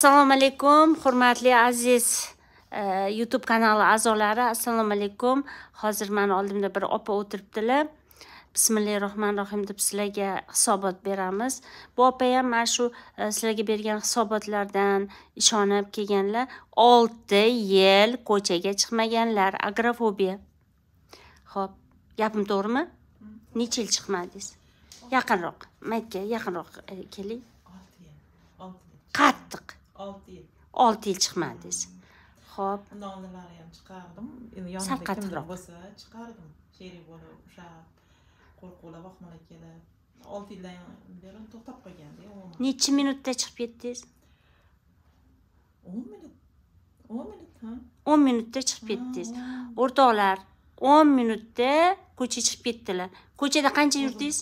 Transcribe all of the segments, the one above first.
assalomu alaykum hurmatli aziz e, youtube kanali a'zolari assalomu alaykum hozir mani oldimda bir opa o'tiribdilar bismillahi rohmanir rohim deb sizlarga hisobot beramiz bu opa ham mana shu e, sizlarga bergan hisobotlardan ishonib kelganlar olti yil ko'chaga chiqmaganlar agrofobiya ho'p gapim to'g'rimi necha yil chiqmadingiz yaqinroq maytga yaqinroq e, keling qattiq olti yil olti yil chiqmadingiz ho'p hmm. nonalari ham chiqardim yonimda kimdir bo'lsa chiqardim sherik bo'lib o'sha qo'rquvlar vahimala kelib olti yildan beri to'xtab qolganda nechi minutda chiqib ketdingiz o'n minut o'n minut ha o'n minutda chiqib ketdingiz o'rtoqlar o'n minutda ko'chaga chiqib ketdilar ko'chada qancha yurdingiz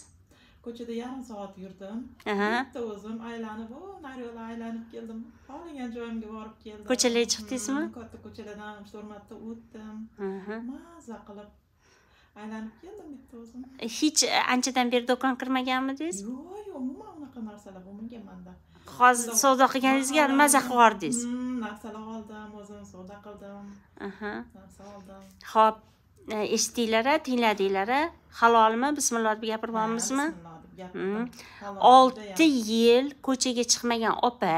ko'chada yarim soat yurdim bitta o'zim aylanib nari yo'l aylanib keldim xohlagan joyimga borib keldim ko'chalar hmm, chiqdingizmi katta ko'chalardan sho'rmatda o'tdim maza qilib aylanib keldim bitta o'zim hech e, anchadan beri do'kon kirmaganmidingiz yo'q yo'q umuman unaqa narsalar bo'lmagan manda hozir savdo qilganingizga maza qilib yubordingiz hmm, narsalar oldim o'zim savdo qildim narsa oldim ho'p e, eshitdinglar tingladinglar halolmi bismillah deb gapirib olmizmi Hmm. olti yil ko'chaga chiqmagan opa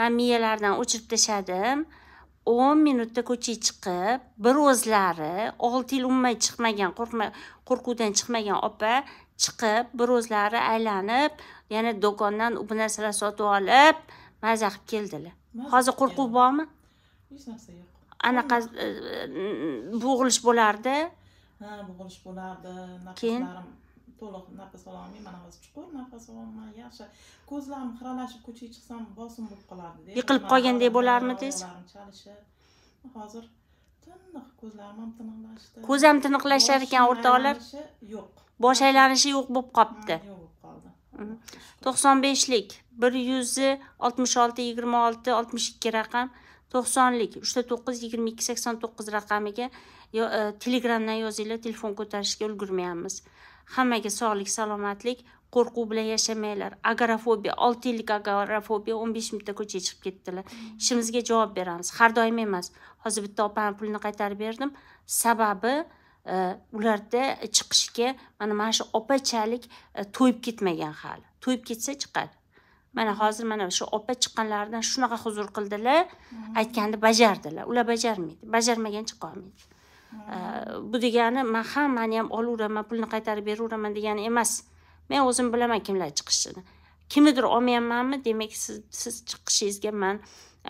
man miyalardan o'chirib tashladim o'n minutda ko'chaga chiqib bir o'zlari olti yil umuman chiqmagan qo'rquvdan chiqmagan opa chiqib bir o'zlari aylanib yana do'kondan bu narsalar sotib olib maza qilib keldilar hozir qo'rquv bormi hech narsa yo'q anaqa e, e, bo'g'ilish bo'lardi ha bo'g'ilish bo'lardi keyin to'liq nafas ololmay mana hozir chuqur nafas ololmay yaxshi ko'zlarim xiralashib ko'chaga chiqsam bosim bo'lib qolardi yiqilib qolgandek bo'larmidingiz hozir tiniq ko'zlarim ham tiniqlashdi ko'z ham tiniqlashar ekan o'rtoqlar yo'q bosh aylanishi yo'q bo'lib qolibdi to'qson beshlik bir yuz oltmish olti yigirma olti oltmish ikki raqam to'qsonlik uchta to'qqiz yigirma ikki sakson to'qqiz raqamiga e, telegramdan yozinglar telefon ko'tarishga ulgurmayapmiz hammaga sog'lik salomatlik qo'rquv bilan yashamanglar agorafobiya olti yillik agorafobiya o'n besh minutda ko'chaga chiqib ketdilar ishimizga javob beramiz har doim emas hozir bitta opani pulini qaytarib berdim sababi e, ularda chiqishga mana mana shu opachalik e, to'yib ketmagan hali to'yib ketsa chiqadi mana hozir mana shu opa chiqqanlaridan shunaqa huzur qildilar mm-hmm. aytganda bajardilar ular bajarmaydi bajarmagan chiqolmaydi bu degani man hammani ham olaveraman pulni qaytarib beraveraman degani emas men o'zim bilaman kimlar chiqishini kimnidir olmayapmanmi demak siz siz chiqishingizga man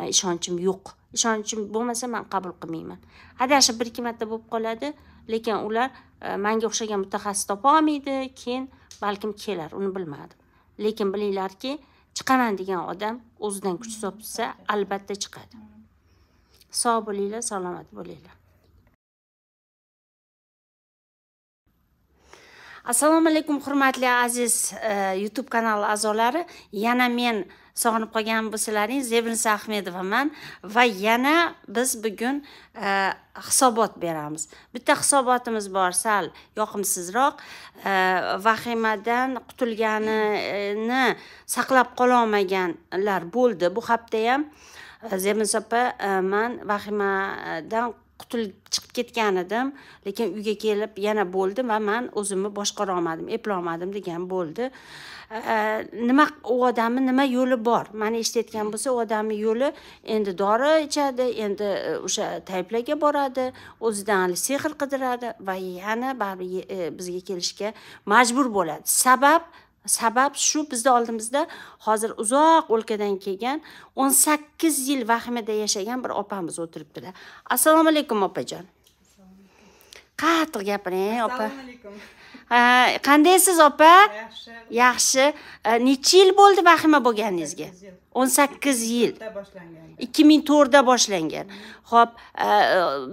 e, ishonchim yo'q ishonchim bo'lmasa man qabul qilmayman adashib bir ikki marta bo'lib qoladi lekin ular e, manga o'xshagan mutaxassis topa olmaydi keyin balkim kelar uni bilmadim lekin bilinglarki chiqaman degan odam o'zidan kuch topsa albatta chiqadi sog' bo'linglar salomat bo'linglar assalomu alaykum hurmatli aziz e, youtube kanali a'zolari yana men sog'inib qolgan bo'lsalaringiz zebrisa ahmedovaman va yana biz bugun e, hisobot beramiz bitta hisobotimiz bor sal yoqimsizroq e, vahimadan qutulganini saqlab qololmaganlar bo'ldi bu hafta ham zebrisa opa man vahimadan qutulib chiqib ketgan edim lekin uyga kelib yana bo'ldi va man o'zimni boshqara olmadim eplolmadim degan bo'ldi nima u odamni nima yo'li bor mana eshitayotgan bo'lsa u odamni yo'li endi dori ichadi endi e, o'sha tayplarga boradi o'zidan hali sehr qidiradi va yana baribir e, e, bizga kelishga majbur bo'ladi sabab sabab shu bizni oldimizda hozir uzoq o'lkadan kelgan o'n sakkiz yil vahimada yashagan bir opamiz o'tiribdilar assalomu alaykum opajon qattiq gapiring opa assalomu alaykum qandaysiz opa yaxshi yaxshi necha yil bo'ldi vahima bo'lganingizga o'n sakkiz yil ikki ming to'rtda boshlangan ho'p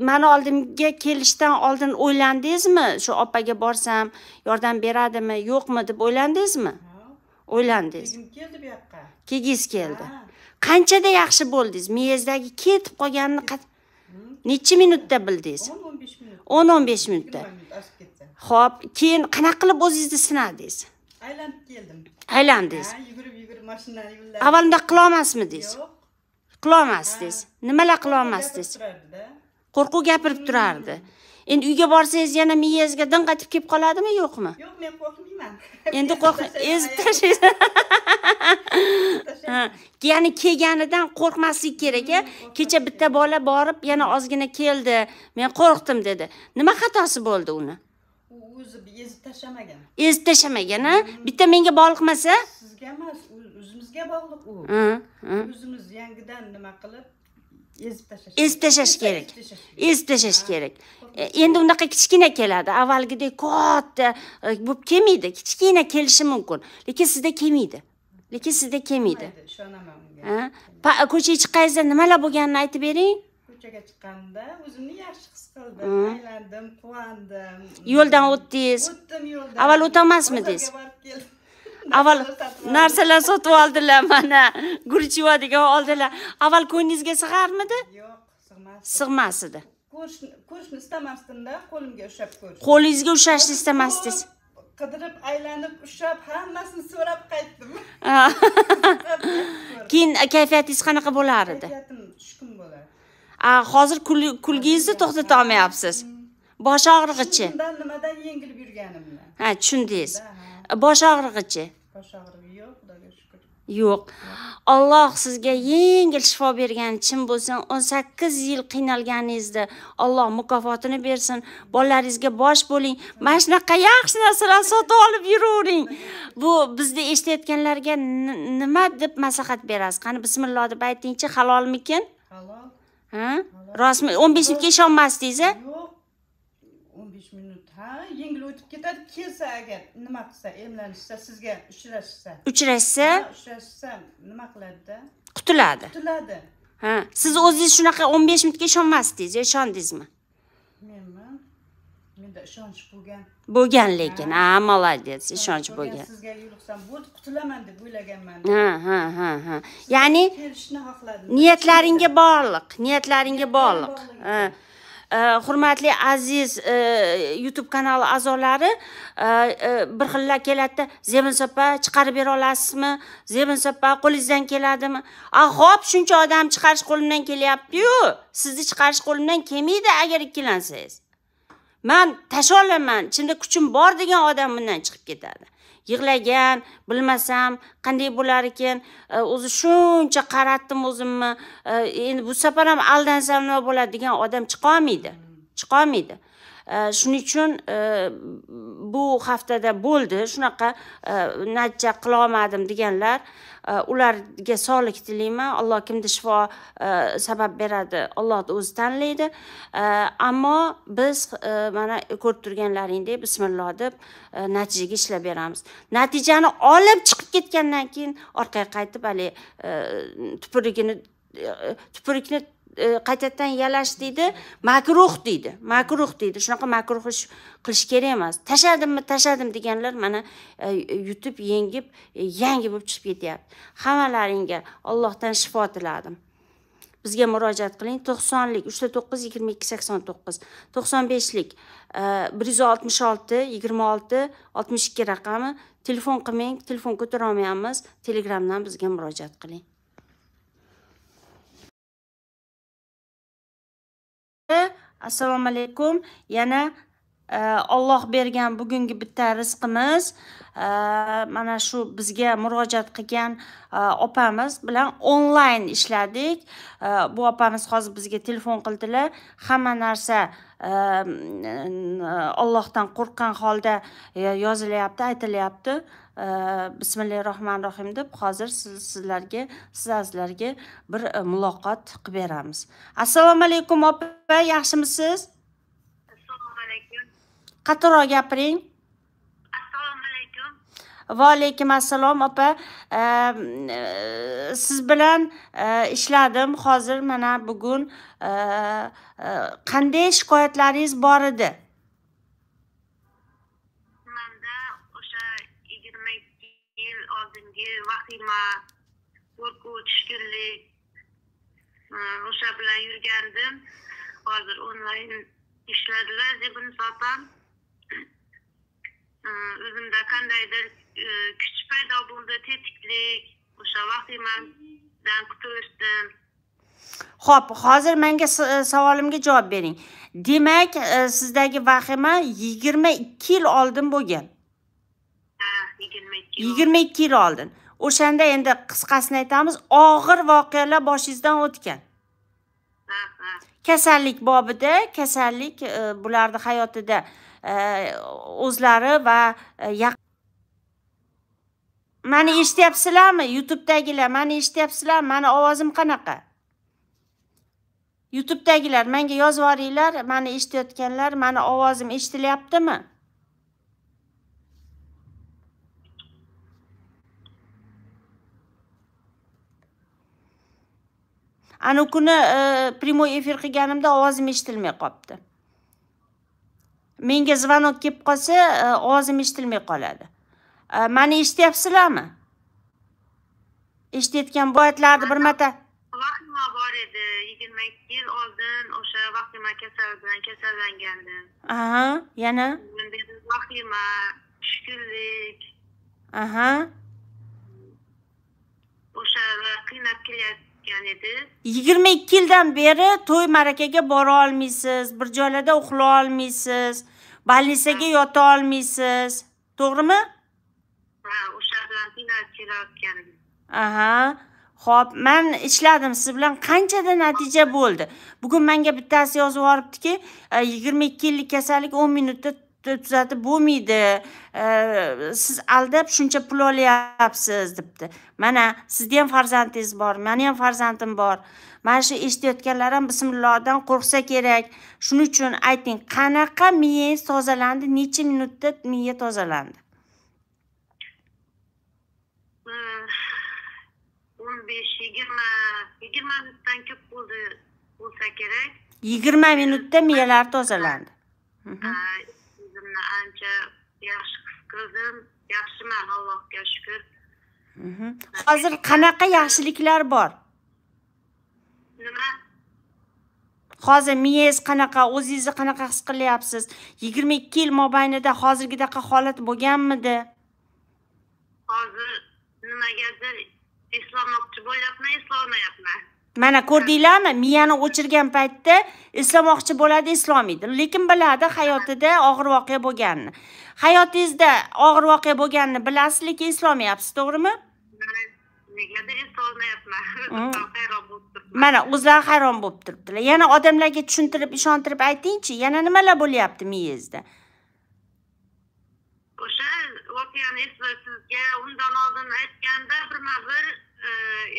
mani oldimga kelishdan oldin o'ylandingizmi shu opaga borsam yordam beradimi yo'qmi deb o'ylandingizmi o'ylandingiz keldi bu yoqqa kelgingiz keldi qanchada yaxshi bo'ldingiz miyangizdagi ketib qolganini necha minutda bildingiz o'n o'n besh minutda ho'p keyin qanaqa qilib o'zingizni sinadingiz aylanib keldim aylandingiz yugurib yugurib mashinani yo'llarni avval bunday qilolmasmidingiz yo'q qilolmasdingiz nimalar qilolmasdingiz qo'rquv gapirib hmm. turardi endi uyga borsangiz yana miyangizga ding qatib kelib qoladimi yo'qmi yo'q men qo'rqmayman endi qo'rq ezib tashlaysiz ya'ni kelganidan qo'rqmaslik kerak a hmm, kecha bitta bola borib yana ozgina keldi men qo'rqdim dedi nima xatosi bo'ldi uni o'zi ezib tashlamagan ezib tashlamagan a mm-hmm. bitta menga bog'liq a sizga emas o'zimizga bog'liq u o'zimiz yangidan nima qilib ezib tashlash ezib tashlash kerak ezib tashlash kerak e, endi unaqa kichkina keladi avvalgidek katta e, bo'lib kelmaydi kichkina kelishi mumkin lekin sizda kelmaydi lekin sizda kelmaydi ishonaman unga ko'chaga chiqqaningizda nimalar bo'lganini aytib bering ko'chaga chiqqanimda o'zimni yaxshi aylandim quvondim yo'ldan o'tdingiz o'tdim yo'ldan avval o'tolmasmidingiz avval narsalar sotib oldilar mana guruch degan oldilar avval ko'nglingizga sig'armidi yo'q sig'masdi sig'mas edi ko'rishni istamasdimda qo'limga ushlab ko'rish qo'lingizga ushlashni istamasdingiz qidirib aylanib ushlab hammasini so'rab qaytdim keyin kayfiyatingiz qanaqa bo'lar edi kayfiyatim tushkun bo'lardi hozir kulgingizni to'xtata olmayapsiz bosh og'rig'ichi nimadan yengilib yurganimni ha tushundingiz bosh og'rig'ichi bosh og'rig'i yo'q xudoga shukur yo'q olloh sizga yengil shifo bergan chin bo'lsin o'n sakkiz yil qiynalganingizda olloh mukofotini bersin bolalaringizga bosh bo'ling mana shunaqa yaxshi narsalar sotib olib yuravering bu bizni eshitayotganlarga nima deb maslahat berasiz qani bismillah deb aytingchi halolmikin halol ha rostmi o'n besh minutga ishonmasdingiz a yo'q 15 minut ha yengil o'tib ketadi kelsa agar nima qilsa emlanishsa sizga uchrashsa uchrashsa uchrashsa nima qiladida qutuladi qutuladi ha siz o'zingiz shunaqa o'n besh minutga ishonmasdingiz ishondingizmi menmi ishonch bo'lgan bo'lgan lekin ha молодец ishonch bo'lgan sizga yo'liqsam bo'ldi qutulaman deb o'ylaganman ha ha ha ha ya'ni kelishni xohladim niyatlaringga bog'liq niyatlaringga bog'liq hurmatli aziz e, youtube kanali a'zolari e, e, bir xillar keladida zebin sopa chiqarib bera olasizmi zebin sopa qo'lingizdan keladimi a ho'p shuncha odam chiqarish qo'limdan kelyaptiyu sizni chiqarish qo'limdan kelmaydi agar ikkilansangiz man tasha ichimda chinda kuchim bor degan odam bundan chiqib ketadi yig'lagan bilmasam qanday bo'lar ekan o'zi shuncha qaratdim o'zimni e, endi bu safar ham aldansam nima bo'ladi degan odam chiqolmaydi chiqolmaydi e, shuning uchun e, bu haftada bo'ldi shunaqa natija qilolmadim deganlar Э, ularga sog'lik tilayman alloh kimda shifo э, sabab beradi ollohni o'zi tanlaydi э, ammo biz mana ko'rib turganlaringdek bismillah deb natijaga ishlab beramiz natijani olib chiqib ketgandan keyin orqaga qaytib haligi tupurigini e, tupurikni E, qaytadan yalash deydi makruh deydi makruh deydi shunaqa makruh ish qilish kerak emas tashladimmi tashladim deganlar mana e, yutib yengib e, yangi bo'lib chiqib ketyapti hammalaringga allohdan shifo tiladim bizga murojaat qiling to'qsonlik uchta to'qqiz yigirma ikki sakson to'qqiz to'qson beshlik bir yuz oltmish olti yigirma olti oltmish ikki raqami telefon qilmang telefon ko'tarolmayapmiz telegramdan bizga murojaat qiling assalomu alaykum yana olloh bergan bugungi bitta rizqimiz mana shu bizga murojaat qilgan e, opamiz bilan onlayn ishladik bu opamiz hozir bizga telefon qildilar hamma narsa ollohdan e, qo'rqqan holda e, yozilyapti aytilyapti bismillahi rohmanir rohim deb hozir sizlarga siz azizlarga bir muloqot qilib beramiz assalomu alaykum opa yaxshimisiz qattiqroq gapiring assalomu alaykum va alaykum assalom opa ehm, e, siz bilan e, ishladim hozir mana bugun e, qanday shikoyatlaringiz bor edi manda o'sha yigirma ikki yil oldingi vahima qo'rquv tushkunlik o'sha bilan yurgandim hozir onlayn ishladilar deb uni sotam o'zimda qandaydir kuch paydo bo'ldi tetiklik o'sha vahimadan qutulishdim ho'p hozir menga e, savolimga javob bering demak e, sizdagi vahima yigirma ikki yil oldin bo'lgan yigirma ikki yil yil oldin o'shanda endi qisqasini aytamiz og'ir voqealar boshingizdan o'tgan kasallik bobida kasallik e, bularni hayotida E, o'zlari va e, mani eshityapsizlarmi youtubedagilar mani eshityapsizlarmi mani ovozim qanaqa youtubedagilar menga yozib yuboringlar mani eshitayotganlar mani ovozim eshitilyaptimi anavi kuni e, прямой efir qilganimda ovozim eshitilmay qolibdi menga zvonok kelib qolsa e, ovozim eshitilmay qoladi e, mani eshityapsizlarmi eshitayotgan boyatlarni bir marta vahima bor edi yigirma ikki yil oldin o'sha vahima kasali bilan kasallangandim aha yana vahima tushkunlik aha o'shalar qiynab kelayotgan edi yigirma ikki yildan beri to'y ma'rakaga bora olmaysiz bir joylarda uxla olmaysiz balnisaga yota olmaysiz to'g'rimi ha o'sha bilan qiynalib aha ho'p man ishladim siz bilan qanchada natija bo'ldi bugun menga bittasi yozib yuboribdiki e, yigirma ikki yillik kasallik o'n minutda tuzatib bo'lmaydi e, siz aldab shuncha pul olyapsiz debdi mana sizni ham farzandingiz bor mani ham farzandim bor mana shu eshitayotganlar ham bismillohdan qo'rqsa kerak shuning uchun ayting qanaqa miyangiz tozalandi necha minutda miya tozalandi hm, o'n besh yigirma yigirma minutdan ko'p bo'ldi bo'lsa kerak yigirma minutda miyalar tozalandi o'zimni ancha yaxshi his qildim yaxshiman allohga shukur hozir qanaqa yaxshiliklar bor nima hozir miyangiz qanaqa o'zingizni qanaqa his qilyapsiz yigirma ikki yil mobaynida hozirgidaqa holat bo'lganmidi hozir nimagadir eslamoqchi bo'lyapman eslolmayapman mana ko'rdinglarmi miyani o'chirgan paytda eslamoqchi bo'ladi eslolmaydi lekin biladi hayotida og'ir voqea bo'lganini hayotingizda og'ir voqea bo'lganini bilasiz lekin eslolmayapsiz to'g'rimi negadir eslolmayapman mm. mana o'zlari hayron bo'lib turibdilar yana odamlarga tushuntirib ishontirib aytingchi yana nimalar bo'lyapti miyangizda o'sha voqeani sizga undan oldin aytganda birma bir e,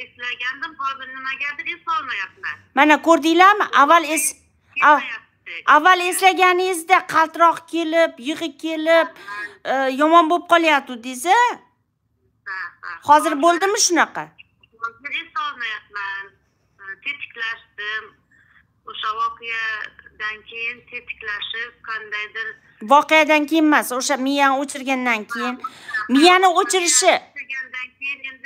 eslagandim hozir nimagadir eslolmayapman mana ko'rdinglarmi avval es avval eslaganingizda qaltiroq kelib yig'i kelib e, yomon bo'lib qolyaptidingiz hozir bo'ldimi shunaqa hozir eslolmayapman tetiklashdim o'sha voqeadan keyin tetiklashib qandaydir voqeadan keyin emas o'sha miyani o'chirgandan keyin miyani o'chirishi keyin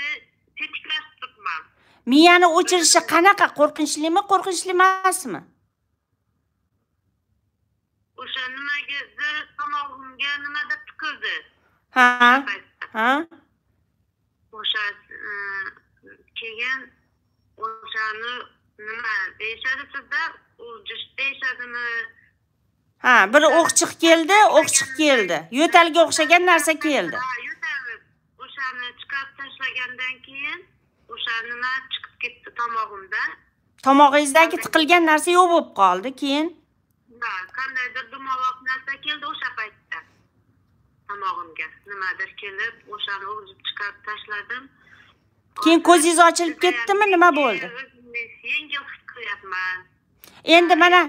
miyani o'chirishi qanaqa qo'rqinchlimi qo'rqinchli emasmi o'sha nimagadir tomog'imga nimadir tiqildi ha ha o'sha mm, keyin o'shani nima deyishadi sizda o'ljish deyishadimi ha bir o'qchiq keldi o'qchiq keldi yo'talga o'xshagan narsa keldi o'shani chiqarib tashlagandan keyin o'sha nima chiqib ketdi tomog'imdan tomog'ingizdagi tiqilgan narsa yo'q bo'lib qoldi keyin ha qandaydir dumaloq narsa keldi o'sha paytda tomog'imga nimadir kelib o'shani o'zib chiqarib tashladim keyin ko'zingiz ochilib ketdimi nima bo'ldi yengil his qilyapman endi mana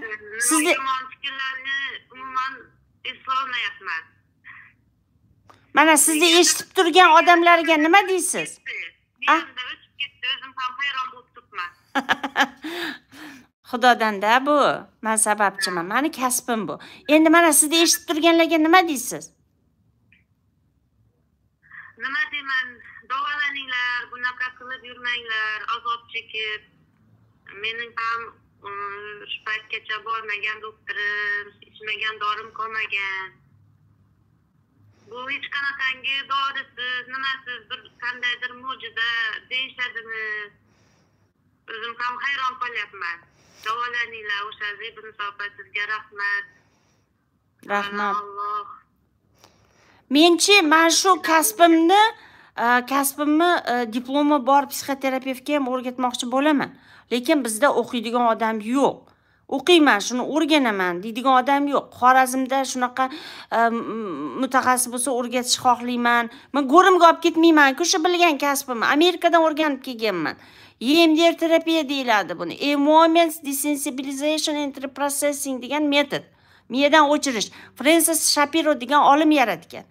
sizni yomon fikrlarni umuman mana sizni eshitib turgan odamlarga nima deysiz ah. o'tib ketdi o'zim ham hayron bo'lib xudodanda bu man sababchiman mani kasbim bu endi mana sizni eshitib turganlarga nima deysiz nima deyman yurmaninglar bunaqa qilib yurmanglar azob chekib mening ham mm, shu paytgacha bormagan doktorim ichmagan dorim qolmagan bu hech qanaqangi dorisiz nimasiz bir qandaydir mo'jiza deyishadimi o'zim ham hayron qolyapman davolaninglar o'sha zebinusa opa sizga rahmat rahmat alloh menchi mana shu kasbimni Э, kasbimni diplomi bor psixoterapevtga ham o'rgatmoqchi bo'laman lekin bizda o'qiydigan odam yo'q o'qiyman shuni o'rganaman deydigan odam yo'q xorazmda shunaqa e, mutaxassis bo'lsa o'rgatish xohlayman man go'rimga olib ketmaymanku shu bilgan kasbimni amerikadan o'rganib kelganman emdr terapiya deyiladi buni e moments desensibilization and reprocessing degan metod miyadan o'chirish frensis shapiro degan olim yaratgan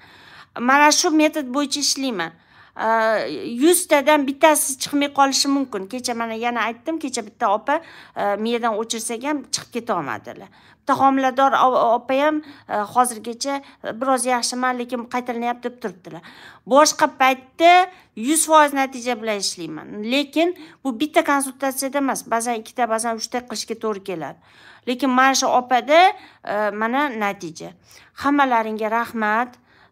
mana shu metod bo'yicha ishlayman Э, yuztadan bittasi chiqmay qolishi mumkin kecha mana yana aytdim kecha bitta opa э, miyadan o'chirsak ham chiqib keta olmadilar bitta homilador opa ham э, hozirgacha biroz yaxshiman lekin qaytalinyapti deb turibdilar boshqa paytda yuz foiz natija bilan ishlayman lekin bu bitta konsultatsiyada emas ba'zan ikkita ba'zan uchta qilishga to'g'ri keladi lekin mana shu opada mana natija hammalaringga rahmat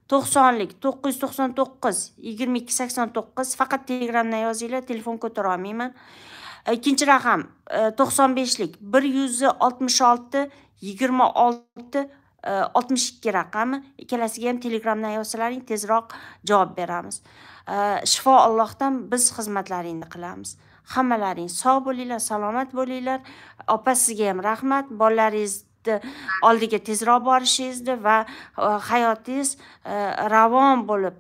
to'qsonlik to'qqiz yuz to'qson to'qqiz yigirma ikki sakson to'qqiz faqat telegramdan yozinglar telefon ko'tara olmayman e, ikkinchi raqam e, to'qson beshlik bir yuz oltmish olti yigirma olti e, oltmish ikki raqami ikkalasiga ham telegramdan yozsalaring tezroq javob beramiz shifo allohdan biz xizmatlaringni qilamiz hammalaring sog' bo'linglar salomat bo'linglar opa sizga ham rahmat bolalaringiz oldiga tezroq borishingizni va e, hayotingiz e, ravon bo'lib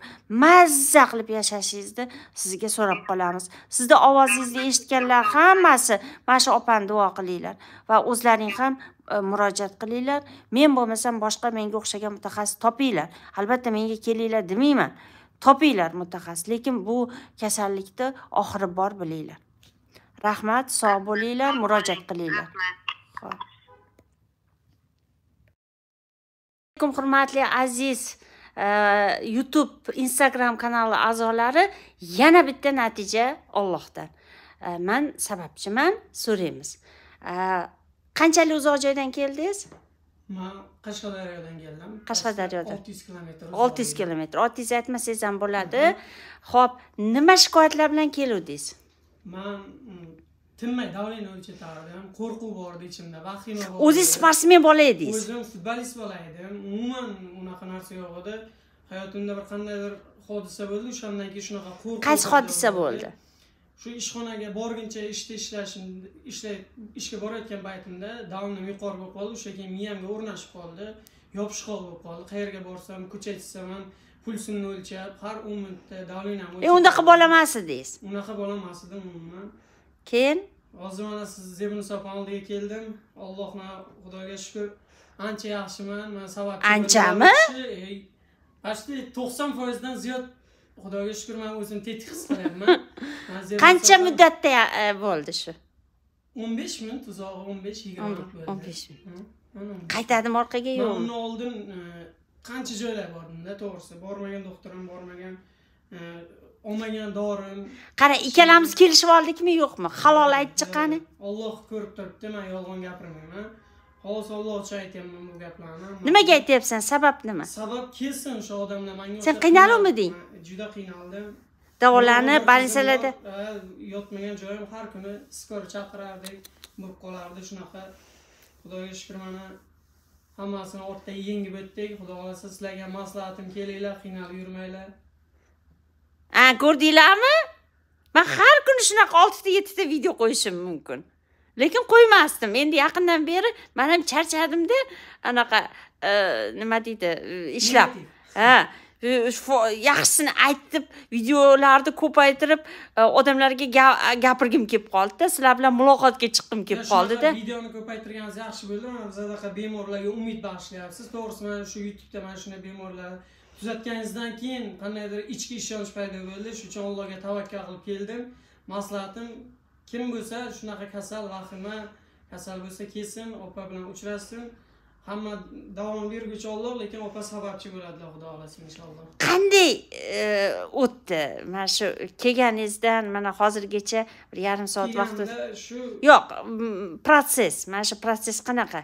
mazza qilib yashashingizni sizga so'rab qolamiz sizni ovozingizni eshitganlar hammasi mana shu opani duo qilinglar va o'zlaring ham e, murojaat qilinglar men bo'lmasam boshqa menga o'xshagan mutaxassis topinglar albatta menga kelinglar demayman topinglar mutaxassis lekin bu kasallikni oxiri bor bilinglar rahmat sog' bo'linglar murojaat qilinglar rahmat alaykum hurmatli aziz e, youtube instagram kanali a'zolari yana bitta natija ollohdan e, man sababchiman so'raymiz e, qanchalik uzoq joydan keldingiz man qashqadaryodan keldim qashqadaryodan olti yuz kilometr olti yuz kilometr olti yuz aytmasangiz ham bo'ladi ho'p nima shikoyatlar bilan keluvdingiz man tinmay давление o'lchab turardim qo'rquv bor edi ichimda vahima bor o'zingiz sportsmen bola edingiz o'zim futbolist bola edim umuman unaqa narsa yo'q edi hayotimda bir qandaydir hodisa bo'ldi o'shandan keyin shunaqa qo'rquv qaysi hodisa bo'ldi shu ishxonaga borguncha ishda ishlashim ishlay ishga borayotgan paytimda davnim yuqori bo'lib qoldi o'sha keyin miyamga o'rnashib qoldi yopishqoq bo'lib qoldi qayerga borsam ko'cha chiqsam ham pulsimni o'lchab har o'n minutda давленияmi e unaqa bola emas edingiz unaqa bola emas edim umuman keyin hozir mana sizni munisopani oldiga keldim na xudoga shukur ancha yaxshiman man sabab anchami почти to'qson foizdan ziyod xudoga shukur man o'zimni tetik his qilyapman qancha muddatda e, bo'ldi shu o'n besh minut uzog'i o'n besh yigirma minut o'n besh minut qaytadim orqaga yo'q man undan oldin e, qancha joylar bordimda to'g'risi bormagan doktorim bormagan e, olmagan dorim qara ikkalamiz kelishib oldikmi yo'qmi halol aytchi qani olloh ko'rib turibdi man yolg'on gapirmayman hozir ollohcha aytyapman bu gaplarni nimaga aytyapsan sabab nima sabab kelsin shu odamlar manga sen qiynaluvmiding juda qiynaldim davolanib bolnitsalarda yotmagan joyim har kuni skor chaqirardik bo'lib qolardi shunaqa xudoga shukur mana hammasini ortda yengib o'tdik xudo xohlasa sizlarga maslahatim kelinglar qiynalib yurmanglar a ko'rdinglarmi man har kuni shunaqa oltita yettita video qo'yishim mumkin lekin qo'ymasdim endi yaqindan beri man ham charchadimda anaqa e, nima deydi e, ishlab ha e, yaxshisini aytib videolarni ko'paytirib odamlarga gapirgim kelib qoldida sizlar bilan muloqotga chiqqim kelib qoldida videoni ko'paytirganingiz yaxshi bo'ldi mana biz anaqa bemorlarga umid bag'ishlayapsiz to'g'risi mana shu youtubeda mana shunday bemorlar tuzatganingizdan keyin qandaydir ichki ishonch paydo bo'ldi shuning uchun allohga tavakkal qilib keldim maslahatim kim bo'lsa shunaqa kasal vahima kasal bo'lsa kelsin opa bilan uchrashsin hamma davom yurguvchi olloh lekin opa sababchi bo'ladilar xudo xohlasa inshaalloh qanday e, o'tdi mana shu kelganingizdan mana hozirgacha bir yarim soat vaqt shu yo'q protsess mana shu protsess qanaqa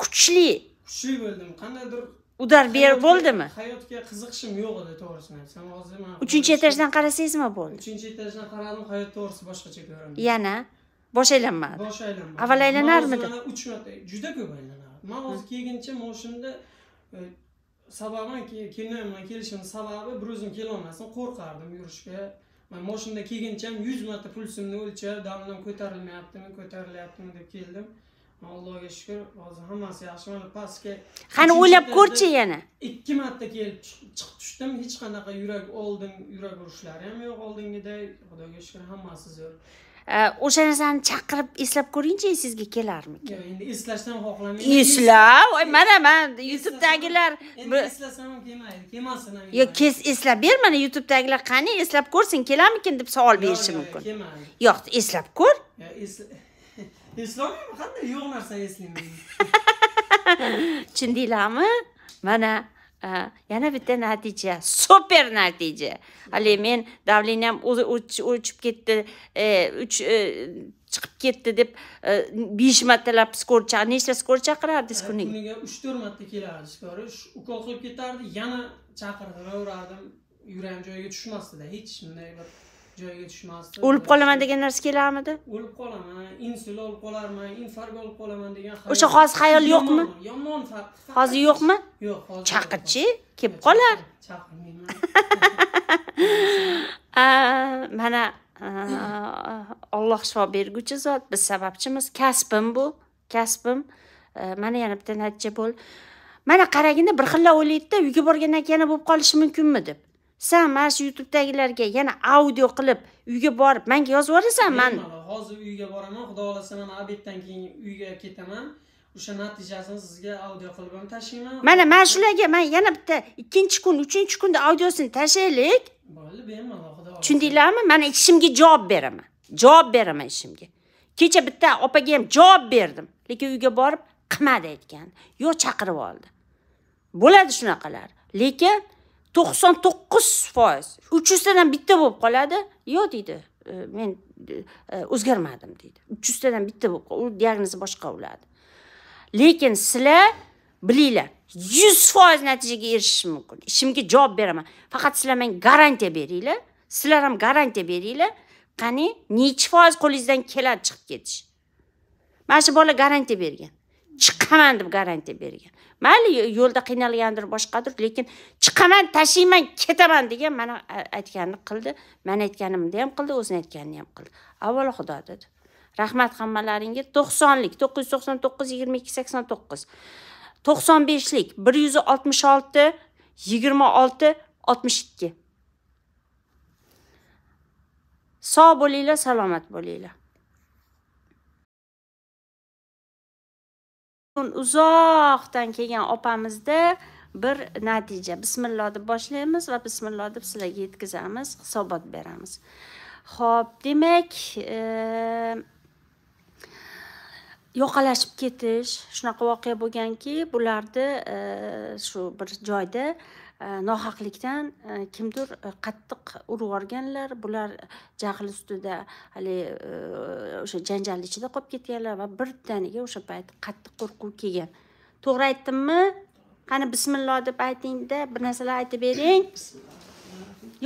kuchli kuchli bo'ldim qandaydir udar ber bo'ldimi hayotga qiziqishim yo'q edi to'g'risini aytsam hozir man uchinchi etajdan qarasangizmi bo'ldi uchinchi etajdan qaradim hayot to'g'risi boshqacha ko'rindi yana bosh aylanmadi bosh aylanmadi avval aylanarmidi uch marta juda ko'p aylanardim man hozir kelguncha mana shunda e, kelinoyim bilan kelishimni sababi bir o'zim kelolmasdim qo'rqardim yurishga man moshinada kelguncha ham yuz marta pulsimni o'lchab dam ko'tarilmayaptimi ko'tarilyaptimi deb keldim allohga shukur hozir hammasi yaxshi mana pastga qani o'ylab ko'rchi yana ikki marta kelib chiqib tushdim hech qanaqa yurak oldin yurak urishlari ham yo'q oldingiday xudoga shukur hammasi zo'r o'sha narsani chaqirib eslab ko'ringchi esingizga yo'q endi eslashdan xohlamayman esla voy mana man youtubedagilar eslasam kelmaydi kelmasin yo'q eslab ber mana youtubedagilar qani eslab ko'rsin kelarmikin deb savol berishi mumkin yo'q eslab ko'r eslamayman qanday yo'q narsa eslayman chin deylarmi mana e, yana bitta natija super natija haligi men давлениям o'zi o'chib ketdi e, uch e, chiqib ketdi deb besh martalab skorcha nechta skorch chaqirardingiz kuniga kuniga uch to'rt marta kelardi shikori ukol qilib ketardi yana chaqirib yuraverardim yuragim joyiga tushmasdida hech bunday bir joyiga tushmasdi o'lib qolaman degan narsa kelarmidi o'lib qolaman insul olib qolarman infarkt olib qolaman degan o'sha hozir xayol yo'qmi yomon hozir yo'qmi yo'q hozir chaqirchi kelib qolar mana olloh shifo berguchi zot biz sababchimiz kasbim bu kasbim mana yana bitta natija bo'ldi mana qaragina bir xilla o'ylaydida uyga borgandan keyin yana bo'lib qolishi mumkinmi deb san mana shu youtubedagilarga yana audio qilib uyga borib menga yozib yuborasan man hozir uyga boraman xudo xohlasa mana obeddan keyin uyga ketaman o'sha natijasini sizga audio qilib ham tashlayman mana mana shularga man yana bitta ikkinchi kun uchinchi kunda audiosini tashlaylik bo'ldi bemalol xudo tushundinglarmi mana ishimga javob beraman javob beraman ishimga kecha bitta opaga ham javob berdim lekin uyga borib qilmadi aytgan yo chaqirib oldi bo'ladi shunaqalar lekin to'qson to'qqiz foiz uch yuztadan bitta bo'lib qoladi yo'q deydi e, men e, o'zgarmadim deydi uch yuztadan bitta bo'lib u diagnozi boshqa bo'ladi lekin sizlar bilinglar yuz foiz natijaga erishishim mumkin ishimga javob beraman faqat sizlar menga garantiya beringlar sizlar ham garantiya beringlar qani nechi foiz qo'lingizdan keladi chiqib ketish mana shu bola garantiya bergan chiqaman deb garantiya bergan mayli yo'lda qiynalgandir boshqadir lekin chiqaman tashiyman ketaman degan mana aytganini qildi man aytganimni ham qildi o'zini aytganini ham qildi avvalo xudo dedi rahmat hammalaringga to'qsonlik to'qqiz yuz to'qson to'qqiz yigirma ikki sakson to'qqiz to'qson beshlik bir yuz oltmish olti yigirma olti oltmish ikki sog' bo'linglar salomat bo'linglar uzoqdan kelgan opamizda bir natija bismillo deb boshlaymiz va bismillo deb sizlarga yetkazamiz hisobot beramiz ho'p demak e, yoqalashib ketish shunaqa voqea bo'lganki bularni e, shu bir joyda Э, nohaqlikdan э, kimdir э, qattiq urib yuborganlar bular e, jahl ustida haligi e, o'sha janjalni ichida qolib ketganlar va birdaniga o'sha payt qattiq qo'rquv kelgan to'g'ri aytdimmi qani bismillo deb aytingda bir narsalar aytib bering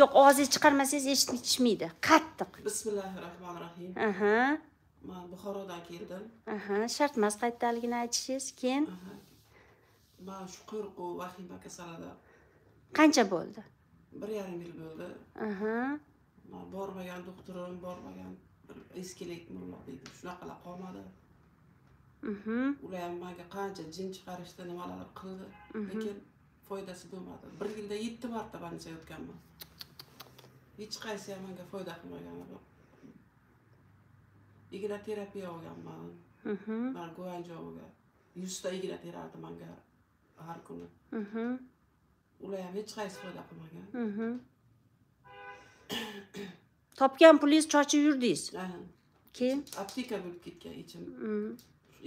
yo'q og'zingiz chiqarmasangiz eshitishmaydi qattiq bismillahi rohmanir rohim aha man buxorodan keldim aha shart emas qayerdaligini aytishingiz keyin man shu qo'rquv vahima kasalidan qancha bo'ldi bir yarim yil bo'ldi aha bormagan doktorim bormagan eskilik mullobiydi shunaqalar qolmadi mhm. ular ham manga qancha jin chiqarishdi nimalar qildi mhm. lekin foydasi bo'lmadi bir yilda yetti marta больница yotganman hech qaysi ham menga foyda qilmagan igna terapiya olganman mhm. mana guanjoga yuzta igna terardi manga har kuni ular ham hech qaysi foyda qilmagan topgan pulingizni chochib yurdingiz keyin apteka bo'lib ketgan ichim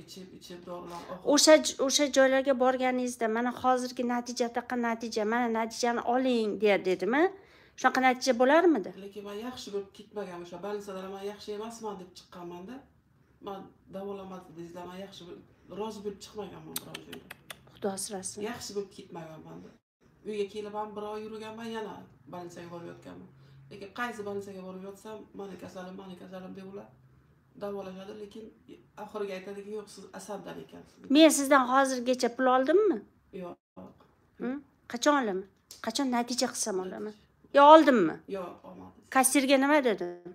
ichib ichib dorilar o'sha o'sha joylarga borganingizda mana hozirgi natija bunaqa natija mana natijani oling der dedimi eh? shunaqa natija bo'larmidi lekin man yaxshi bo'lib ketmagan o'sha больницаlar man yaxshi emasman deb chiqqanmanda man davolamadi dedingizlar man yaxshi rozi bo'lib chiqmaganman biror joyga xudo asrasin yaxshi bo'lib ketmaganman uyga kelib ham bir oy yurganman yana больницаga borib yotganman lekin qaysi больницаga borib yotsam mana kasalim mana kasalim deb ular davolashadi lekin oxiriga aytadiki yo'q siz asaldan ekansiz men sizdan hozirgacha pul oldimmi yo'q qachon olaman qachon natija qilsam olaman yo oldimmi yo'q olmadim kassirga nima dedim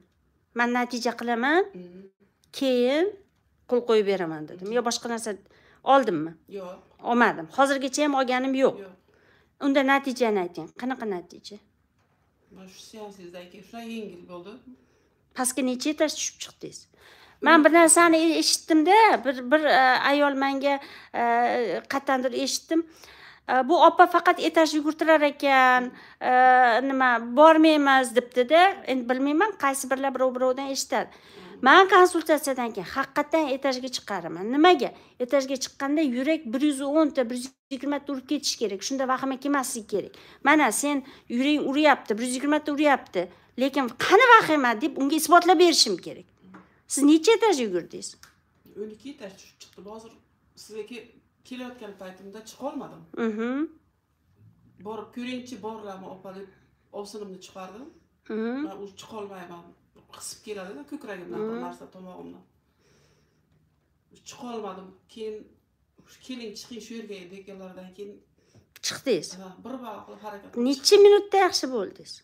man natija qilaman keyin qo'l qo'yib beraman dedim yo boshqa narsa oldimmi yo'q olmadim hozirgacha ham olganim yo'q unda natijani ayting qanaqa natija mana shu seansingizni shunday yengil bo'ldi pastga necha etaj tushib chiqdingiz man bir narsani e-, eshitdimda bir bir e, ayol manga e, qayerdandir eshitdim bu opa faqat etaj yugurtirar ekan nima bormaymiz debdida endi bilmayman qaysi birlar birov birovdan eshitadi man konsultatsiyadan keyin haqiqatdan etajga chiqarman nimaga etajga chiqqanda yurak bir yuz o'nta bir yuz yigirmata urib ketishi kerak shunda vahima kelmasligi kerak mana sen yuraging uryapti bir yuz yigirmata uryapti lekin qani vahima deb unga isbotlab berishim kerak siz necha etaj yugurdingiz o'n ikki etaj tushib chiqdim hozir sizga kelayotgan paytimda chiqolmadim mhm. borib ko'ringchi borlarmi opa deb ovsinimni chiqardim man mhm. u chiqolmayman qisib keladida ko'kragi bilan bir mm. narsa tomog'imdan chiqolmadim keyin keling chiqing shu yerga deganlaridan keyin chiqdingiz bir balo qilib harakat necha minutda yaxshi bo'ldingiz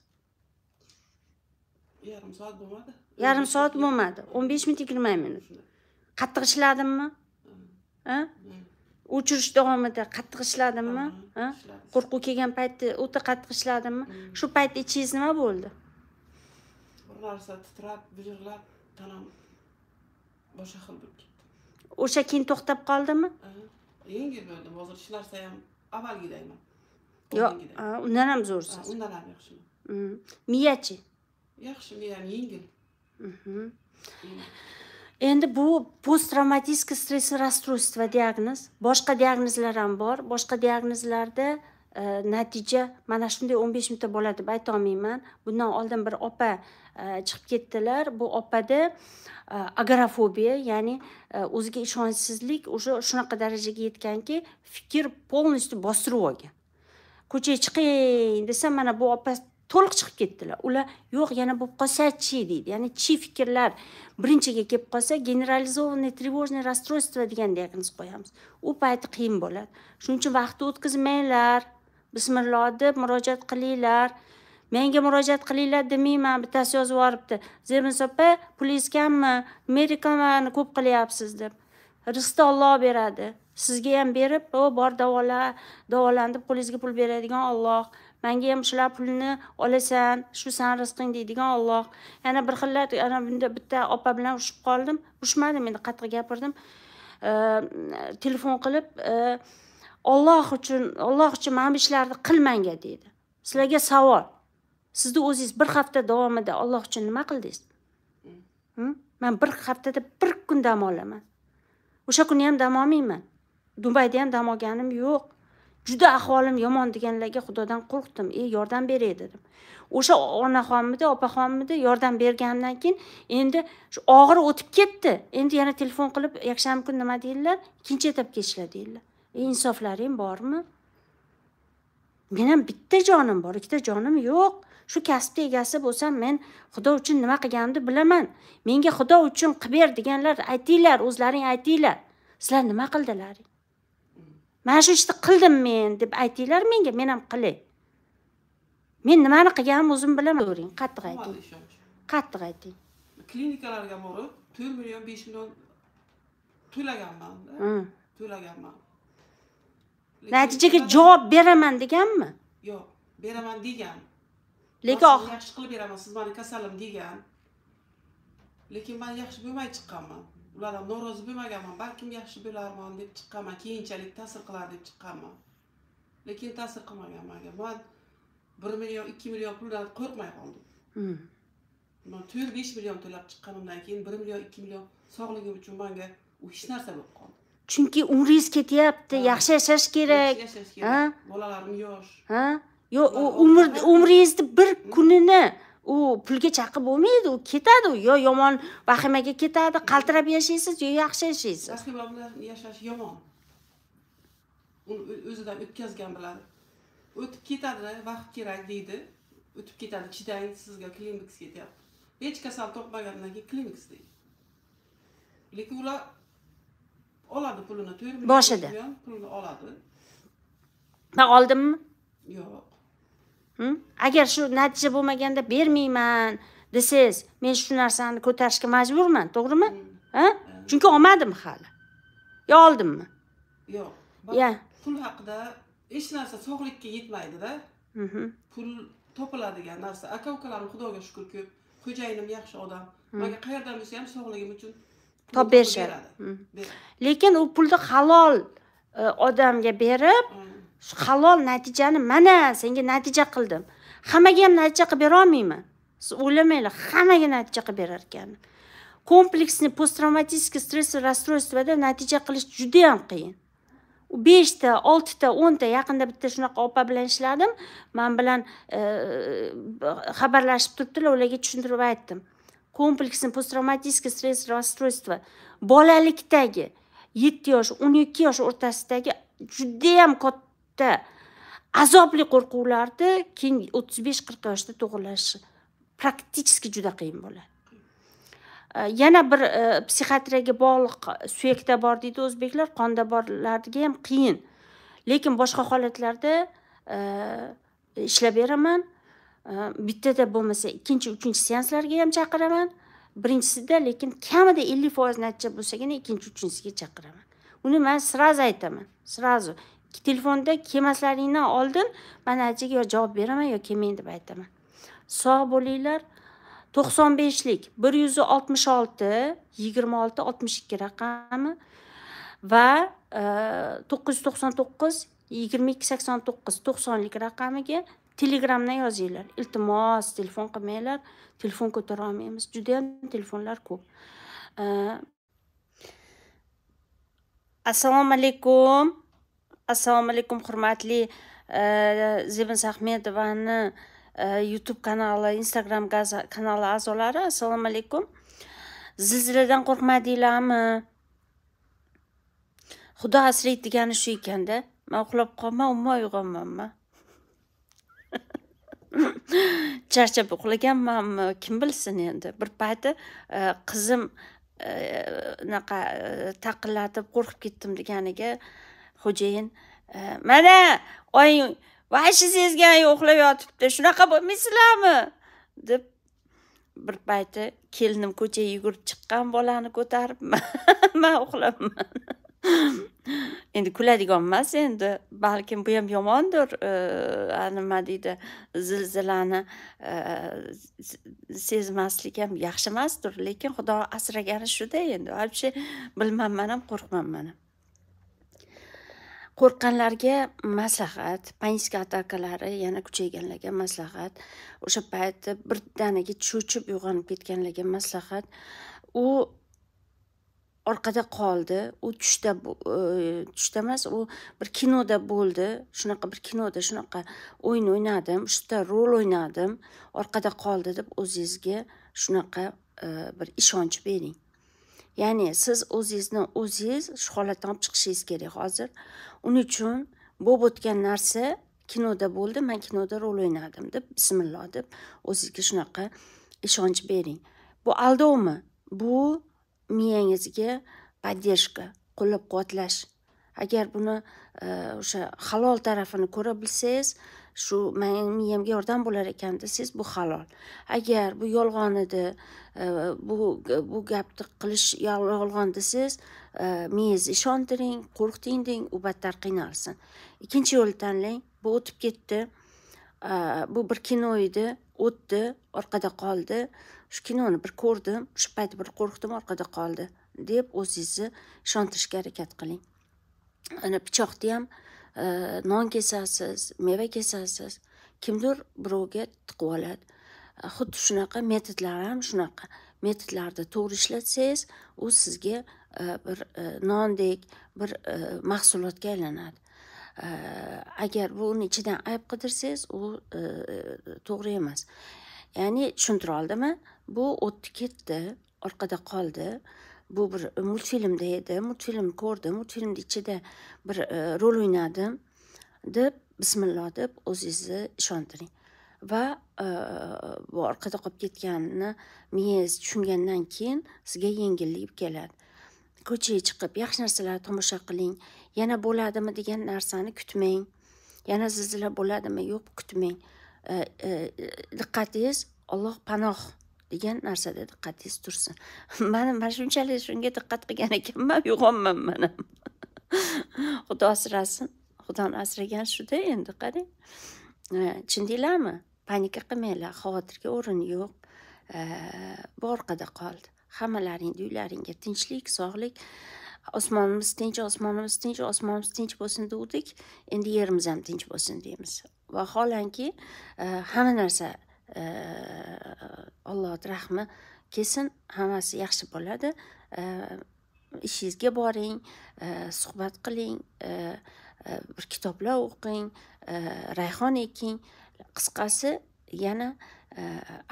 yarim soat bo'lmadi yarim soat bo'lmadi o'n besh minut yigirma minut qattiq ishladimmi o'chirish davomida qattiq ishladimmi qo'rquv kelgan paytda o'ta qattiq ishladimmi mm. shu payt ichingiz nima bo'ldi narsa titrab bijirlab tanam boshqa xil bo'lib ketdi o'sha keyin to'xtab qoldimi yengil bo'ldim hozir hech narsa ham avvalgiday emas yo'q undan ham zo'rsiz undan ham yaxshiman mm. miyachi yaxshi miyam yengil mhm. endi bu post stress расстройство diagnoz boshqa diagnozlar ham bor boshqa diagnozlarda e, natija mana shunday o'n besh mingta bola deb aytolmayman bundan oldin bir opa E, chiqib ketdilar bu opada e, agorafobiya ya'ni e, o'ziga ishonchsizlik уже shunaqa darajaga yetganki fikr полностью bostirib olgan ko'chaga chiqing desa mana bu opa to'liq chiqib ketdilar ular yo'q yana bo'lib qolsachi deydi ya'ni chi fikrlar birinchiga kelib qolsa generalizованный тревожный расстройство degan diagnoz qo'yamiz u payti qiyin bo'ladi shuning uchun vaqtni o'tkazmanglar bismillah deb murojaat qilinglar menga murojaat qilinglar demayman bittasi yozib yuboribdi zemis opa pul kammi nima reklamani ko'p qilyapsiz deb rizqni olloh beradi sizga ham berib o bor davala davolandib qo'lingizga pul beradigan olloh manga ham shular pulni olasan shu sani rizqing deydigan olloh yana bir xillar ana bunda bitta opa bilan urushib qoldim urushmadim endi qattiq gapirdim telefon qilib olloh uchun olloh uchun mana bu ishlarni qilmanga deydi sizlarga savol sizni o'zingiz bir hafta davomida olloh uchun nima qildingiz man hmm. hmm? bir haftada bir kun dam olaman o'sha kuni ham dam olmayman dubayda ham dam olganim yo'q juda ahvolim yomon deganlarga xudodan qo'rqdim e yordam beray dedim o'sha onaxonmidi opaxonmidi yordam bergandan keyin endi shu og'ir o'tib ketdi endi yana telefon qilib yakshanba kuni nima deydilar ikkinchi etapga ishla deydilar e insoflaring bormi men ham bitta jonim bor ikkita jonim yo'q shu kasbni egasi bo'lsam men xudo uchun nima qilganimni bilaman menga xudo uchun qilib ber deganlar aytinglar o'zlaring aytinglar sizlar nima qildilar mana shu ishni qildim men deb aytinglar menga men ham qilay men nimani qilganimni o'zim bilaman ko'ring qattiq ayting qattiq ayting klinikalarga borib to'rt million besh million to'laganman to'laganman natijaga javob beraman deganmi yo'q beraman degan lekin yaxshi qilib beraman siz mani kasalim degan lekin man yaxshi bo'lmay chiqqanman ular norozi bo'lmaganman balkim yaxshi bo'larman deb chiqqanman keyinchalik ta'sir qilar deb chiqqanman lekin ta'sir qilmagan manga man bir million ikki million puldan qo'rqmay qoldim hmm. man to'rt besh million to'lab chiqqanimdan keyin bir million ikki million sog'ligim uchun manga u hech narsa bo'lib qoldi chunki umringiz ketyapti yaxshi yashash kerak yaxshi yashash kerak bolalarim yosh ha yo umr umringizni bir kunini u pulga chaqib bo'lmaydi u ketadi u yo yomon vahimaga ketadi qaltirab yashaysiz yo yaxshi yashaysiz bilan yashash yomon uni o'zidan o'tkazgan biladi o'tib ketadi vaqt kerak deydi o'tib ketadi chidang sizga klinikaga ketyapti hech kasal topmagandan keyin klimaks deydi lekin ular oladi pulini to'rt million boshida pulini oladi oldimmi yo'q agar shu natija bo'lmaganda bermayman desangiz men shu narsani ko'tarishga majburman to'g'rimi hmm. ha chunki olmadim hali yo oldimmi yo'q pul haqida hech narsa sog'likka yetmaydida pul topiladigan narsa aka ukalarim xudoga shukur ko'p xo'jayinim yaxshi odam manga qayerdan bo'lsa ham sog'ligim uchun topib berishadi lekin u pulni halol e, odamga berib shu halol natijani mana senga natija qildim hammaga ham natija qilib bera olmayman siz o'ylamanglar hammaga natija qilib berar ekan kompleksni posttraumatический stress расстройствоda natija qilish juda yam qiyin beshta oltita o'nta yaqinda bitta shunaqa opa bilan ishladim man bilan e, xabarlashib turibdilar ularga tushuntirib aytdim kompleksni posttraumatический stress расстройство bolalikdagi yetti yosh o'n ikki yosh o'rtasidagi judayam katta katta azobli qo'rquvlarni keyin o'ttiz besh qirq yoshda to'g'irlash praktichески juda qiyin bo'ladi e, yana bir e, psixiatriyaga bog'liq suyakda bor deydi o'zbeklar qonda borlarga ham qiyin lekin boshqa holatlarda e, ishlab beraman bittada bo'lmasa ikkinchi uchinchi seanslarga ham chaqiraman birinchisida lekin kamida ellik foiz natija bo'lsagina ikkinchi uchinchisiga chaqiraman uni man сразу aytaman сразу telefonda kelmaslaringdan oldin man ajiga yo javob beraman yo kelmang deb aytaman sog' bo'linglar to'qson beshlik bir yuz oltmish olti yigirma olti oltmish ikki raqami va e, to'qqiz yuz to'qson to'qqiz yigirma ikki sakson to'qqiz to'qsonlik raqamiga telegramdan yozinglar iltimos telefon qilmanglar telefon ko'tara olmaymiz judayam telefonlar ko'p e, assalomu alaykum assalomu alaykum hurmatli e, zebin sahmedovani e, youtube kanali instagram kanali a'zolari assalomu alaykum zilziladan qo'rqmadinglarmi xudo asraydi degani shu ekanda man uxlab qolman umuman uyg'onmanman charchab uxlaganmanmi kim bilsin endi bir payti e, qizim unaqa taqillatib qo'rqib ketdim deganiga xo'jayin e, mana oying vashi sezgan uxlab yotibdi shunaqa bo'lmaysizlarmi deb bir payti kelinim ko'chaga yugurib chiqqan bolani ko'tarib man uxlabman endi kuladigan emas endi balkim bu ham yomondir e, nima deydi zilzilani e, sezmaslik ham yaxshi emasdir lekin xudo asragani shuda endi вообще bilmam man ham qo'rqmam man ham qo'rqqanlarga maslahat panika atakalari yana kuchayganlarga maslahat o'sha paytda birdaniga cho'chib uyg'onib ketganlarga maslahat u orqada qoldi u tushda e, tushda emas u bir kinoda bo'ldi shunaqa bir kinoda shunaqa o'yin o'ynadim shunda rol o'ynadim orqada qoldi deb o'zingizga shunaqa e, bir ishonch bering ya'ni siz o'zingizni o'zingiz shu holatdan olib chiqishingiz kerak hozir uning uchun bo'lib o'tgan narsa kinoda bo'ldi man kinoda rol o'ynadim deb bismillah deb o'zingizga shunaqa ishonch bering bu aldovmi bu miyangizga поддержка qo'llab quvvatlash agar buni e, o'sha halol tarafini ko'ra bilsangiz shu mening miyamga yordam bo'lar ekan desangiz bu halol agar bu yolg'on edi bu bu gapni qilish yolg'on desangiz e, miyangizni ishontiring qo'rqiting deng u battar qiynalsin ikkinchi yo'lni tanlang bu o'tib ketdi e, bu bir kino edi o'tdi orqada qoldi shu kinoni bir ko'rdim shu payt bir qo'rqdim orqada qoldi deb o'zingizni ishontirishga harakat qiling ana pichoqni ham Э, non kesasiz meva kesasiz kimdir birovga tiqib oladi xuddi shunaqa metodlar ham shunaqa metodlarni to'g'ri ishlatsangiz u sizga e, bir e, nondek bir e, mahsulotga aylanadi agar buni ichidan ayb qidirsangiz u to'g'ri emas ya'ni tushuntira oldimi bu o'tdi ketdi orqada qoldi bu bir e, multfilmda edi multfilm ko'rdim multfilmni ichida bir e, rol o'ynadim deb bismillah deb o'zingizni ishontiring va e, bu orqada qolib ketganini miyangiz tushungandan keyin sizga yengillik keladi ko'chaga chiqib yaxshi narsalarni tomosha qiling yana bo'ladimi degan narsani kutmang yana zilzila bo'ladimi yo'q kutmang e, e diqqatingiz olloh panoh degan narsada diqqatingiz tursin mana mana shunchalik shunga diqqat qilgan ekanman uyg'onman man ham xudo asrasin xudoni asragan shuda endi qarang e, chin deyilami panika qilmanglar xavotirga o'rin yo'q e, bu orqada qoldi hammalaringni uylaringga tinchlik sog'lik osmonimiz tinch osmonimiz tinch osmonimiz tinch bo'lsin degdik endi yerimiz ham tinch bo'lsin deymiz vaholanki e, hamma narsa alloh rahmi kelsin hammasi yaxshi bo'ladi ishingizga boring suhbat qiling bir kitoblar o'qing rayhon eking qisqasi yana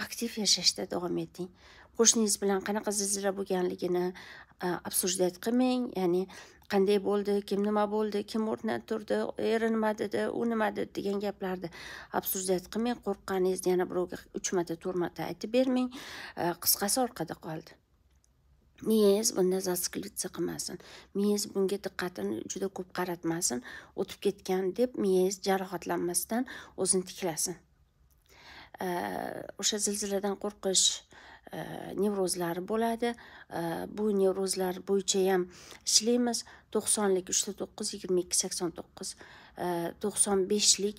aktiv yashashda davom eting qo'shningiz bilan qanaqa zilzila bo'lganligini обсуждать qilmang ya'ni qanday bo'ldi kim nima bo'ldi kim o'rnidan turdi e, eri nima dedi u nima dedi degan gaplarni absurdiyat qilmang qo'rqqaningizni yana birovga uch marta to'rt marta aytib bermang e, qisqasi orqada qoldi miyangiz bunda зациклиться qilmasin miyangiz bunga diqqatini juda ko'p qaratmasin o'tib ketgan deb miyangiz jarohatlanmasdan o'zini tiklasin e, o'sha zilziladan qo'rqish nevrozlari bo'ladi bu nevrozlar bo'yicha ham ishlaymiz to'qsonlik uchta to'qqiz yigirma ikki sakson to'qqiz to'qson beshlik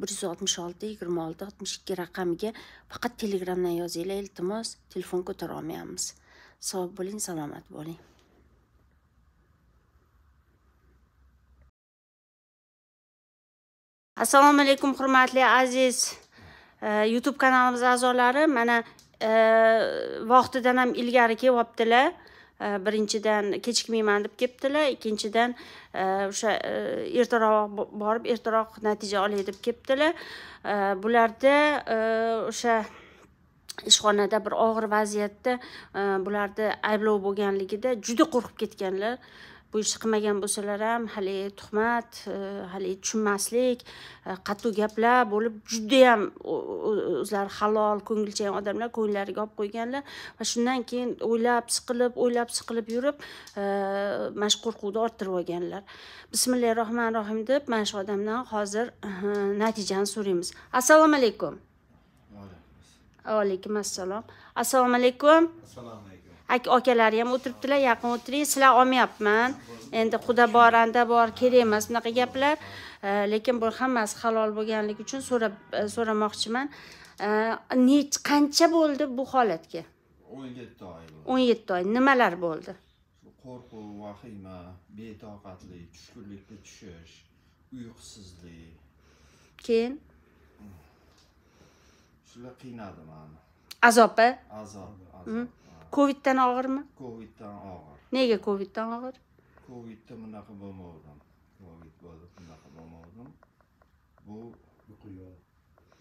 bir yuz oltmish olti yigirma olti oltmish ikki raqamiga faqat telegramdan yozinglar iltimos telefon ko'tara olmayapmiz sog' bo'ling salomat bo'ling assalomu alaykum hurmatli aziz youtube kanalimiz a'zolari mana vaqtidan ham ilgari kelyaptilar birinchidan kechikmayman deb kelibdilar ikkinchidan o'sha ertaroq borib ertaroq natija olay deb kelibdilar bularda o'sha ishxonada bir og'ir vaziyatda bularni ayblov bo'lganligida juda qo'rqib ketganlar bu ishni qilmagan bo'lsalar ham haligi tuhmat e, haligi tushunmaslik e, qattiq gaplar bo'lib judayam o'zlari halol ko'ngilchan odamlar ko'ngillariga olib qo'yganlar va shundan keyin o'ylab siqilib o'ylab siqilib yurib e, mana shu qo'rquvni orttirib olganlar bismillahi rohmanir rohim deb mana shu odamdan hozir natijani so'raymiz assalomu alaykum vaalaykum assalom assalomu alaykum assalomu alaykum akalari ham o'tiribdilar yaqin o'tiring sizlar olmayapman endi quda boranda bor kerak emas bunaqa gaplar lekin bu hammasi halol bo'lganligi uchun so'rab e, so'ramoqchiman nech qancha bo'ldi bu holatga o'n yetti oy o'n yetti oy nimalar bo'ldi qo'rquv vahima betoqatlik tushkunlikka tushish uyqusizlik keyin shular qiynadi mani azobi azob azob coviddan og'irmi coviddan og'ir nega coviddan og'ir covidda bunaqa bo'lmagan covid bo'lib bunaqa bo'lmagan bu uyqu yo'q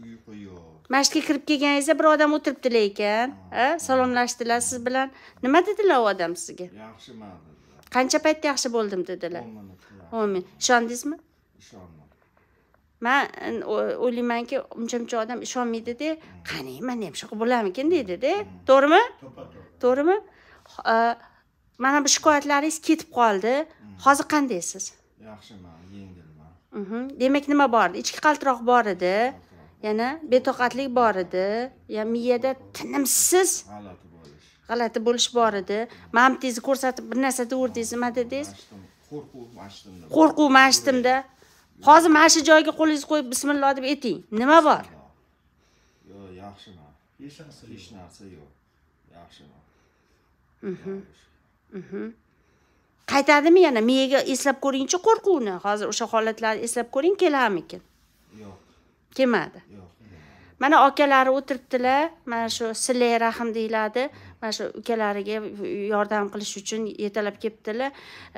uyqu yo'q mashqga kirib kelganingizda bir odam o'tiribdi lekin a salomlashdilar siz bilan nima dedilar u odam sizga yaxshiman dedilar qancha paytda yaxshi bo'ldim dedilar o'n minut o'n minut ishondingizmi ishondim man o'ylaymanki uncha muncha odam ishonmaydida qani man ham shunaqa bo'larmikin deydida to'g'rimi to'g'rimi e, mana bu shikoyatlaringiz ketib qoldi mm. hozir qandaysiz yaxshiman yengilman mhm. demak nima bor edi ichki qaltiroq bor edi yana betoqatlik bor edi ya miyada tinimsiz g'alati bo'lish bor edi mm. mamtingizni ko'rsatib bir narsa deaverdingiz nima dedingiz qo'rquv mashtimda qo'rquv mashtimda hozir mana shu joyga qo'lingizni qo'yib bismillo deb ayting nima bor yo'q yaxshiman hech narsa yo'q yaxshiman qaytadimi yana miyaga eslab ko'ringchi qo'rquvni hozir o'sha holatlarni eslab ko'ring keladimikin yo'q kelmadi yo'q mana akalari o'tiribdilar mana shu silay rahim deyiladi mana shu ukalariga yordam qilish uchun yetalab kelibdilar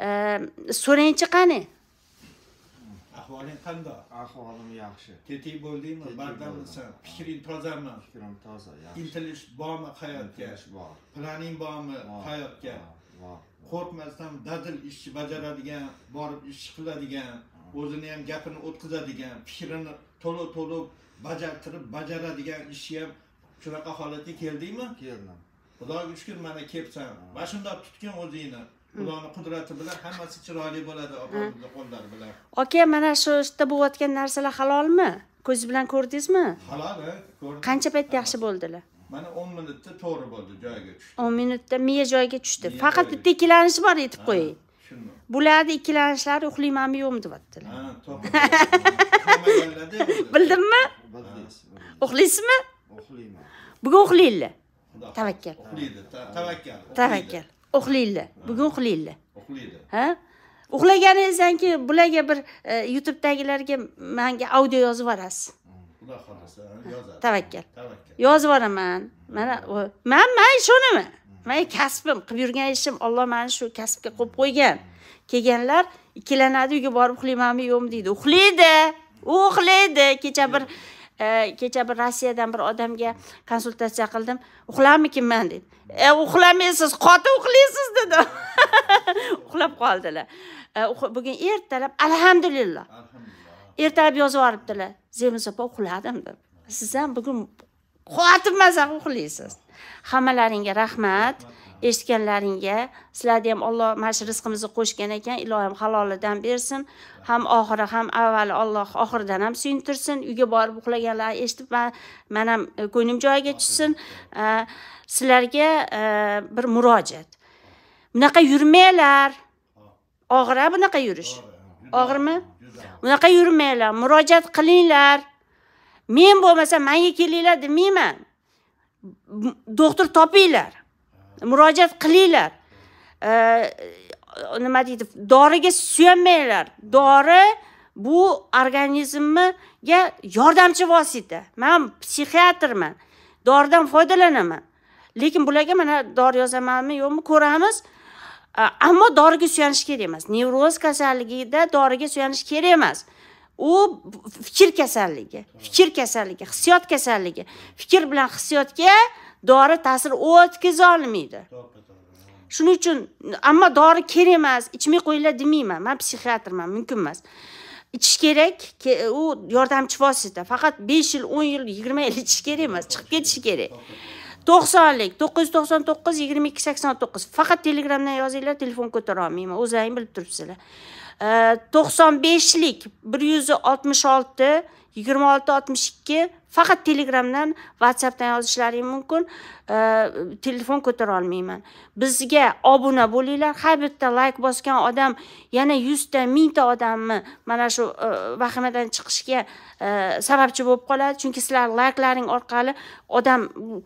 ehm, so'rangchi qani ahvoling qandoq ahvolim yaxshi tetik bo'ldingmi bardammisan fikring tozami fikrim toza yaxshi intilish bormi hayotga intilish bor planing bormi hayotga bor qo'rqmasdan dadil ishni bajaradigan borib ish qiladigan o'zini ham gapini o'tkazadigan fikrini to'liq to'liq bajartirib bajaradigan ishni ham shunaqa holatga keldingmi keldim xudoga shukur mana kelibsan mana shundoq tutgin o'zingni ularni qudrati bilan hammasi chiroyli bo'ladi opamizni qo'llari bilan aka mana shu ishda bo'layotgan narsalar halolmi ko'z bilan ko'rdingizmi halol e, ko'rdim qancha paytda yaxshi bo'ldilar mana o'n minutda to'g'ri bo'ldi joyiga tushdi o'n minutda miya joyiga tushdi faqat bitta ikkilanishi bor aytib qo'ying bularni ikkilanishlari uxlaymanmi yo'qmi deyaptilar bildimmi uxlaysizmi uxlayman bugun uxlaydilar tavakkal uxlaydi tavakkal tavakkal uxlaydi bugun uxlaydi ha uxlaganingizdan keyin bularga bir e, youtubedagilarga manga audio yozib yuborasiz xudo hmm, xohlasa yozadi tavakkal tavakkal yozib yuboraman mana hmm. man man shuniman hmm. mani kasbim qilib yurgan ishim olloh mani shu kasbga qo'yib qo'ygan kelganlar ikkilanadi uyga borib uxlaymanmi yo'qmi deydi uxlaydi u uxlaydi kecha bir E, kecha bir rossiyadan bir odamga konsultatsiya qildim uxlamikinman dedi e uxlamaysiz qotib uxlaysiz dedi uxlab qoldilar e, bugun ertalab alhamdulillah ertalab yozib yuboribdilar zemis opa uxladim deb siz ham bugun qotib uxlaysiz hammalaringga rahmat eshitganlaringga sizlarni ham alloh mana shu rizqimizni qo'shgan ekan ilohim halolidan bersin ham oxiri ham avvali alloh oxiridan ham suyuntirsin uyga borib uxlaganlarni eshitib man ham e, ko'nglim joyiga tushsin e, sizlarga e, bir murojaat bunaqa yurmanglar og'ir a bunaqa yurish og'irmi bunaqa yurmanglar murojaat qilinglar men bo'lmasa manga kelinglar demayman doktor topinglar murojaat qilinglar nima deydi doriga suyanmanglar dori bu organizmga yordamchi vosita man psixiatrman doridan foydalanaman lekin bularga mana dori yozamanmi yo'qmi ko'ramiz ammo doriga suyanish kerak emas nevroz kasalligida doriga suyanish kerak emas u fikr kasalligi fikr kasalligi hissiyot kasalligi fikr bilan hissiyotga dori ta'sir o'tkaza olmaydi shuning uchun ammo dori kerak emas ichmay qo'yinglar demayman man psixiatrman mumkin emas ichish kerak u yordamchi vosita faqat besh yil o'n yil yigirma yil ichish kerak emas chiqib ketishi kerak to'qsonlik to'qqiz yuz to'qson to'qqiz yigirma ikki sakson to'qqiz faqat telegramdan yozinglar telefon ko'tara olmayman o'zlaring bilib turibsizlar to'qson beshlik bir yuz oltmish olti yigirma olti oltmish ikki faqat telegramdan whatsappdan yozishlaring mumkin telefon ko'tara olmayman bizga obuna bo'linglar har bitta layk bosgan odam yana yuzta mingta odamni mana shu e, vahimadan chiqishga e, sababchi bo'lib qoladi chunki sizlar layklaring orqali odam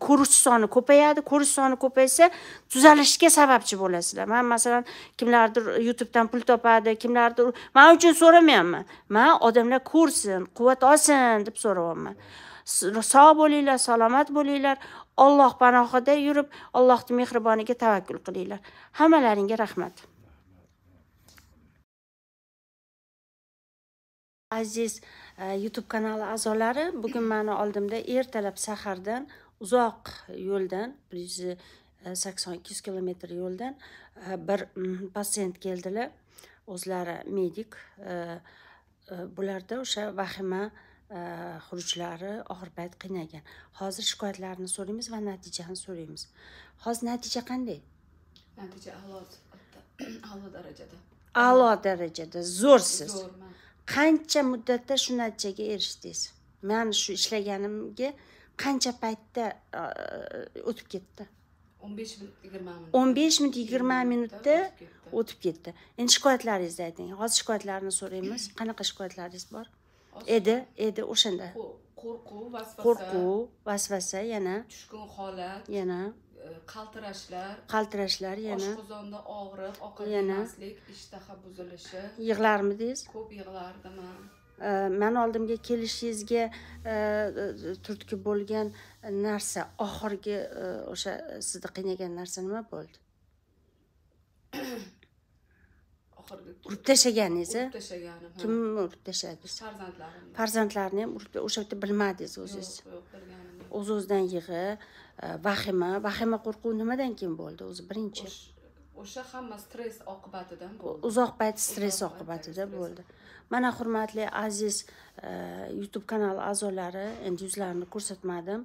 ko'rish soni ko'payadi ko'rish soni ko'paysa tuzalishga sababchi bo'lasizlar man masalan kimlardir youtubedan pul topadi kimlardir man uchun so'ramayapman man odamlar ko'rsin quvvat olsin deb so'rayapman sog' bo'linglar salomat bo'linglar olloh panohida yurib allohni mehriboniga tavakkul qilinglar hammalaringga rahmat aziz e, youtube kanali a'zolari bugun mani oldimda ertalab sahardan uzoq yo'ldan bir yuz e, sakson ikki yuz kilometr yo'ldan e, bir patsient keldilar o'zlari medik bularda o'sha vahima Э, xurujlari og'ir payt qiynagan hozir shikoyatlarini so'raymiz va natijani so'raymiz hozir natija qanday natija a'lo a'lo darajada a'lo darajada zo'rsiz qancha muddatda shu natijaga erishdingiz man shu ishlaganimga qancha paytda e, o'tib ketdi o'n besh minut yigirma minut o'n besh minut yigirma minutda o'tib ketdi endi shikoyatlaringizni ayting hozir shikoyatlarni so'raymiz qanaqa shikoyatlaringiz bor edi edi o'shanda qo'rquv vasvasa qo'rquv vasvasa yana tushkun holat yana e, qaltirashlar qaltirashlar yana oshqozonda og'riq ovqat ishtaha buzilishi yig'larmidingiz ko'p yig'lardim e, mani oldimga kelishingizga e, turtki bo'lgan narsa oxirgi o'sha sizni qiynagan narsa nima bo'ldi oxirgi urib tashlaganingiz urib tashlaganim kimni urib tashladingiz farzandlarimni farzandlarini ham urib o'sha yerda bilmadingiz o'zingiz yo'q o'z o'zidan yig'i e, vahima vahima qo'rquv nimadan keyin bo'ldi o'zi birinchi o'sha hamma stress oqibatidan bo'ldi uzoq payt stress oqibatida bo'ldi mana hurmatli aziz e, youtube kanali a'zolari endi yuzlarini ko'rsatmadim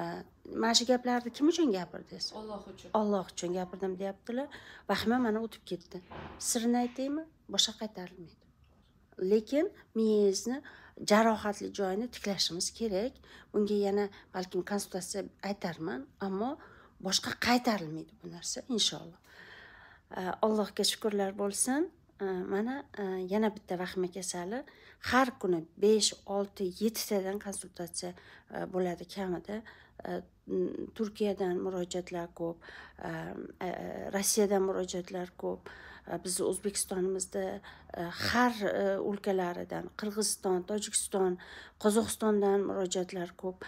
e, mana shu gaplarni kim uchun gapirdingiz alloh uchun alloh uchun gapirdim deyaptilar vahima mana o'tib ketdi sirini aytaymi boshqa qaytarilmaydi lekin miyangizni jarohatli joyini tiklashimiz kerak bunga yana balkim konsultatsiya aytarman ammo boshqa qaytarilmaydi bu narsa inshaalloh allohga shukurlar bo'lsin mana yana bitta vahima kasali har kuni besh olti yettitadan konsultatsiya e, bo'ladi kamida e, turkiyadan murojaatlar ko'p e, rossiyadan murojaatlar ko'p bizni o'zbekistonimizda har o'lkalaridan qirg'iziston tojikiston qozog'istondan murojaatlar ko'p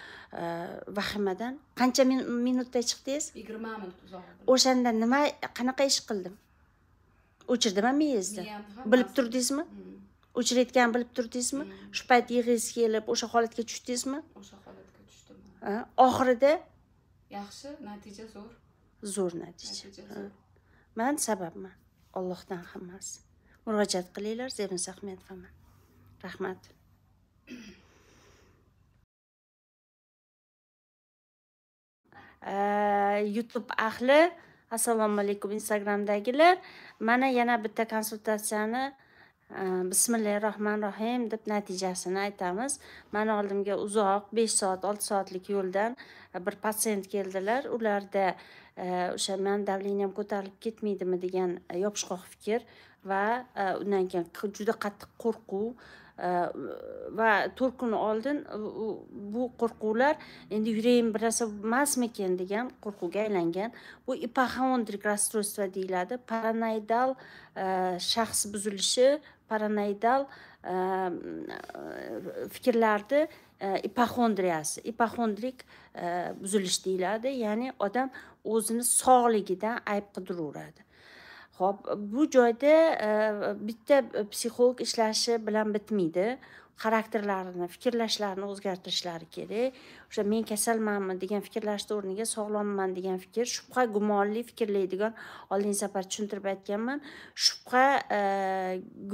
vahimadan qancha minutda chiqdingiz yigirma minut o'shanda nima qanaqa ish qildim o'chirdimi miyangizni bilib turdingizmi mm. o'chirayotganini bilib turdingizmi hmm. shu payt yig'ingiz kelib o'sha holatga tushdingizmi o'sha holatga tushdim oxirida yaxshi natija zo'r zo'r natija man sababman ollohdan hammasi murojaat qilinglar zebnisa ahmedovaman rahmat youtube ahli assalomu alaykum instagramdagilar mana yana bitta konsultatsiyani bismillahi rohmanir rohim deb natijasini aytamiz mani oldimga uzoq besh soat olti soatlik yo'ldan e, bir patsient keldilar ularda e, o'sha mani давлением ko'tarilib ketmaydimi degan e, yopishqoq fikr va undan keyin juda qattiq qo'rquv va to'rt kun oldin bu qo'rquvlar endi yuragim bir narsa emasmikin degan qo'rquvga aylangan bu ipoxondrik расстройство deyiladi paranoidal shaxs buzilishi paranoidal e, e, fikrlarni e, ipoxondriyasi ipoxondrik buzilish deyiladi ya'ni odam o'zini sog'ligidan ayb qidiraveradi ho'p bu joyda bitta psixolog ishlashi bilan bitmaydi xarakterlarini fikrlashlarini o'zgartirishlari kerak o'sha men kasalmanmi degan fikrlashni o'rniga sog'lomman degan fikr shubha gumonli fikrlaydigan oldingi safar tushuntirib aytganman shubha e,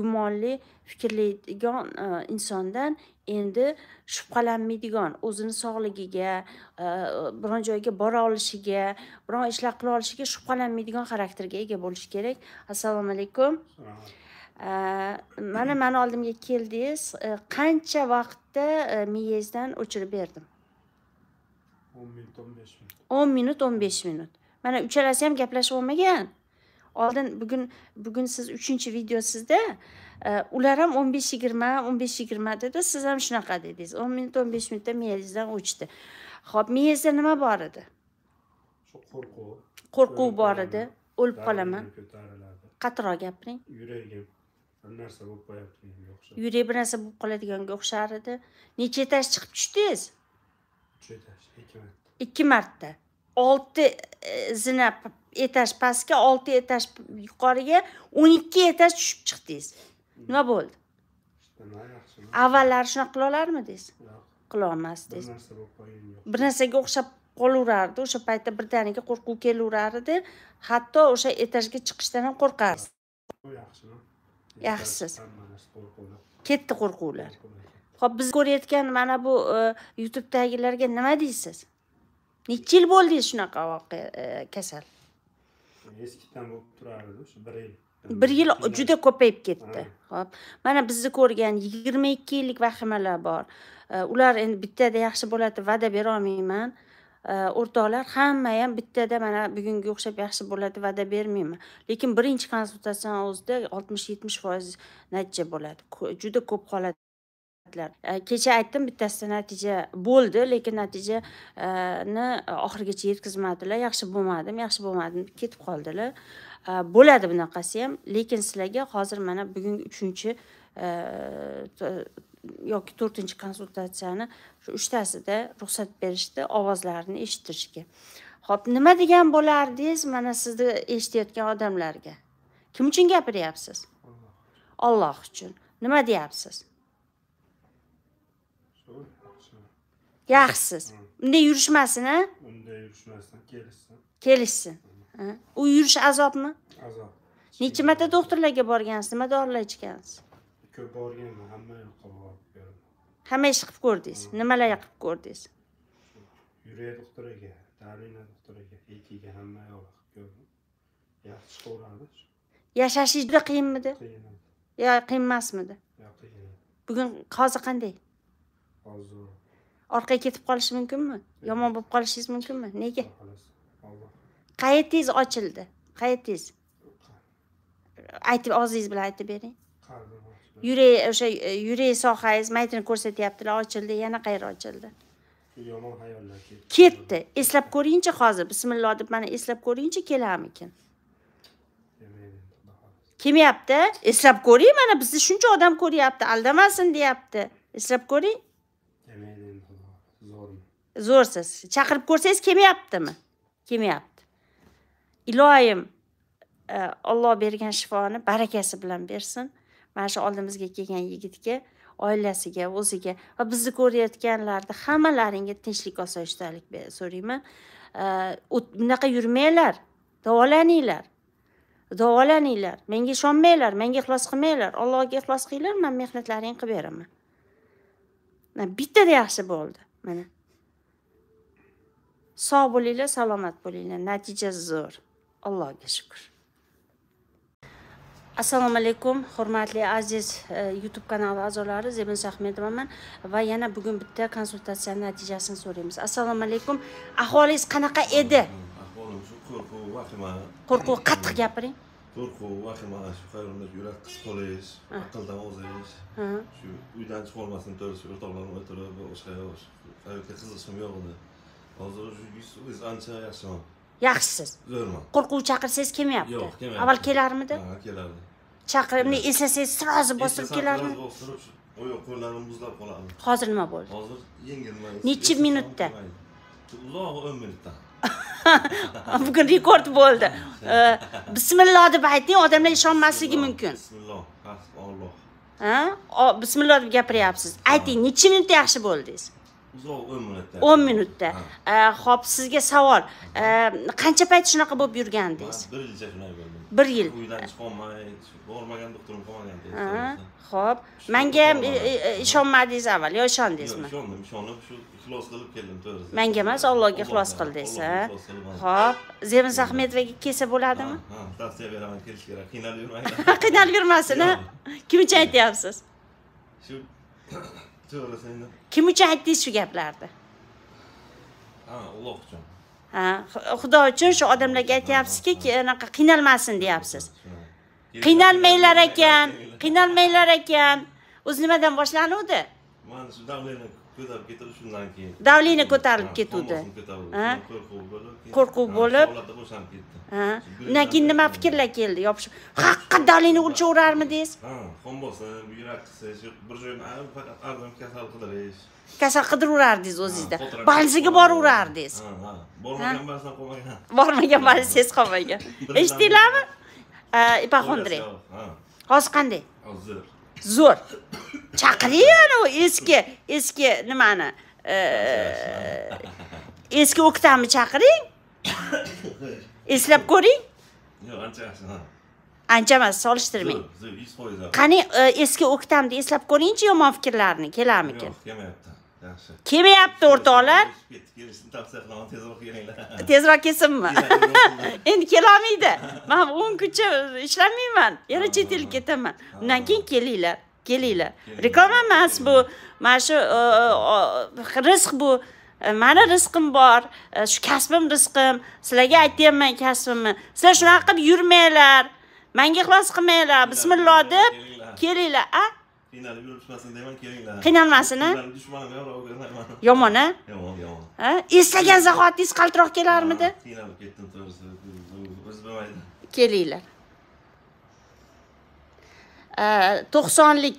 gumonli fikrlaydigan e, insondan endi shubhalanmaydigan o'zini sog'ligiga e, biron joyga bora olishiga biron ishlar qila olishiga shubhalanmaydigan xarakterga ega bo'lishi kerak assalomu alaykum mana mani oldimga keldingiz e, qancha vaqtda e, miyangizdan o'chirib berdim o'n minut o'n besh minut o'n minut o'n besh minut mana uchalasi ham gaplashib olmagan oldin bugun bugun siz uchinchi videosizda e, ular ham o'n besh yigirma o'n besh yigirma dedi siz ham shunaqa dedingiz o'n minut o'n besh minutda miyangizdan o'chdi ho'p miyangizda nima bor edi qo'rquv qo'rquv bor edi o'lib qolaman qattiqroq gapiring yuragim bir narsa bo'lib qo'yapti o'xshab yurak bir narsa bo'lib qoladiganga o'xshar edi necha etaj chiqib tushdingiz uch etaj ikki marta ikki marta olti e, zina etaj pastga olti etaj yuqoriga o'n ikki etaj tushib chiqdingiz nima bo'ldi avvallari shunaqa qila olarmidingiz yo'q qilolmasdingiz bir bir narsaga o'xshab qolaverardi o'sha paytda birdaniga qo'rquv kelaverar edi hatto o'sha etajga chiqishdan ham qo'rqarsiz yaxshimi yaxshisiz ketdi qo'rquvlar ho'p biz ko'rayotgan mana bu e, youtubedagilarga nima deysiz nechi yil bo'ldi shunaqa e, kasal eskidan bo'lib turardi o'sha bir yil bir yil juda ko'payib ketdi ho'p mana bizni ko'rgan yigirma ikki yillik vahimalar bor e, ular endi bittada yaxshi bo'ladi deb va'da berolmayman Э, o'rtoqlar hammayam bittada mana bugunga o'xshab yaxshi bo'ladi va'da bermayman lekin birinchi konsultatsiyani o'zida oltmish yetmish foiz natija bo'ladi juda ko'p holat э, kecha aytdim bittasida natija bo'ldi lekin natijani e, oxirigacha yetkazmadilar yaxshi bo'lmadim yaxshi bo'lmadim deb ketib qoldilar э, bo'ladi bunaqasi ham lekin sizlarga hozir mana bugungi uchinchi e, yoki to'rtinchi konsultatsiyani shu uchtasida ruxsat berishdi ovozlarini eshittirishga ho'p nima degan bo'lardingiz mana sizni eshitayotgan odamlarga kim uchun gapiryapsiz olloh uchun nima deyapsiz yaxshisiz unday yurishmasin a unday yurishmasin kelishsin kelishsin u yurish azobmi azob necha marta doktorlarga borgansiz nima dorilar ichgansiz ko'p borganman hamma yoqqa borib hamma ish qilib ko'rdingiz hmm. Nimalar qilib ko'rdingiz yuriya doktoriga dalina doktoriga ekiga hamma yoqni qilib ko'rdim yaxshi chiqaveradi yashash juda qiyinmidi qiyin yo qiyin emasmidi yo'q qiyin bugun hozir qanday hozir orqaga ketib qolishi mumkinmi yomon bo'lib qolishingiz mumkinmi nega qayeringiz ochildi qayeringiz aytib og'zingiz bilan aytib bering qalbim yurak o'sha e, yurak sohangiz maydini ko'rsatyaptilar ochildi yana qayer ochildi yomon hayollar ketdi eslab ko'ringchi hozir bismillah deb mana eslab ko'ringchi kelarmikin kelmayapti eslab ko'ring mana bizni shuncha odam ko'ryapti aldamasin deyapti eslab ko'ring zo'rsiz chaqirib ko'rsangiz kelmayaptimi kelmayapti ilohim olloh e, bergan shifoni barakasi bilan bersin mana shu oldimizga kelgan yigitga oilasiga o'ziga va bizni ko'rayotganlarni hammalaringga tinchlik osoyishtalik so'rayman bunaqa yurmanglar davolaninglar davolaninglar menga ishonmanglar menga ixlos qilmanglar allohga ixlos qilinglar man mehnatlaringni qilib beraman mana bittada yaxshi bo'ldi mana sog' bo'linglar salomat bo'linglar natija zo'r allohga shukur assalomu alaykum hurmatli aziz e, youtube kanali a'zolari zebinsa ahmedovaman va yana bugun bitta konsultatsiyani natijasini so'raymiz assalomu alaykum ahvolingiz qanaqa edi ahvolim shu qo'rquv vahima qo'rquv qattiq gapiring qo'rquv vahima shu qayoqda yurak qisib qolish aqldan ozish shu uydan chiqolmasdan to'g'risi o'rtoqlarim o'tirib o'sha hayotga qiziqishim yo'q edi hozir shu ancha yaxshiman yaxshisiz zo'rman qo'rquv chaqirsangiz kelmayapti yo'q kelmayapti avval kelarmidi ha kelardi chaqirimni eslasangiz srozi bosib kelarmi oyoq qo'llarim muzlab qoladi hozir nima bo'ldi hozir yengilman necha minutda uzoq o'n minutda bugun rekord bo'ldi bismillah deb ayting odamlar ishonmasligi mumkin bismillah olloh ha bismillah deb gapiryapsiz ayting necha minutda yaxshi bo'ldingiz uzoq o'n minutda o'n minutda ho'p sizga savol qancha payt shunaqa bo'lib yurgandingiz bir yilcha shunaqa bo'ldim bir yil uydan chiqolmay bormagan doktorim qolmagan ho'p manga ham ishonmadingiz avval yo ishondingizmi ishondim ishonib shu ixlos qilib keldim to'g'risi manga emas allohga ixlos qildingiz ho'p zemin ahmedovaga kelsa bo'ladimi ha tavsiya beraman kelish kerak qiynalib yurmang qiynalib yurmasin a kim uchun aytyapsiz shu yig'lasa endi kim uchun aytdingiz shu gaplarni ha alloh uchun ha xudo uchun shu odamlarga aytyapsizki anaqa qiynalmasin deyapsiz qiynalmanglar ekan qiynalmanglar ekan o'zi nimadan boshlanuvdi mana shu ko'tarib ketadi shundan keyin давление ko'tarilib ketuvdi qo'rquv bo'lib bo'shanib ketdi undan keyin nima fikrlar keldi yopishib haqiqat давление o'lchaverarmidingiz ha qon bosim yurak qisish bir joyni faqat ardan kasal qidirish kasal qidiraverdingiz o'zingizda больницаga boraverardingiz ha bormagan bolsa qolmagan bormagan больницangiz qolmagan eshitdinglarmi ipaxondri hozir qanday hozir zo'r chaqiring anavi eski eski nimani eski o'ktamni chaqiring eslab ko'ring yo'q ancha yaxshi ancha emas solishtirmang qani e, eski o'ktamni eslab ko'ringchi yomon fikrlarni kelarmikin yo'q kelmayapti yaxshi kelmayapti o'rtoqlar kelishni tavsiya qilaman tezroq kelinglar tezroq kelsinmi endi kela olmaydi. Men 10 kuncha ishlamayman yana chet elga ketaman undan keyin kelinglar kelinglar reklama emas bu mana shu rizq bu mani rizqim bor e, shu kasbim rizqim sizlarga aytyapman kasbimni sizlar shunaqa qilib yurmanglar Menga ixlos qilmanglar bismillah deb kelinglar a qiynalib yuribsizmasin deyman kelinglar qiynalmasin dushmanim yomon a yomon yomon ha eslagan zahotingiz qaltiroq kelarmidi qiynalib ketdim to'g'risi o'zi bilmaydi kelinglar to'qsonlik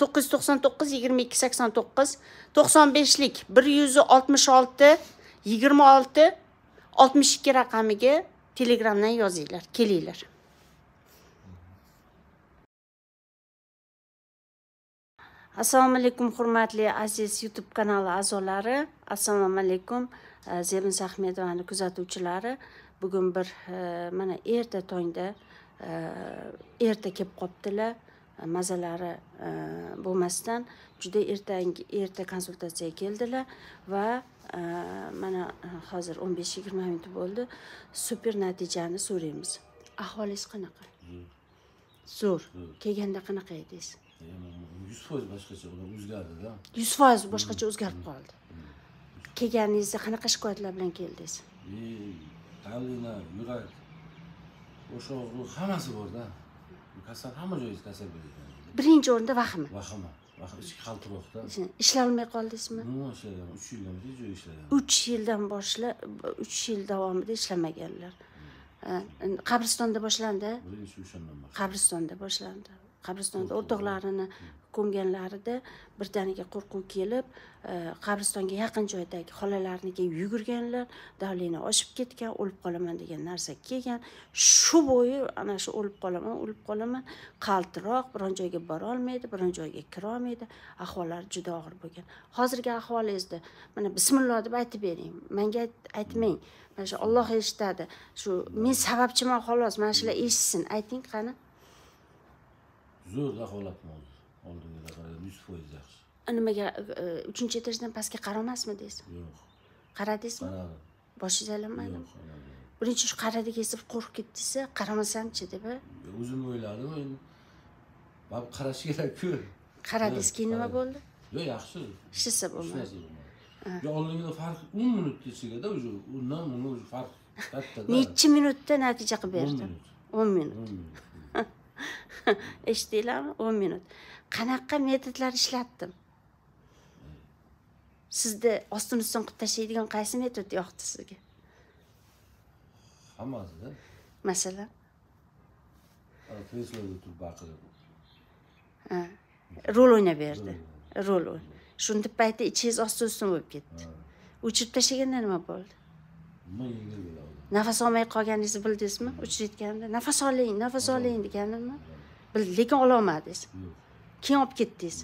to'qqiz yuz to'qson to'qqiz yigirma ikki sakson to'qqiz to'qson beshlik bir yuz oltmish olti yigirma olti oltmish ikki raqamiga telegramdan yozinglar kelinglar assalomu alaykum hurmatli aziz youtube kanali a'zolari assalomu alaykum e, zebin ahmedovani kuzatuvchilari bugun bir e, mana erta tongda e, erta kelib qolibdilar mazalari bo'lmasdan juda ertangi erta konsultatsiyaga keldilar va mana hozir 15-20 minut bo'ldi super natijani so'raymiz ahvolingiz qanaqa hmm. zo'r hmm. kelganda qanaqa edingiz yuz foiz boshqacha o'zgardi o'zgardida yuz foiz boshqacha o'zgarib qoldi kelganingizda qanaqa shikoyatlar bilan keldingiz g'allina yurak o'sha og'riq hammasi borda kasal hamma joyingiz kasal bo'lgan birinchi o'rinda vahima vahima ichki qaltiroqda ishlaolmay qoldingizmi umuman ishlaganman uch yildan beri joy ishlaganman uch yildan boshlab uch yil davomida ishlamaganlar qabristonda boshlandi birinchi o'shandan boshlandi qabristonda boshlandi qabristonda o'rtoqlarini ko'mganlarida birdaniga qo'rquv kelib e, qabristonga yaqin joydagi xolalarnikiga yugurganlar давление oshib ketgan o'lib qolaman degan narsa kelgan shu bo'yi ana shu o'lib qolaman o'lib qolaman qaltiroq biron joyga borolmaydi biron joyga kirolmaydi ahvollari juda og'ir bo'lgan hozirgi ahvolingizni mana bismillah deb aytib bering menga aytmang mana shu olloh eshitadi shu men sababchiman xolos mana shular eshitsin ayting qani zo'r daholatmi hozir oldingiga qaraganda yuz foiz yaxshi nimaga e, uchinchi etajdan pastga qaramasmi deysiz yo'q qaradingizmi qaradim boshingiz aylanmadimi yo'q birinchi shu qaradi deb qo'rqib ketdingiz qaramasamchi deb e? o'zim o'yladim endi man qarash kerakku qaradingiz keyin nima bo'ldi yo'q yaxshi ishlasa narsa bo'lmadi hech narsa bo'lmadi oldingidan farq o'n minutni ichigada уже undan bunga уже farq katta nechi minutda natija qilib berdi o'n minut o'n minut eshitdinglarmi o'n minut qanaqa metodlar ishlatdim sizni ostin ustini qilib tashlaydigan qaysi metod yoqdi sizga hammasida masalan kresloda turib baqirib rol o'ynab berdi rol shunda paytda ichingiz ostin ustun bo'lib ketdi o'chirib tashlaganda nima bo'ldi nima yengil nafas olmay qolganingizni bildingizmi uchratganimda nafas oling nafas oling deganimni bildi lekin ololmadingiz keyin olib ketdingiz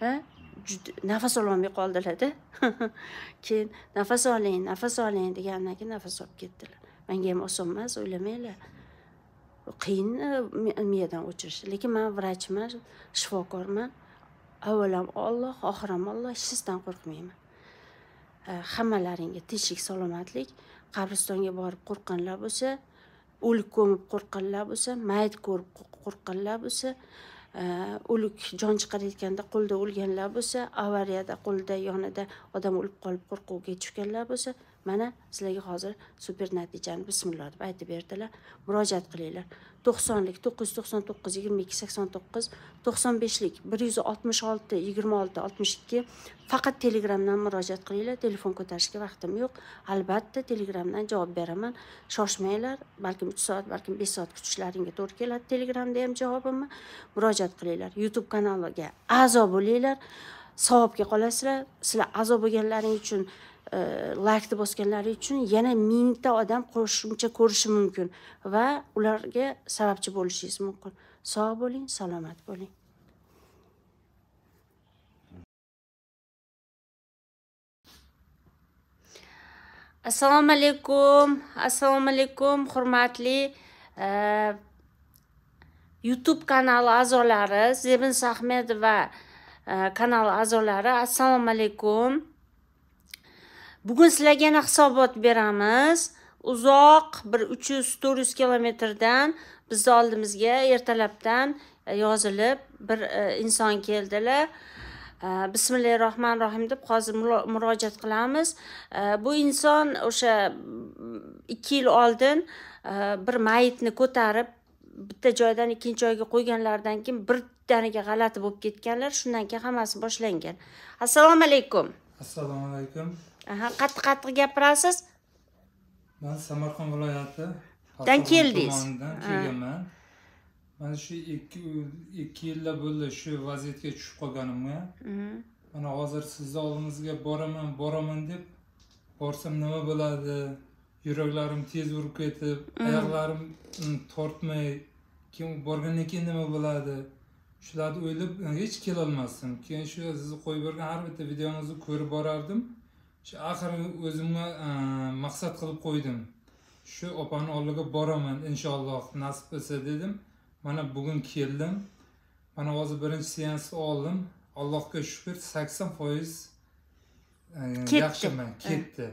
ha nafas ololmay qoldilarda keyin nafas oling nafas oling degandan keyin nafas olib ketdilar menga ham oson emas o'ylamanglar qiyin e, miyadan o'chirish lekin man vrachman shifokorman avvalam olloh oxiram olloh hech narsadan qo'rqmayman hammalaringga tinchlik salomatlik qabristonga borib qo'rqqanlar bo'lsa o'lik ko'mib qo'rqqanlar bo'lsa mayit ko'rib qo'rqqanlar bo'lsa e, o'lik jon chiqarayotganda qo'lda o'lganlar bo'lsa avariyada qo'lida yonida odam o'lib qolib qo'rquvga tushganlar bo'lsa mana sizlarga hozir super natijani bismillah deb aytib berdilar murojaat qilinglar to'qsonlik to'qqiz yuz to'qson to'qqiz yigirma ikki sakson to'qqiz to'qson beshlik bir yuz oltmish olti yigirma olti oltmish ikki faqat telegramdan murojaat qilinglar telefon ko'tarishga vaqtim yo'q albatta telegramdan javob beraman shoshmanglar balkim uch soat balkim besh soat kutishlaringga to'g'ri keladi telegramda ham javobimni murojaat qilinglar youtube kanaliga a'zo bo'linglar savobga qolasizlar sizlar a'zo bo'lganlaringiz uchun E, lakni bosganlari uchun yana mingta odam qo'shimcha ko'rishi mumkin va ularga sababchi bo'lishingiz mumkin sog' bo'ling salomat bo'ling assalomu alaykum assalomu alaykum hurmatli e, youtube kanali a'zolari zebin ahmedova e, kanali a'zolari assalomu alaykum bugun sizlarga yana hisobot beramiz uzoq bir uch yuz to'rt yuz kilometrdan bizni oldimizga ertalabdan e, yozilib bir e, inson keldilar e, bismillahi rohmanir rohim deb hozir murojaat qilamiz e, bu inson o'sha ikki yil oldin bir mayitni ko'tarib bitta joydan ikkinchi joyga qo'yganlaridan keyin birdaniga g'alati bo'lib ketganlar shundan keyin hammasi boshlangan assalomu alaykum assalomu alaykum aha qattiq qattiq gapirasiz man samarqand viloyati dan keldingiz kelganman mana shu ikki ikki yillab bo'ldi shu vaziyatga tushib qolganimga mhm. mana hozir sizni oldingizga boraman boraman deb borsam nima bo'ladi yuraklarim tez urib ketib mhm. oyoqlarim tortmay keyin borgandan keyin nima bo'ladi shularni o'ylab hech kelolmasdim keyin shu sizni qo'yib bergan har bitta videongizni ko'rib borardim shu axir o'zimga e, maqsad qilib qo'ydim shu opani oldiga boraman inshaalloh nasib bo'lsa dedim mana bugun keldim mana hozir birinchi seansni oldim allohga shukur sakson foiz e, yaxshiman ketdi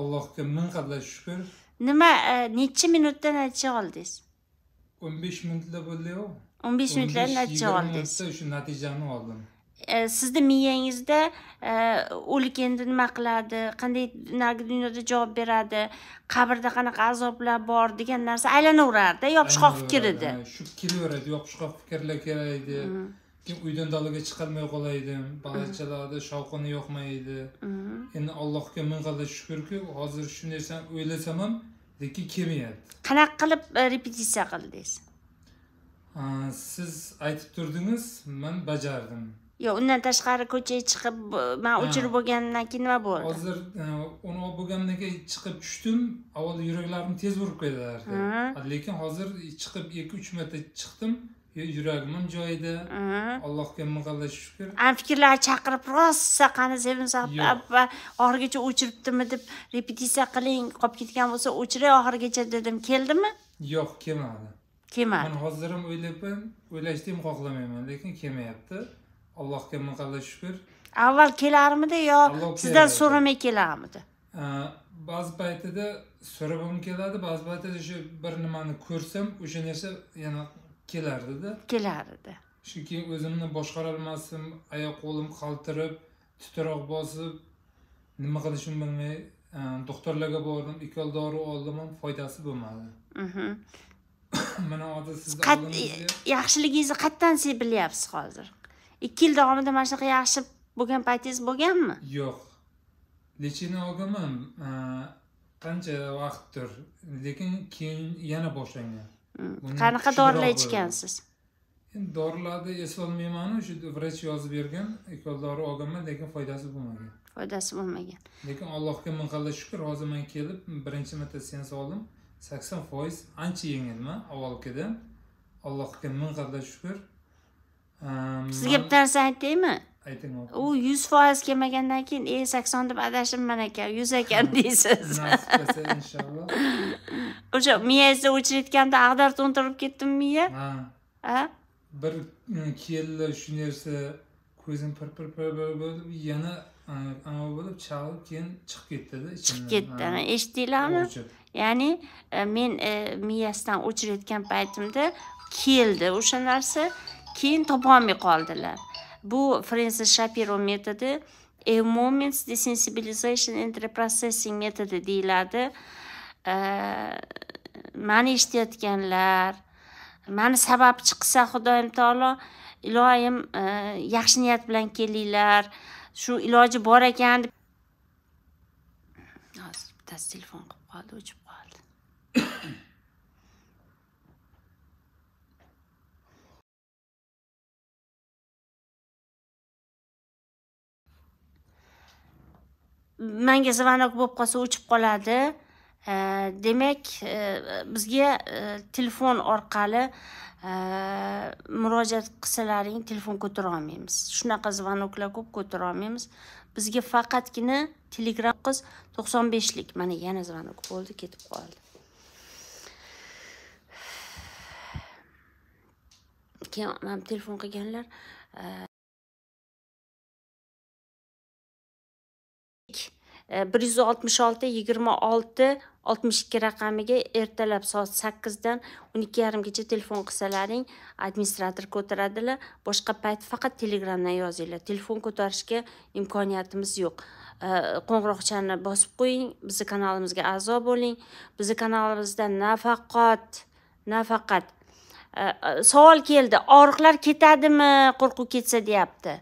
allohga ming qadar shukur nima e, nechi minutda natija oldingiz o'n besh minutda bo'ldiyu o'n besh minutda natija oldingiz shu natijani oldim E, sizni miyangizda e, o'lganda nima qiladi qanday narigi dunyoda javob beradi qabrda qanaqa azoblar bor degan narsa aylanaverardi yopishqoq fikr edi shu kelaveradi yopishqoq fikrlar kelaydi mm. keyin uydan dalaga chiqarmay qolaydim balachalarni mm. shovqini yoqmaydi mm. endi allohga ming qadar shukurki hozir shu narsani o'ylasam ham lekin kelmayapti qanaqa qilib e, repetitsiya qildingiz siz aytib turdingiz man bajardim yo undan tashqari ko'chaga chiqib man o'chirib bo'lgandan keyin nima bo'ldi hozir e, uni olib bo'lgandan keyin chiqib tushdim avval yuraklarim tez urib qo'ydilar. lekin hozir chiqib ikki uch marta chiqdim yuragim ham joyida allohga ming qildi shukur ana fikrlar chaqirib rosa qani sevinsa abba oxirigacha o'chiribdimi deb repetitsiya qiling qolib ketgan bo'lsa o'chiray oxirigacha dedim keldimi yo'q kelmadi kelmadi man hozir ham o'ylayapman o'ylashni ham xohlamayman lekin kelmayapti allohga ming qadar shukur avval kelarmidi yo sizdan so'ramay kelarmidi ba'zi paytida so'ragim keladi ba'zi paytida shu bir nimani ko'rsam o'sha narsa yana kelardida kelardi chunki o'zimni o'zimni olmasdim oyoq qo'lim qaltirib titroq bosib nima qilishimni bilmay e, doktorlarga bordim ikkal dori oldim ham foydasi bo'lmadi mhm. mana hozir sizni yaxshiligingizni qayerdan siz bilyapsiz hozir ikki yil davomida mana shunaqa yaxshi bo'lgan paytingiz bo'lganmi yo'q nechini olganman qancha vaqtdir lekin keyin yana boshlangan hmm, qanaqa dorilar ichgansiz endi dorilarni eslolmayman shu vrach yozib bergan ikkol dori olganman lekin foydasi bo'lmagan foydasi bo'lmagan lekin allohga ming qalla shukur hozir man kelib birinchi marta sens oldim sakson foiz ancha yengilman avvalgidan allohga ming qadar shukur sizga bitta narsa aytaymi ayting u yuz foiz kelmagandan keyin e sakson deb adashibman ekan yuz ekan deysiz nasib inshaalloh o'sha miyangizda o'chirayotganda ag'dar to'ntirib ketdimi miya ha a bir e, keldilar shu narsa ko'zim pir pir pir bo'lib yana e, anavi bo'lib chalib keyin chiqib ketdida chiqib ketdi eshitdinglarmi ya'ni e, men miyasidan o'chirayotgan paytimda keldi o'sha narsa keyin topolmay qoldilar bu frensis shapiro metodi a moments desensibilization and reprocessing metodi deyiladi mani eshitayotganlar mani sabab chiqsa xudoyim taolo ilohim e, yaxshi niyat bilan kelinglar shu iloji bor ekan deb hozir bittasi telefon qilib qoldi o'chib manga zvonok bo'lib qolsa o'chib qoladi demak e, bizga e, telefon orqali e, murojaat qilsalaring telefon ko'tara olmaymiz shunaqa zvonoklar ko'p ko'tara olmaymiz bizga faqatgina telegram qiz to'qson beshlik mana yana zvonok bo'ldi ketib qoldi keyin onam telefon qilganlar bir yuz oltmish olti yigirma olti oltmish ikki raqamiga ertalab soat sakkizdan o'n ikki yarimgacha telefon qilsalaring administrator ko'taradilar boshqa payt faqat telegramdan yozinglar telefon ko'tarishga imkoniyatimiz yo'q qo'ng'iroqchani bosib qo'ying bizni kanalimizga a'zo bo'ling bizni kanalimizda nafaqat nafaqat э, э, savol keldi og'riqlar ketadimi qo'rquv ketsa deyapti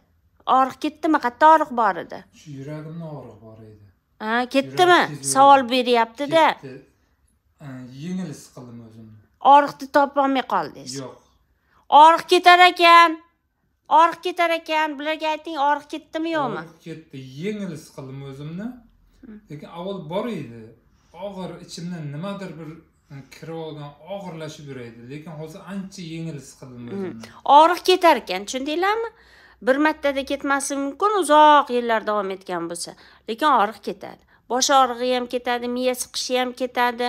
og'riq ketdimi qayerda og'riq bor edi shu yuragimda og'riq bor edi ha ketdimi savol beryaptida yengil his qildim o'zimni oriqni topolmay qoldingiz yo'q oriq ketar ekan oriq ketar ekan bularga ayting oriq ketdimi yo'qmi oriq ketdi yengil his qildim o'zimni lekin avval bor edi og'ir ichimdan nimadir bir hm, kirib olgan og'irlashib yuradi lekin hozir ancha yengil his qildim o'zimni og'riq ketar ekan tushundinglarmi bir martada ketmasligi mumkin uzoq yillar davom etgan bo'lsa lekin og'riq ketadi bosh og'rig'i ham ketadi miya siqishi ham ketadi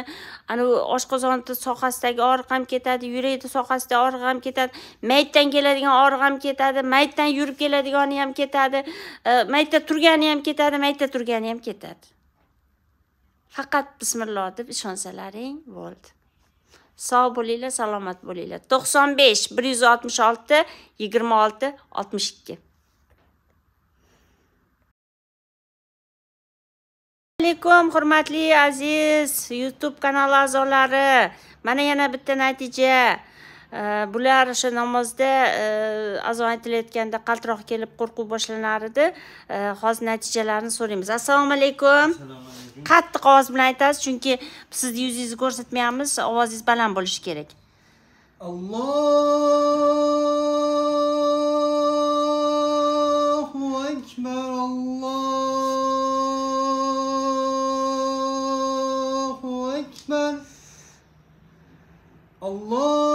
anavi oshqozon sohasidagi og'riq ham ketadi yurakni sohasidagi og'riq ham ketadi mayitdan keladigan og'riq ham ketadi mayitdan yurib keladigani ham ketadi e, mayitda turgani ham ketadi mayitda turgani ham ketadi faqat bismilloh deb ishonsalaring bo'ldi sog' bo'linglar salomat bo'linglar to'qson besh bir yuz oltmish olti yigirma olti oltmish ikki alaykum hurmatli aziz youtube kanali a'zolari mana yana bitta natija Э, bular o'sha namozda э, azon aytilayotganda qaltiroq kelib qo'rquv boshlanar edi э, hozir natijalarni so'raymiz assalomu alaykum qattiq ovoz bilan aytasiz chunki sizni yuzingizni ko'rsatmayapmiz ovozingiz baland bo'lishi kerak allohu akbar allohu akbar alloh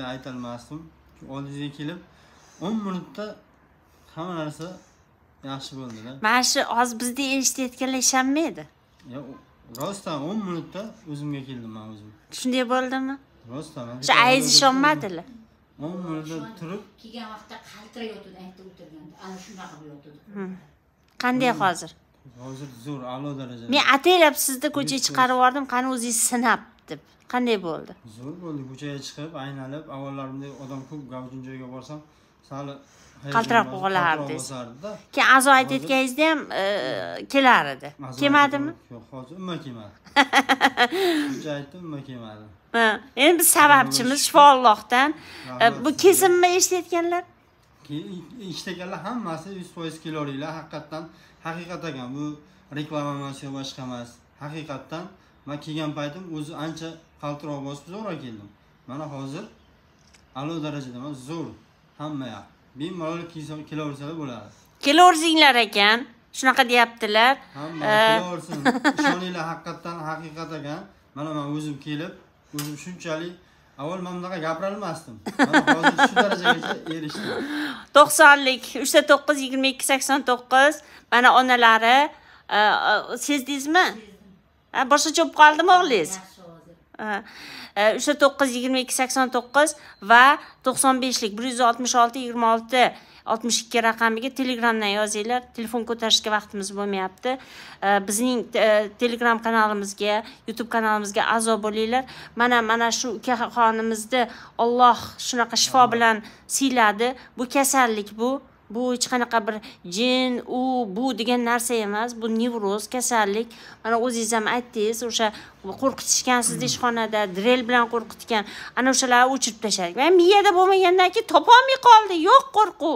hali aytolmasdim oldingizga kelib o'n minutda hamma narsa yaxshi bo'ldida mana shu hozir bizda eshitayotganlar ishonmaydi rostdan o'n minutda o'zimga keldim man o'zim shunday bo'ldimi rostdan shu ayiz ishonmadilar o'n minutda turib kelgan vaqtda qaltirab yotdi aytib o'tirganda ana shunaqa bo'lib yotdi qanday hozir hozir zo'r a'lo darajada men ataylab sizni ko'chaga chiqarib yubordim qani o'zingiz sinab deb qanday bo'ldi zo'r bo'ldi ko'chaga chiqib aylanib avvallarimdek odam ko'p gavjum joyga borsam sal qaltiroq qolardiz keyin azo aytayotganingizda ham e, e, kelar edi kelmadimi yo'q hozir umuman kelmadi shuncha aytdim umuman kelmadi endi biz sababchimiz shifo allohdan e, bu kesimmi eshitayotganlar eshitayotganlar hammasi yuz foiz kelaveringlar haqiqatdan haqiqat ekan bu reklama emas yo boshqa emas haqiqatdan man kelgan paytim o'zi ancha qaltiroq bosib zo'rg'a keldim mana hozir alo darajada zo'r hamma yoq bemalol kelaversalar bo'ladi kelaversinglar ekan shunaqa deyaptilar hamma kelaversin ishoninglar haqiqatdan haqiqat ekan mana man o'zim kelib o'zim shunchalik avval man bunaqa gapira olmasdim hozir shu darajagacha erishdim to'qsonlik uchta to'qqiz yigirma ikki sakson to'qqiz mana onalari e, sezdingizmi ha boshqa cho'p qoldimi o'g'lingiz o'sha e, to'qqiz yigirma ikki sakson to'qqiz va to'qson beshlik bir yuz oltmish olti yigirma olti oltmish ikki raqamiga telegramdan yozinglar telefon ko'tarishga vaqtimiz bo'lmayapti e, bizning e, telegram kanalimizga youtube kanalimizga a'zo bo'linglar mana mana shu uka xonimizni olloh shunaqa shifo bilan siyladi bu kasallik bu bu hech qanaqa bir jin u bu degan narsa emas bu nevroz kasallik mana o'zingiz ham aytdingiz o'sha qo'rqitishgan sizni ishxonada drel bilan qo'rqitgan ana o'shalarni o'chirib tashladik mana miyada bo'lmagandan keyin topolmay qoldi yo'q qo'rquv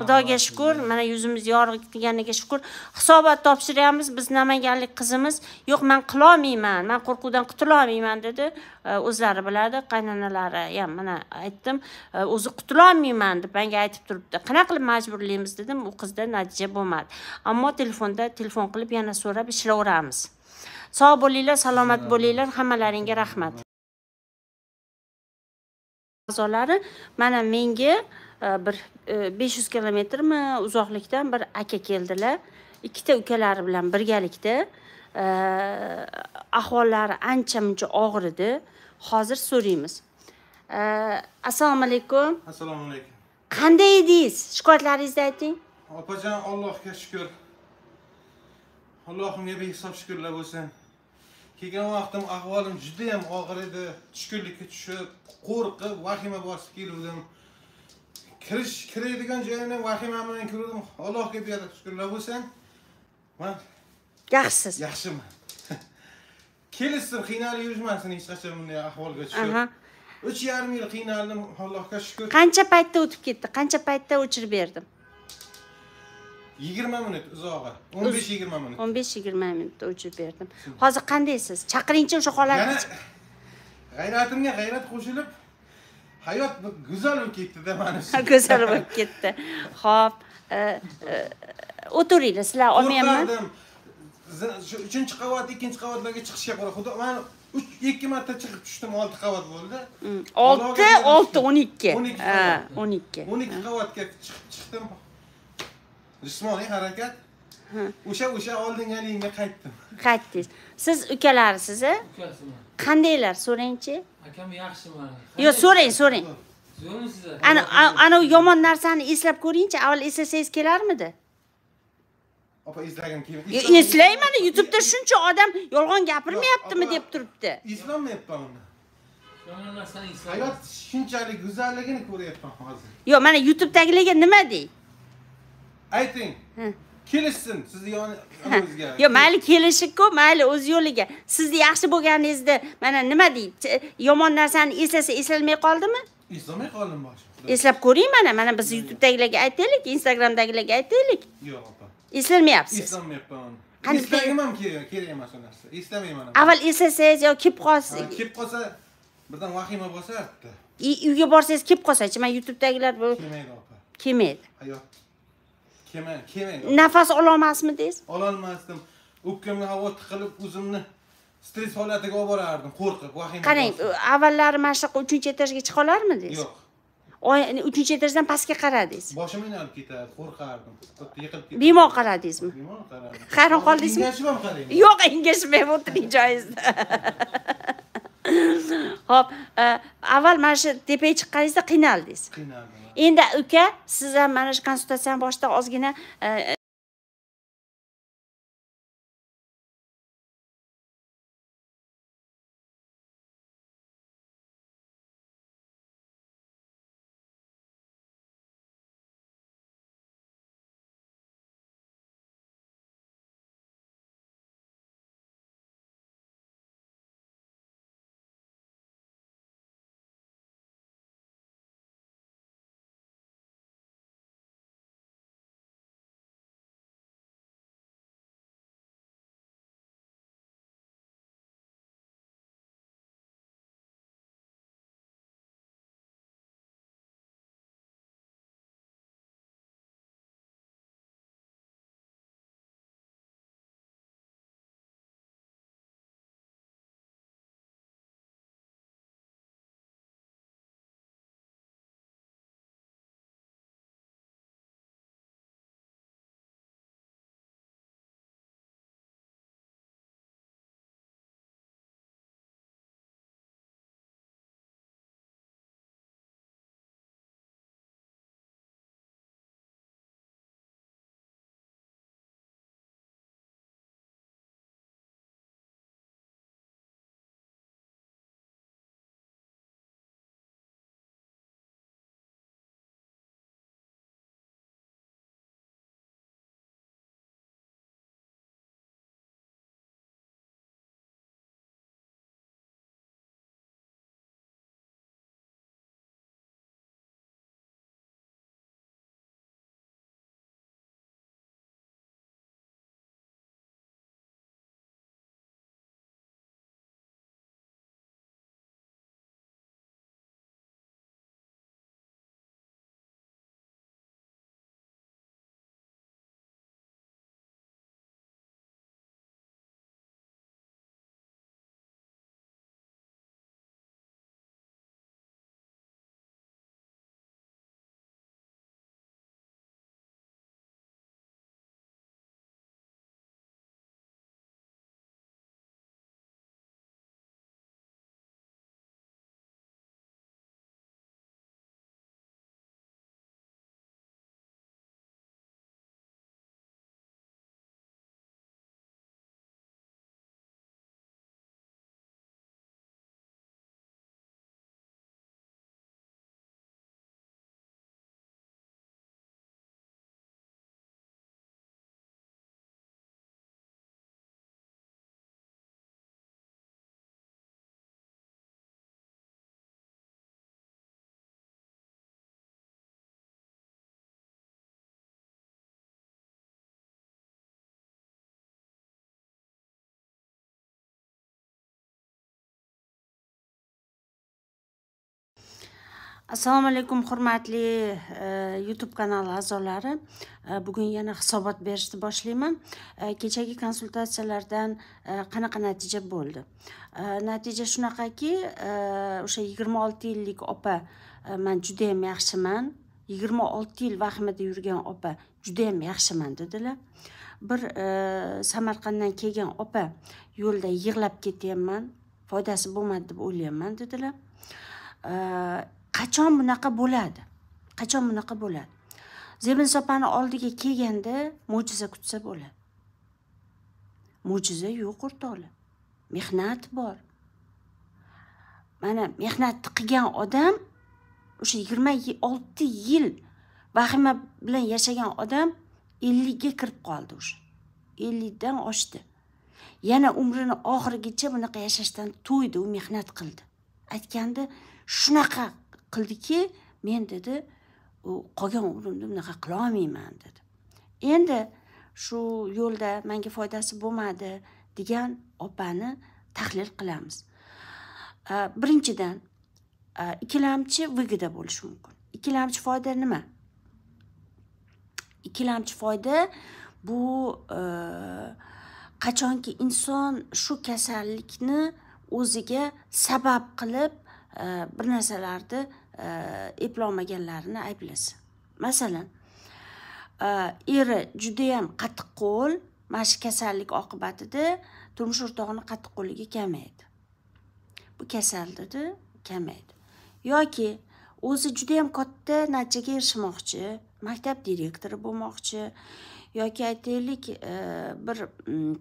xudoga shukur mana yuzimiz yorug' deganiga shukur hisobot topshiryapmiz biz namanganlik qizimiz yo'q man qilolmayman man qo'rquvdan qutulolmayman dedi o'zlari biladi qaynonalari ham mana aytdim o'zi qutulolmayman deb manga aytib turibdi qanaqa qilib majburlaymiz dedim u qizda natija bo'lmadi ammo telefonda telefon qilib yana so'rab ishlayveramiz sog' bo'linglar salomat bo'linglar hammalaringga rahmat a'zolari mana menga e, bir e, besh yuz kilometrmi uzoqlikdan bir aka keldilar ikkita ukalari bilan birgalikda e, ahvollari ancha muncha og'ir edi hozir so'raymiz assalomu alaykum assalomu alaykum qanday edingiz shikoyatlaringizni ayting opajon allohga shukur allohimga behisob shukurlar bo'lsin kelgan vaqtim ahvolim juda ham og'ir edi tushkunlikka tushib qo'rqib vahima bosib keluvdim kirish kiradigan joyim vahima bilan kirdim allohga berib shukurlar bo'lsin man yaxshisiz yaxshiman kelishsin qiynalib yurishmasin hech qachon bunday ahvolga tushib uch yarim yil qiynaldim allohga shukur qancha paytda o'tib ketdi qancha paytda o'chirib berdim yigirma minut uzog'i o'n besh yigirma minut o'n besh yigirma minutda uchib berdim hozir qandaysiz chaqiringchi o'sha holatni g'ayratimga g'ayrat qo'shilib hayot go'zal bo'lib ketdida mana shu go'zal bo'lib ketdi ho'p e, e, o'tiringlar sizlar olmayapman shu uchinchi qavat ikkinchi qavatlarga chiqishga qo'ra xudo man uch ikki marta chiqib tushdim olti qavat bo'ldi mm, olti olti o'n ikki o'n ikki o'n ikki qavatga chiqdim jismoniy harakat o'sha o'sha oldingaliginga qaytdim qaytdingiz siz ukalarisiz ukasiman qandaylar so'rangchi akam yaxshiman yo'q so'rang so'rang ana ana yomon narsani eslab ko'ringchi avval eslasangiz kelarmidi opa eslagim kelmaydi eslayman youtubeda shuncha odam yolg'on gapirmayaptimi deb turibdi eslolmayapman uni yomon narsani hayot shunchalik go'zalligini ko'ryapman hozir yo'q mana youtubedagilarga nima deng ayting kelishsin sizni yoningizga yo'q mayli kelishiku mayli o'z yo'liga sizni yaxshi bo'lganingizni mana nima deydi yomon narsani eslasa eslolmay qoldimi eslamay qoldim eslab ko'ring mana mana biz youtubedagilarga aytaylik instagramdagilarga aytaylik yo'q opa eslolmayapsiz eslamayapman eslagim ham kerak emas u narsa eslamayman avval eslasangiz yo kelib qolsa kelib qolsa birdan vahima bo'lsa uyga borsangiz kelib qolsachi mana youtubedagilar kelmaydi opa kelmaydi hayot kelmang kelmang nafas ololmasmi dedingiz ololmasdim o'pkamga havo tiqilib o'zimni stress holatiga olib borardim qo'rqib vahima qarang avvallari mana shu yoqqa uchinchi etajga chiqa olarmidingiz yo'q uchinchi etajdan pastga qaradingiz boshim aylanib ketadi qo'rqardim xuddi yiqilib ketdim bemalol qaradingizmi bemalol qaradim hayron qoldingizmi engashib ham qarang yo'q engashmay o'tiring joyingizda ho'p e, avval mana shu tepaga chiqqaningizda qiynaldingiz qiynaldim endi uka siz ham mana shu konsultatsiyani boshida ozgina e, assalomu alaykum hurmatli e, youtube kanali a'zolari e, bugun yana hisobot berishni boshlayman e, kechagi konsultatsiyalardan qanaqa natija bo'ldi natija shunaqaki o'sha yigirma olti yillik opa man judayam yaxshiman yigirma olti yil vahimada yurgan opa judayam yaxshiman dedilar bir samarqanddan kelgan opa yo'lda yig'lab ketyapman foydasi bo'lmadi deb o'ylayapman dedilar qachon bunaqa bo'ladi qachon bunaqa bo'ladi zebin sopani oldiga kelganda mo'jiza kutsa bo'ladi mo'jiza yo'q o'rtoqlar mehnat bor mana mehnatni qilgan odam o'sha yigirma olti yil vahima bilan yashagan odam ellikga kirib qoldi o'sha ellikdan oshdi yana umrini oxirigacha bunaqa yashashdan to'ydi u mehnat qildi aytgandi shunaqa qildiki men dedi u qolgan umrimni bunaqa qilolmayman dedi endi shu yo'lda manga foydasi bo'lmadi degan opani tahlil qilamiz birinchidan ikkilamchi vigida bo'lishi mumkin ikkilamchi foyda nima ikkilamchi foyda bu qachonki inson shu kasallikni o'ziga sabab qilib bir narsalarni E, eplolmaganlarini ayblasin masalan e, eri judayam qattiqqo'l mana shu kasallik oqibatida turmush o'rtog'ini qattiqqo'lligi kamaydi bu kasal dedi kamaydi yoki o'zi judayam katta natijaga erishmoqchi maktab direktori bo'lmoqchi yoki aytaylik e, bir mm,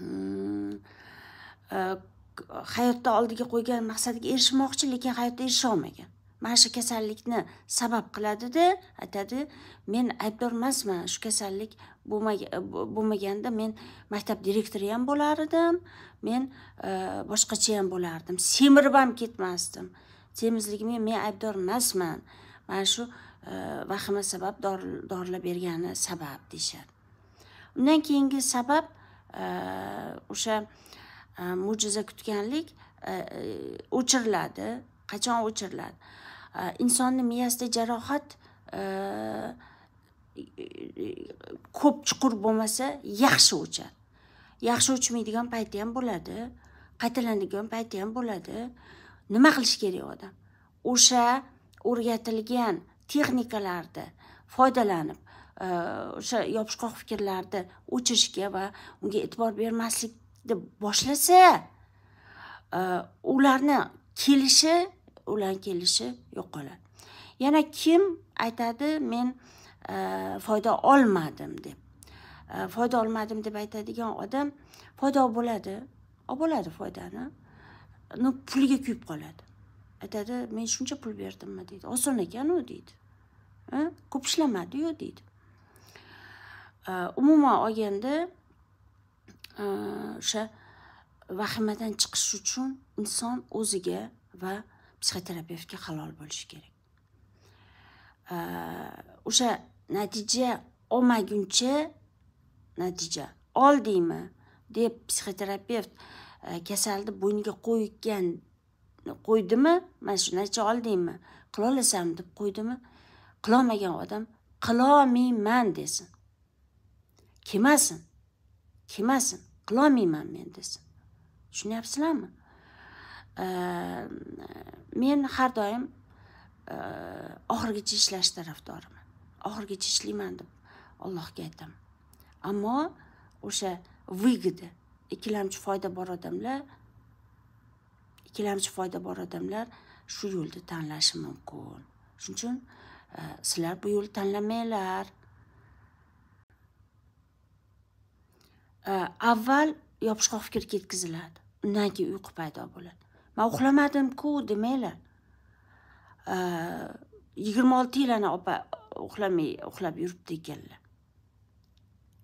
mm, hayotda oldiga qo'ygan maqsadiga erishmoqchi lekin hayotda erisha olmagan mana shu kasallikni sabab qiladida aytadi men aybdor emasman shu kasallik bo'lmaganda men maktab direktori ham bo'lar edim men e, boshqacha ham bo'lardim semirib ham ketmasdim semizligimga men aybdor emasman mana shu e, vahima sabab dorilar bergani sabab deyishadi undan keyingi sabab e, o'sha mo'jiza kutganlik o'chiriladi qachon o'chiriladi Э, insonni miyasida jarohat э, ko'p chuqur bo'lmasa yaxshi o'chadi yaxshi o'chmaydigan payti ham bo'ladi qaytalanadigan payti ham bo'ladi nima qilish kerak odam o'sha o'rgatilgan texnikalarni foydalanib e, o'sha yopishqoq fikrlarni o'chirishga va unga e'tibor bermaslikni boshlasa e, ularni kelishi ular kelishi qoladi yana kim aytadi men e, foyda olmadim deb e, foyda olmadim deb aytadigan odam foyda olib bo'ladi olib bo'ladi foydani no puliga kuyib qoladi aytadi men shuncha pul berdimmi deydi oson ekanu deydi e, ko'p ishlamadiyu deydi umuman olganda o'sha vahimadan chiqish uchun inson o'ziga va psixoterapevtga halol bo'lishi kerak o'sha natija olmaguncha natija oldingmi deb psixoterapevt kasalni bo'yniga qo'ygan qo'ydimi mana shu natija oldingmi qilolasanmi deb qo'ydimi qilolmagan odam qilolmayman desin kelmasin kelmasin qilolmayman men desin tushunyapsizlarmi Ehm, men har doim ehm, oxirigacha ishlash tarafdoriman oxirigacha ishlayman deb allohga aytaman ammo o'sha выгода ikkilamchi foyda bor odamlar ikkilamchi foyda bor odamlar shu yo'lni tanlashi mumkin shuning uchun ehm, sizlar bu yo'lni tanlamanglar avval yopishqoq fikr ketkaziladi undan keyin uyqu paydo bo'ladi man uxlamadimku demanglar yigirma olti ana opa uxlamay uxlab yuribdi ekanlar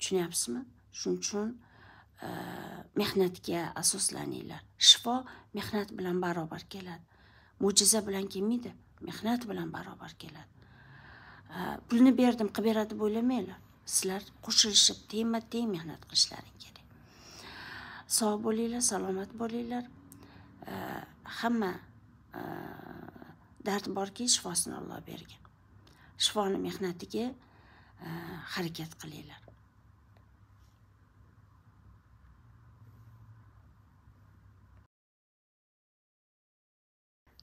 tushunyapsizmi shuning uchun mehnatga asoslaninglar shifo mehnat bilan barobar keladi mo'jiza bilan kelmaydi mehnat bilan barobar keladi pulni berdim qilib beradi deb o'ylamanglar sizlar qo'shilishib tengma teng mehnat qilishlaring kerak sog' bo'linglar salomat bo'linglar Э, hamma э, dard borki shifosini olloh bergan shifoni mehnatiga э, harakat qilinglar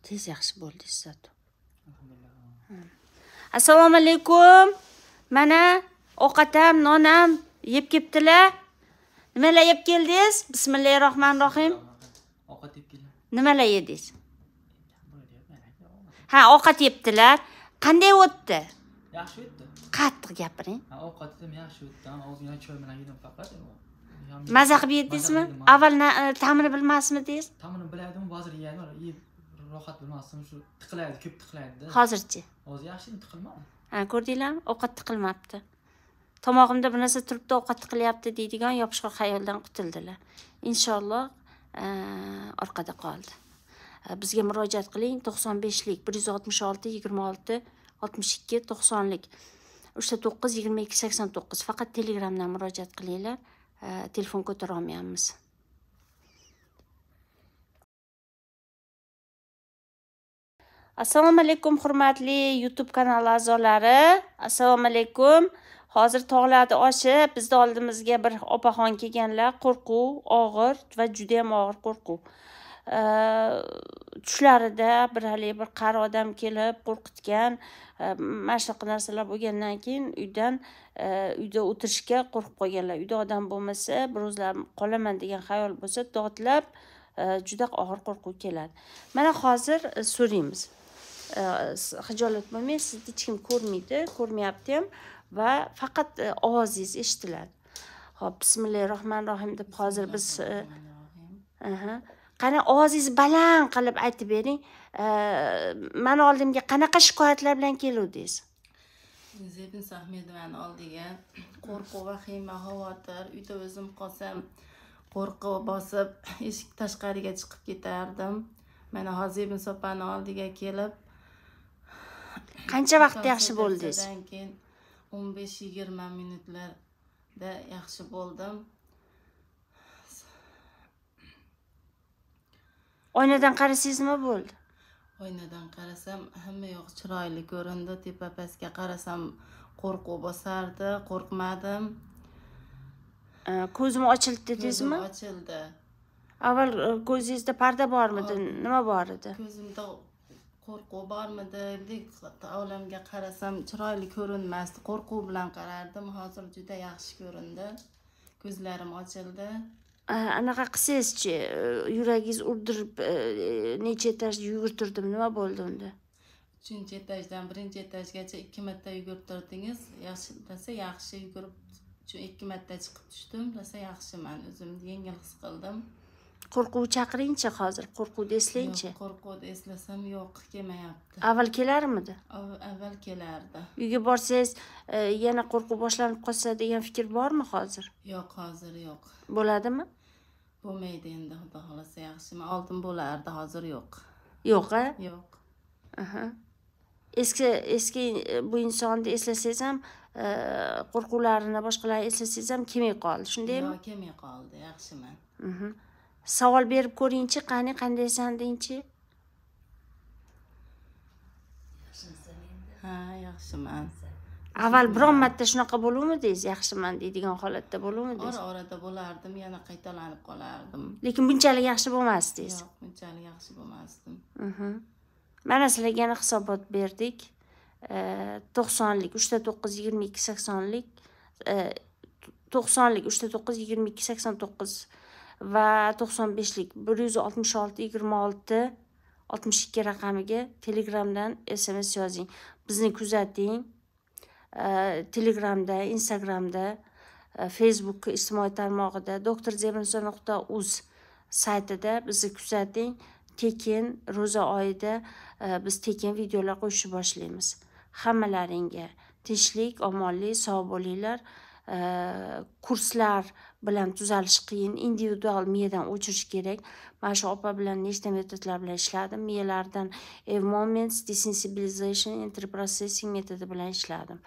tez yaxshi bo'ldi izzatu assalomu alaykum mana ovqatam nonam yeb kelibdilar nimalar yeb keldingiz bismillahi rohmanir rohim nimalar yedingiz ha ovqat yebdilar qanday o'tdi yaxshi o'tdi qattiq gapiring ha ovqat ham yaxshi o'tdi ozgina choy bilan yedim faqat maza qilib yedingizmi avval e, ta'mini bilmasmidingiz ta'mini bilardim hozir yedim rohat bilmasdim shu tiqilaydi ko'p tiqilaydida hozirchi hozir yaxshi tiqilmadi ha ko'rdinglarmi ovqat tiqilmabdi tomog'imda bir narsa turibdi ovqat tiqilyapti deydigan yopishqoq xayoldan qutuldilar inshaalloh Э, orqada qoldi э, bizga murojaat qiling to'qson beshlik bir yuz oltmish olti yigirma olti oltmish ikki to'qsonlik uchta to'qqiz yigirma ikki sakson to'qqiz faqat telegramdan murojaat qilinglar э, telefon ko'tara olmayapmiz assalomu alaykum hurmatli youtube kanali a'zolari assalomu alaykum hozir tog'larni oshib bizni oldimizga bir opaxon kelganlar qo'rquv og'ir va judayam og'ir qo'rquv tushlarida bir haligi bir qari odam kelib qo'rqitgan e, mana shunaqa narsalar bo'lgandan keyin uydan e, uyda o'tirishga qo'rqib qolganlar uyda odam bo'lmasa bir o'zlari qolaman degan xayol bo'lsa dodlab e, juda og'ir qo'rquv keladi mana hozir so'raymiz hijolat bo'lmang sizni hech kim ko'rmaydi ko'rmayapti ham va faqat e, ovozingiz eshitiladi ho'p bismillahi rohmanir rohim deb hozir biz e, qani ovozingizni baland qilib aytib bering e, mani oldimga qanaqa shikoyatlar bilan keluvdingiz zebin sahmedovani oldiga qo'rquv vahima xavotir uyda o'zim qolsam qo'rquv bosib eshik tashqariga chiqib ketardim mana hozir ibn sopani oldiga kelib qancha vaqt yaxshi bo'ldingiz keyin o'n besh yigirma minutlarda yaxshi bo'ldim oynadan qarasangiz nima bo'ldi oynadan qarasam hamma yoq chiroyli ko'rindi tepa pastga qarasam qo'rquv bosardi qo'rqmadim ko'zim ochildi dedingizmi ochildi avval e, ko'zingizda parda bormidi nima bor edi ko'zimda qo'rquv bormidi bunday olamga qarasam chiroyli ko'rinmasdi qo'rquv bilan qarardim hozir juda yaxshi ko'rindi ko'zlarim ochildi anaqa qilsangizchi e, yuragingiz urdirib e, necha etaj yugurtirdim nima bo'ldi unda uchinchi etajdan birinchi etajgacha ikki marta yugurtirdingiz yaxshi desa yaxshi yugurib ikki marta chiqib tushdim desa yaxshiman o'zimni yengil his qildim qo'rquv chaqiringchi hozir qo'rquvni eslangchi qo'rquvni eslasam yo'q kelmayapti avval kelarmidi avval kelardi uyga borsangiz e, yana qo'rquv boshlanib qolsa degan fikr bormi hozir yo'q hozir yo'q bo'ladimi bo'lmaydi endi xudo xohlasa yaxshimi oldin bo'lardi hozir yo'q yo'q a yo'q aha eski eski e, bu insonni eslasangiz ham e, qo'rquvlarini boshqalarni eslasangiz ham kelmay qoldi shundaymi yo'q kelmay qoldi yaxshiman savol berib ko'ringchi qani qandaysan dengchi ha yaxshiman avval biron marta shunaqa bo'luvmidingiz yaxshiman deydigan holatda bo'luvmidingiz ora orada bo'lardim yana qaytalanib qolardim lekin bunchalik yaxshi bo'lmasdingiz yo'q bunchalik yaxshi bo'lmasdim mhm. mana sizlarga yana hisobot berdik to'qsonlik uchta to'qqiz yigirma ikki saksonlik to'qsonlik uchta to'qqiz yigirma ikki sakson to'qqiz va to'qson beshlik bir yuz oltmish olti yigirma olti oltmish ikki raqamiga telegramdan sms yozing bizni kuzating telegramda instagramda e, facebook ijtimoiy tarmog'ida doktor zebrniso nuqta uz saytida bizni kuzating tekin ro'za oyida e, biz tekin videolar qo'yishni boshlaymiz hammalaringga tinchlik omonlik sog' bo'linglar kurslar bilan tuzalish qiyin individual miyadan o'chirish kerak mana shu opa bilan nechta metodlar bilan ishladim miyalardan moments desensibilization interprocessing metodi bilan ishladim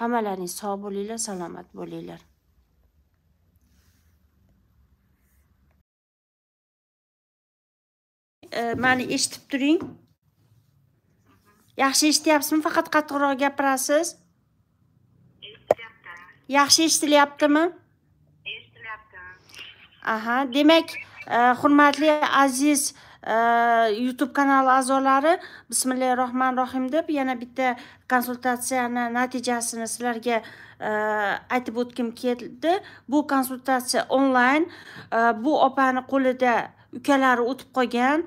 hammalaring sog' bo'linglar salomat bo'linglar mani eshitib turing yaxshi eshityapsizmi faqat qattiqroq gapirasiz yaxshi eshitilyaptimi aha demak e, hurmatli aziz e, youtube kanali a'zolari bismillahi rohmanir rohim deb yana bitta konsultatsiyani natijasini sizlarga e, aytib o'tgim keldi bu konsultatsiya onlayn bu opani qo'lida ukalari o'tib qolgan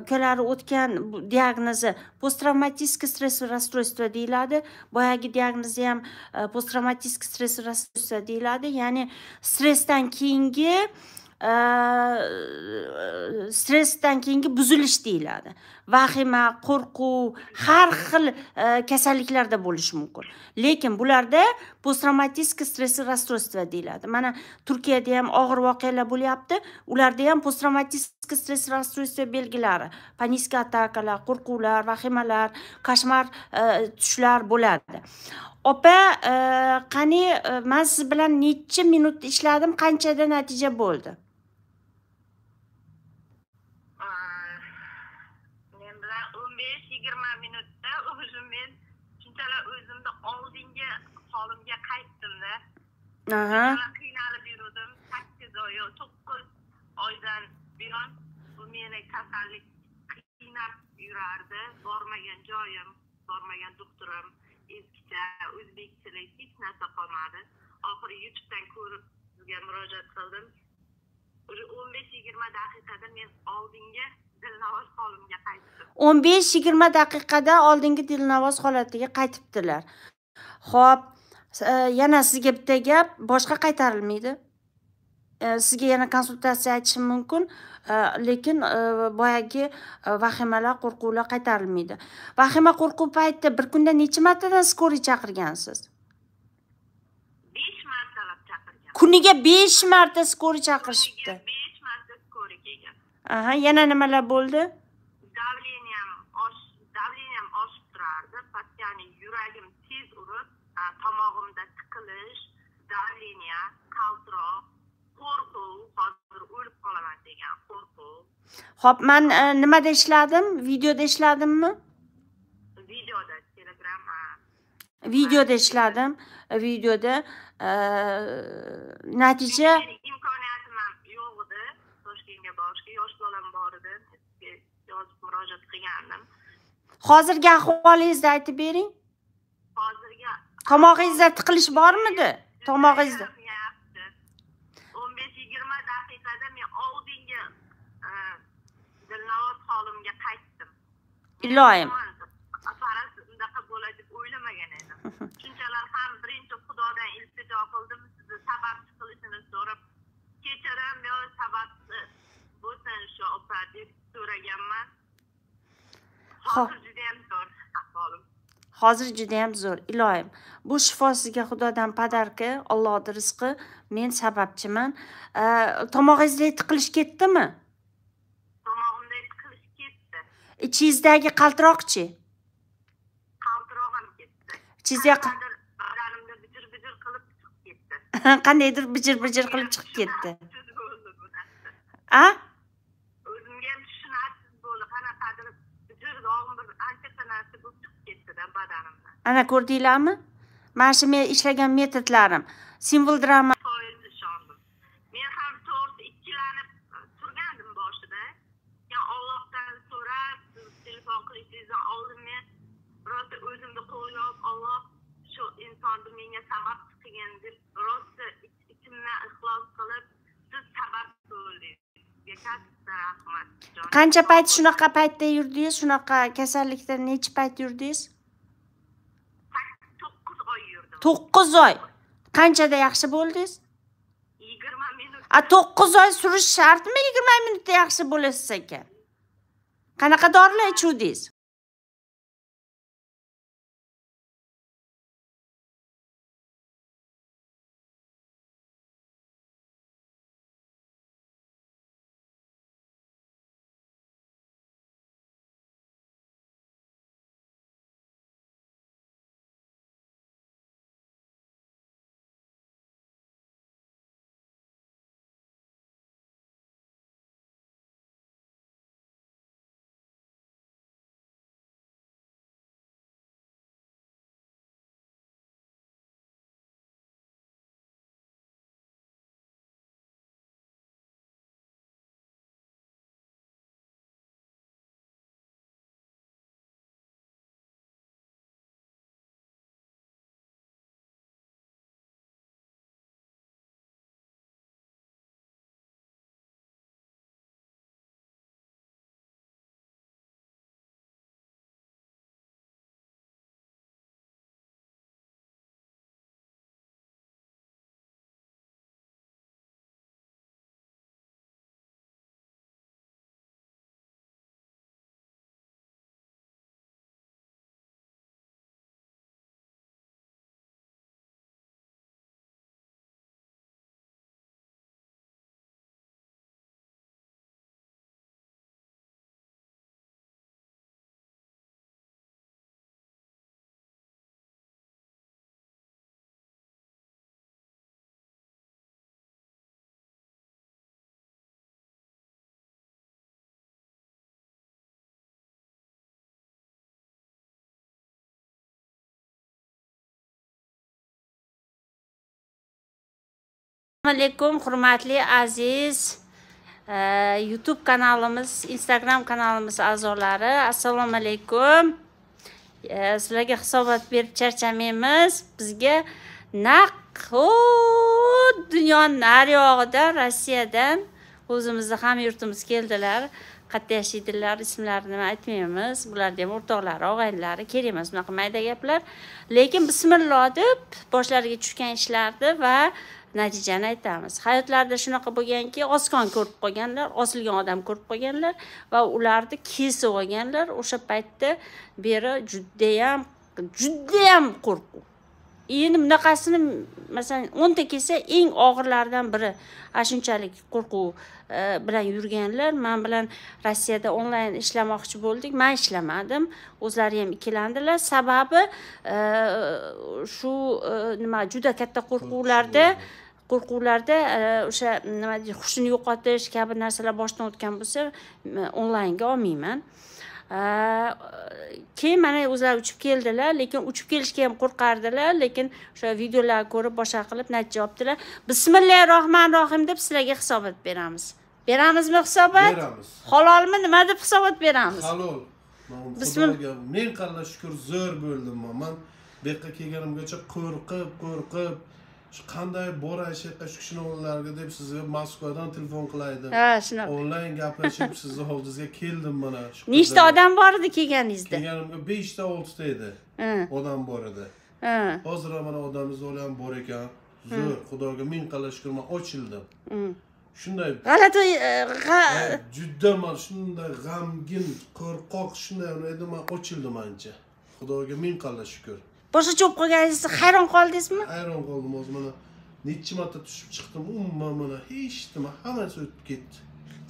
ukalari o'tgan diagnozi posttraumatiskiy stress расстройство deyiladi boyagi diagnozi ham posttraumatiskiy stress расстройство deyiladi ya'ni stressdan keyingi stressdan keyingi buzilish deyiladi vahima qo'rquv har xil kasalliklarda bo'lishi mumkin lekin bularda posttraumatiskiy stress расстройство deyiladi mana turkiyada ham og'ir voqealar bo'lyapti ularda ham posttraumatiskiy stress расстройство belgilari panika atakalar qo'rquvlar vahimalar koshmar tushlar bo'ladi opa qani man siz bilan necha minut ishladim qanchada natija bo'ldi Aha. qiynalib yurdim sakkiz oy yo to'qqiz oydan buyon bu meni kasallik qiynab yurardi bormagan joyim bormagan doktorim eskicha o'zbek tili hech narsa qolmadi oxiri youtubedan ko'rib sizga murojaat qildim уже 15-20 daqiqada men oldingi dilnavoz holimga qaytdim 15-20 daqiqada oldingi dilnavoz holatiga qaytibdilar Xo'p, E, yana sizga bitta gap boshqa qaytarilmaydi e, sizga yana konsultatsiya aytishim mumkin e, lekin boyagi vahimalar qo'rquvlar qaytarilmaydi vahima qo'rquv paytida bir kunda necha martadan skoriy chaqirgansiz besh martalab kuniga besh marta skoriy chaqirishibdi besh marta skoriy kelgan aha yana nimalar bo'ldi davleniyam davleniyam oshib turardi постоянно yuragim E, tomog'imda tiqilish давление qaltiroq qo'rquv hozir o'lib qolaman degan qo'rquv ho'p man e, nimada ishladim videoda ishladimmi videoda telegram videoda ishladim videoda e, natija imkoniyatim ham yo'q edi toshkentga borishga yosh bolam bor edi yozib murojaat qilgandim hozirgi ahvolingizni aytib bering hozir tomog'ingizda tiqilish bormidi tomog'ingizda o'n besh yigirma daqiqada men oldingi e, dilnovoz holimga qaytdim iloyim unaqa bo'ladi deb o'ylamagan edim shunchalar ham birinchi xudodan iltijo qildim sizni sababchi qilishini so'rab kechirim yo sababchi bo'lsin shu opa deb so'raganman hozir judayam zo'r ahvolim hozir juda ham zo'r iloyim bu shifo sizga xudodan padarki ollohni rizqi men sababchiman tomog'ingizda tiqilish ketdimi tomog'imda tiqilish ketdi ichingizdagi qaltiroqchi qaltiroq ham ketdi ichingizda badanimda bijir bijir qilib chiqib ketdi qandaydir bijir bijir qilib chiqib ketdi a ko'rdim badanimni ana ko'rdinglarmi mana shu men ishlagan metodlarim simvol drama men ham to'rt ikkilanib e, turgandim boshida so'rab telefon men o'zimni shu insonni menga sabab ichimdan ixlos qilib siz sabab bo'ldingiz qancha payt shunaqa paytda yurdingiz shunaqa kasallikda necha payt yurdingiz to'qqiz oy qanchada yaxshi bo'ldingiz yigirma minut a to'qqiz oy surish shartmi yigirma minutda yaxshi bo'lasiz ekan qanaqa dorilar ichuvdingiz alaykum hurmatli aziz e, youtube kanalimiz instagram kanalimiz a'zolari assalomu alaykum e, sizlarga hisobot berib charchamaymiz bizga naq dunyo naryog'idan, rossiyadan o'zimizni ham yurtimiz keldilar qayerda yashaydilar ismlarini aytmaymiz bularni ham o'rtoqlari og'aynilari kerak emas bunaqa mayda gaplar lekin bismillah deb boshlariga tushgan ishlarni va natijani aytamiz hayotlarida shunaqa bo'lganki oskon ko'rib qolganlar osilgan odam ko'rib qolganlar va ularni kesib olganlar o'sha paytda beri judayam judayam qo'rquv endi bunaqasini masalan o'nta kelsa eng og'irlaridan biri ana shunchalik qo'rquv e, bilan yurganlar man bilan rossiyada onlayn ishlamoqchi bo'ldik man ishlamadim o'zlari ham ikkilandilar sababi e, shu e, nima juda katta qo'rquvlarda qo'rquvlarda e, o'sha nima deydi hushini yo'qotish kabi narsalar boshdan o'tgan bo'lsa onlaynga olmayman e, keyin mana o'zlari uchib keldilar lekin uchib kelishga ham qo'rqardilar lekin o'sha videolarni ko'rib boshqa qilib natija olibdilar bismillahi rohmanir rohim deb sizlarga hisobot beramiz beramizmi hisobot beramiz halolmi nima deb hisobot beramiz halol bismillah men qalla shukur zo'r bo'ldim man bu yoqqa kelganimgacha qo'rqib qo'rqib shu qanday boray shu yerqa shu kishini o'g'illariga deb sizga moskvadan telefon qilaydi ha shunaqa onlayn gaplashib sizni oldingizga keldim mana shu nechta odam bor edi kelganingizda kelganimga beshta oltita edi odam bor edi hozir mana odamni zori ham bor ekan zo'r xudoga ming qala shukur man ochildim shunday g'alati e, juda man shunday g'amgin qo'rqoq shunday edi man ochildim ancha xudoga ming qala shukur boshqacha olib qolganingiz hayron qoldingizmi hayron qoldim hozir mana necha marta tushib chiqdim umuman mana hech nima hamma narsa o'tib ketdi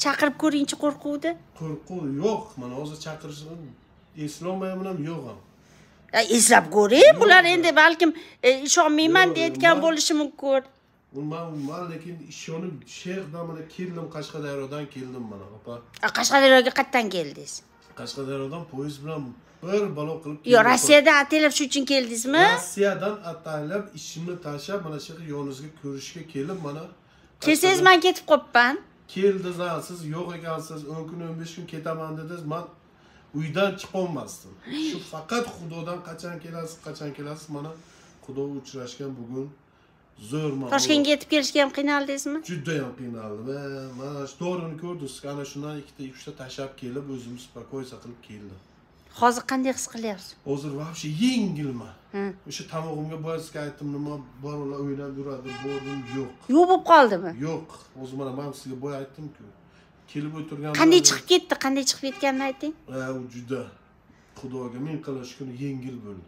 chaqirib ko'ringchi qo'rquvni qo'rquv yo'q mana hozir chaqirishni eslolmayman ham yo'q ham eslab ko'ring bular endi balkim e, ishonmayman deyayotgan bo'lishi mumkin man man lekin ishonib sherdamana keldim qashqadaryodan keldim mana opa qashqadaryoga qayerdan keldingiz qashqadaryodan poyezd bilan bir balo qilib yo rossiyadan ataylab shu uchun keldingizmi rossiyadan ataylab ishimni tashlab mana shu yerga yoningizga ko'rishga kelib mana kelsangiz man ketib qolibman keldingiz siz yo'q ekansiz o'n kun o'n besh kun ketaman dedingiz man uydan chiqolmasdim shu faqat xudodan qachon kelasiz qachon kelasiz mana xudo uchrashgan bugun zo'rman toshkentga yetib kelishga ham qiynaldingizmi judayam qiynaldim mana shu to'g'rini ko'rdingiz ana shundan ikkita uchta tashlab kelib o'zim спокойно qilib keldim hozir qanday his qilyapsiz hozir вообще yengilman o'sha tomog'imga boyasiga aytdim nima bolalar o'ynab yuradi bordim yo'q yo'q bo'lib qoldimi yo'q o'zi mana man sizga boya aytdimku kelib o'tirgan qanday chiqib ketdi qanday chiqib ketganini ayting juda xudoga ming qila shukr yengil bo'ldi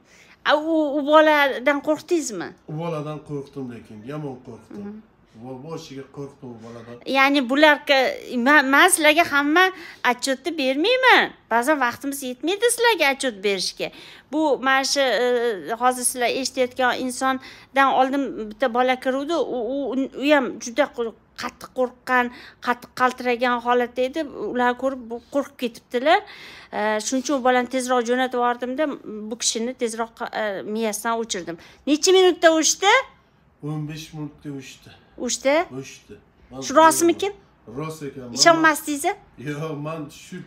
u boladan qo'rqdingizmi u boladan qo'rqdim lekin yomon qo'rqdim mhm. boshiga qo'rqdim u boladan ya'ni bular man sizlarga hamma отчетni bermayman ba'zan vaqtimiz yetmaydi sizlarga отчет berishga bu mana shu e, hozir sizlar eshitayotgan insondan oldin bitta bola kiruvdi u ham juda qattiq qo'rqqan qattiq qaltiragan holatda edi ular ko'rib qo'rqib ketibdilar shuning uchun bolani tezroq jo'natib yubordimda bu kishini tezroq e, miyasidan o'chirdim necha minutda o'chdi o'n besh minutda o'chdi o'chdi o'chdi shu rostmikin rost ekan ishonmasdingiz yo'q man shu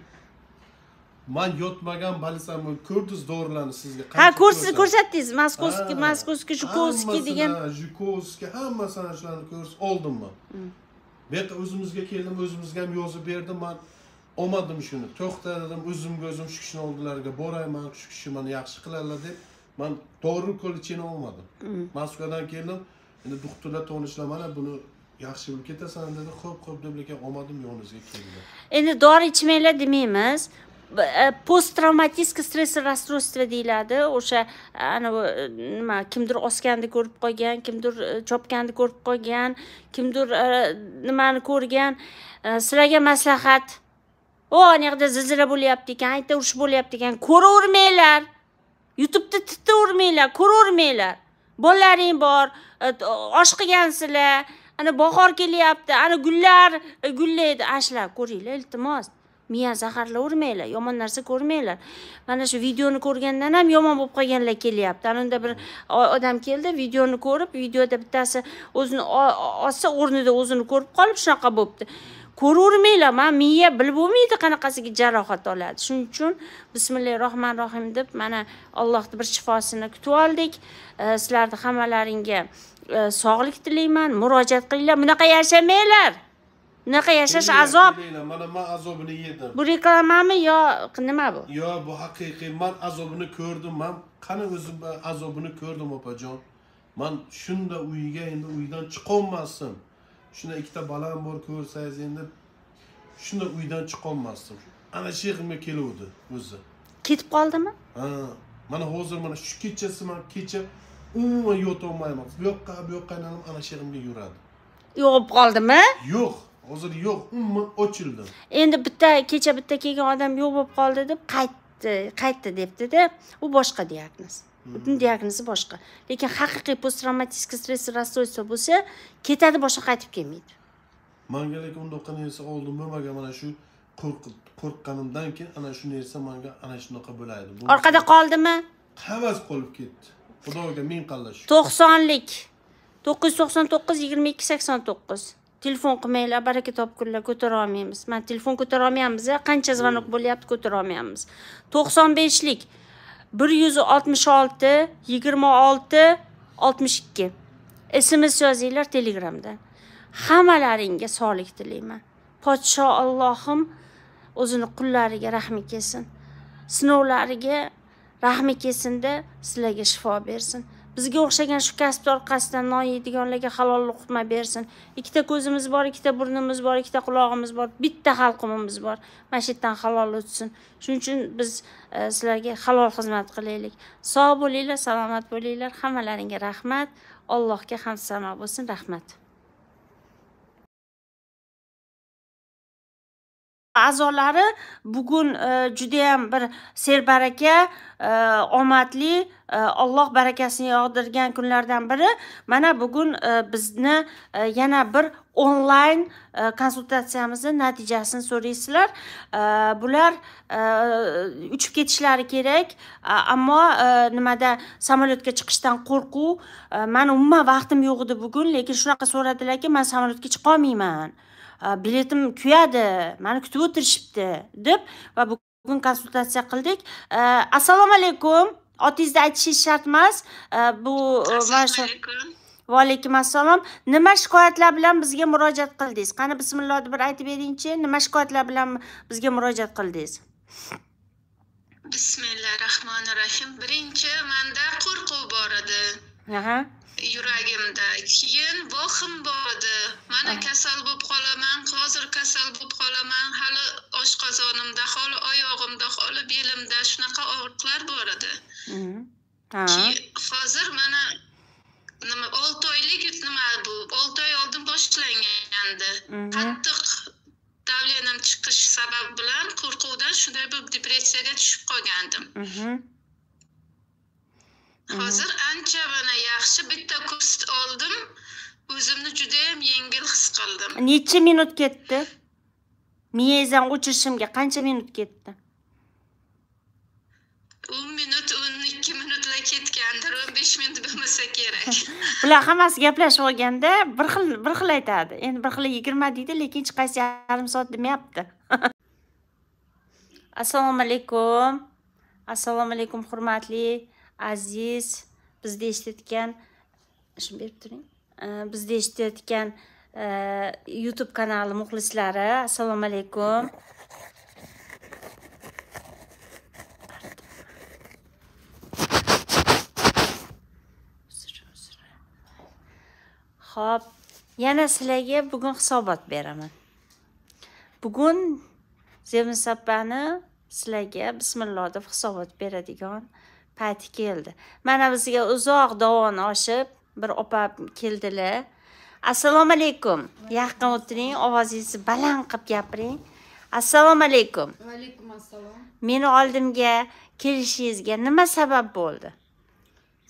man yotmagan больницамni ko'rdiz dorilarni sizga ha ko'rsiz ko'rsatdingiz moskovskiy moskovskiy жуковский degan жуковский hammasini shularni ko'rs oldimmi man hmm. bu yoqqa o'zimizga keldim o'zimizga ham yozib berdim man olmadim shuni to'xta dedim o'zimga o'zim shu kishini oldilariga borayman shu kishi mani yaxshi qiladilar deb man dori лечение olmadim hmm. moskvadan keldim endi doktorlar tanishlar mana buni yaxshi bo'lib ketasan dedi ho'p ho'p deb lekin olmadim yoningizga keldim endi dori ichmanglar demaymiz post stress расстройство deyiladi o'sha э, anavi э, nima kimdir osganni ko'rib qolgan kimdir э, chopganni ko'rib qolgan kimdir nimani ko'rgan sizlarga maslahat o anayoqda zilzila bo'lyapti ekan ayta urush bo'lyapti ekan ko'ravermanglar youtubeda titavermanglar ko'ravermanglar bolalaring bor e, osh qilgansizlar ana bahor kelyapti ana gullar e, gullaydi ana shularni ko'ringlar iltimos miya zaharlavermanglar yomon narsa ko'rmanglar mana shu videoni ko'rgandan ham yomon bo'lib qolganlar kelyapti anunda bir odam keldi videoni ko'rib videoda bittasi o'zini ozsa o'rnida o'zini ko'rib qolib shunaqa bo'libdi ko'ravermanglar man miya bilib bo'lmaydi qanaqasiga jarohat oladi shuning uchun bismillahi rohmanir rohim deb mana allohni bir shifosini kutib oldik e, sizlarni hammalaringga e, sog'lik tilayman murojaat qilinglar bunaqa yashamanglar bunaqa yashash azob mana man azobini yedim bu reklamami yo nima bu yo bu haqiqiy man azobini ko'rdim man qani o'zim azobini ko'rdim opajon man shunda uyiga endi uydan chiqolmasdim shunda ikkita balam bor ko'rsangiz endi shunda uydan chiqolmasdim ana shu keluvdi o'zi ketib qoldimi ha mana hozir mana shu kechasi man kecha umuman yotolmayman bu yoqqa bu yoqqa aylanib ana shu yig'imga yuradi uyg'ib qoldimi yo'q hozir yo'q umuman ochildi endi bitta kecha bitta kelgan odam yo'q bo'lib qoldi deb qaytdi qaytdi debdida u boshqa diagnoz hmm. butun diagnozi boshqa lekin haqiqiy posttravmatik stress расстройство bo'lsa ketadi boshqa qaytib kelmaydi manga lekin undoq narsa oldin bo'lmagan mana shu qo'rqqanimdan keyin ana shu narsa manga ana shunaqa bo'ladi orqada qoldimi havas qolib ketdi xudoga ming qalda shukr to'qsonlik to'qqiz yuz to'qson to'qqiz yigirma ikki sakson to'qqiz telefon qilmanglar baraka topkunlar ko'tara olmaymiz mana telefon ko'tara olmayapmiz qancha zvonok bo'lyapti ko'tara olmayapmiz to'qson beshlik bir yuz oltmish olti yigirma olti oltmish ikki sms yozinglar telegramda hammalaringga sog'lik tilayman podsho allohim o'zini qullariga rahmi kelsin sinovlariga rahmi kelsinda sizlarga shifo bersin bizga o'xshagan shu kasbni orqasidan non yeydiganlarga halol luqma bersin ikkita ko'zimiz bor ikkita burnimiz bor ikkita qulog'imiz bor bitta xalqimiz bor mana shu yerdan halol o'tsin shuning uchun biz e, sizlarga halol xizmat qilaylik sog' bo'linglar salomat bo'linglar hammalaringga rahmat allohga hamd sano bo'lsin rahmat a'zolari bugun e, judayam bir serbaraka e, omadli e, alloh barakasini yog'dirgan kunlardan biri mana bugun bizni yana bir onlayn konsultatsiyamizni natijasini so'raysizlar bular uchib ketishlari kerak ammo nimada samolyotga chiqishdan qo'rquv mani umuman vaqtim yo'q edi bugun lekin shunaqa so'radilarki man samolyotga chiqolmayman biletim kuyadi mani kutib o'tirishibdi deb va bugun konsultatsiya qildik assalomu alaykum otingizni aytishingiz shart emas bu mana shu vaalaykum assalom nima shikoyatlar bilan bizga murojaat qildingiz qani bismillohni bir aytib beringchi nima shikoyatlar bilan bizga murojaat qildingiz bismillahi rohmanir rohim birinchi manda qo'rquv bor edi aha yuragimda keyin vohim bor edi mana ah. kasal bo'lib qolaman hozir kasal bo'lib qolaman hali oshqozonimda hali oyog'imda hali belimda shunaqa og'riqlar bor edi mm-hmm. ah. hozir mana nima olti oylik nima bu olti oy oldin boshlangandi mm-hmm. qattiq davleniyam chiqish sabab bilan qo'rquvdan shunday bo'lib depressiyaga tushib qolgandim mm-hmm. hozir mm-hmm. ancha mana yaxshi bitta kurs oldim o'zimni judayam yengil his qildim necha minut ketdi miyangizdan o'chirishimga qancha minut ketdi o'n minut o'n ikki minutlar ketgandir o'n besh minut bo'lmasa kerak bular hammasi gaplashib olganda bir xil bir xil aytadi endi bir xili yigirma deydi lekin hech qaysi yarim soat demayapti assalomu alaykum assalomu alaykum hurmatli aziz bizda eshitayotgan shuni berib turing bizda eshitayotgan youtube kanali muxlislari assalomu alaykum Xo'p, yana sizlarga bugun hisobot beraman. Bugun Zevin Sappani sizlarga bismillah deb hisobot beradigan payti keldi mana bizga uzoq dovon oshib bir opa keldilar assalomu alaykum yaqin o'tiring ovozingizni baland qilib gapiring assalomu alaykum vaalaykum assalom meni oldimga kelishingizga nima sabab bo'ldi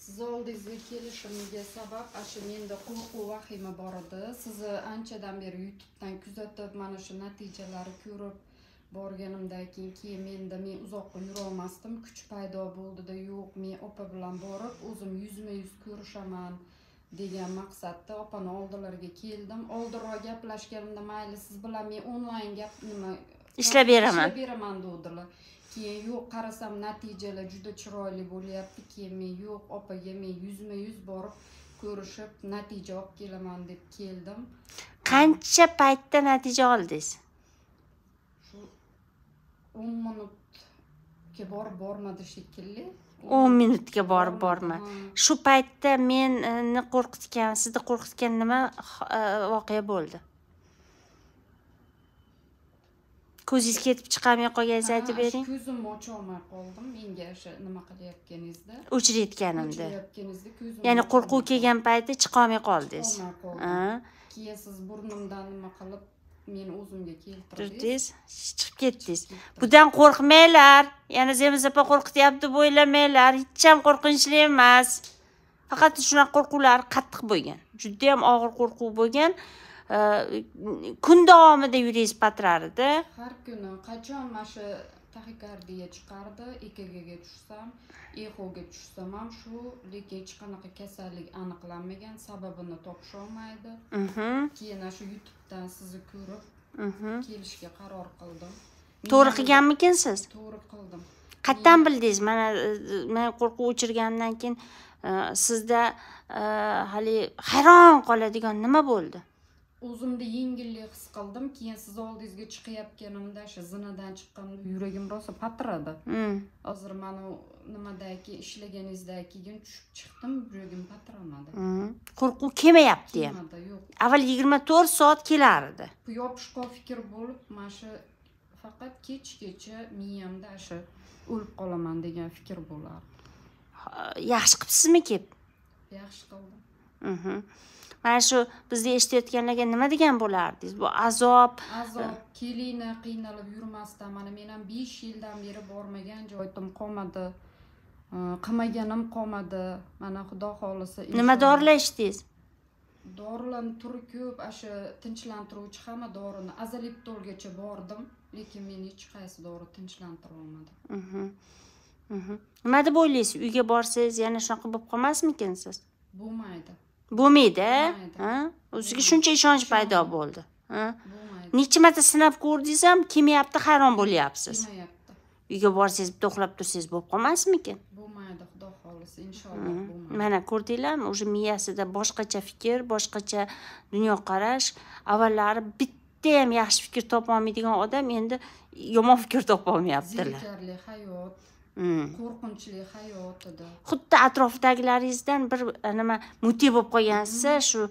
sizni oldingizga kelishimga sabab ana shu menda qo'rquv vahima bor edi sizni anchadan beri youtubedan kuzatib mana shu natijalarni ko'rib borganimdan keyin keyin menda men uzoqqa yurolmasdim kuch paydo bo'ldida yo'q men opa bilan borib o'zim yuzma yuz ko'rishaman degan maqsadda opani oldilariga keldim oldinroq gaplashganimda mayli siz bilan men onlayn gap nima ishlab beraman ishlab beraman degdilar keyin yo'q qarasam natijalar juda chiroyli bo'lyapti keyin men yo'q opaga men yuzma yuz borib ko'rishib natija olib kelaman deb keldim qancha paytda natija oldingiz o'n minutga borib bormadi shekilli o'n minutga borib bormadi shu paytda meni qo'rqitgan sizni qo'rqitgan nima voqea bo'ldi ko'zingiz ketib chiqarmay qolganingizni aytib bering ko'zimni ocholmay qoldim menga o'sha nima qilayotganingizda o'chirayotganimda ya'ni qo'rquv kelgan payti chiqolmay qoldingiz keyin siz burnimdan nima qilib meni o'zimga keltirdingiz chiqib ketdingiz bundan qo'rqmanglar yana semiz opa qo'rqityapti deb o'ylamanglar hech ham qo'rqinchli emas faqat shunaqa qo'rquvlari qattiq bo'lgan judayam og'ir qo'rquv bo'lgan kun davomida yuringiz patrardi har kuni qachon mana shu taxikardiya chiqardi ekgga tushsam exoga tushsam ham shu lekin hech qanaqa kasallik aniqlanmagan sababini topisholmaydi keyin shu youtubedan sizni ko'rib kelishga qaror qildim to'g'ri qilganmikinsiz to'g'ri qildim qayerdan bildingiz mana man qo'rquv o'chirganimdan keyin sizda hali hayron qoladigan nima bo'ldi o'zimni yengillik his qildim keyin siz oldingizga chiqayotganimda shu zinadan chiqqan yuragim rosa patiradi mm. hozir mana nimadagi ishlaganingizdan keyin tushib chiqdim yuragim patiramadi mm. qo'rquv kelmayapti ham yo'q avval yigirma to'rt soat kelar edi bu yopishqoq fikr bo'lib mana shu faqat kechgacha miyamda shu o'lib qolaman degan fikr bo'lardi yaxshi qilibsizmi kelib yaxshi qildim mm-hmm. mana shu bizni eshitayotganlarga nima degan bo'lardingiz bu azob azob kelinglar qiynalib yurmasdan mana men ham besh yildan beri bormagan joyim qolmadi qilmaganim qolmadi mana xudo xohlasa nima dorilar ichdingiz dorilarni turi ko'p ana shu tinchlantiruvchi hamma dorini azaliptolgacha bordim lekin meni hech qaysi dori tinchlantirib olmadi mhm, mhm. nima deb o'ylaysiz uyga borsangiz yana shunaqa bo'lib qolmasmikinsiz bo'lmaydi bo'lmaydi o'ziga shuncha ishonch paydo bo'ldi necha marta sinab ko'rdingiz ham kelmayapti hayron bo'lyapsiz uyga borsangiz bitta uxlab tursangiz bo'lib qolmasmikin bo'lmaydi xudo xohlasa inshaalloh bo'lmaydi mana ko'rdinglarmi уже miyasida boshqacha fikr boshqacha dunyoqarash avvallari bitta ham yaxshi fikr topolmaydigan odam endi yomon fikr topolmayaptilar zerikarli hayot Hmm. qo'rqinchli hayot edi xuddi atrofdagilaringizdan bir e, nima mute bo'lib qolgansiz hmm. shu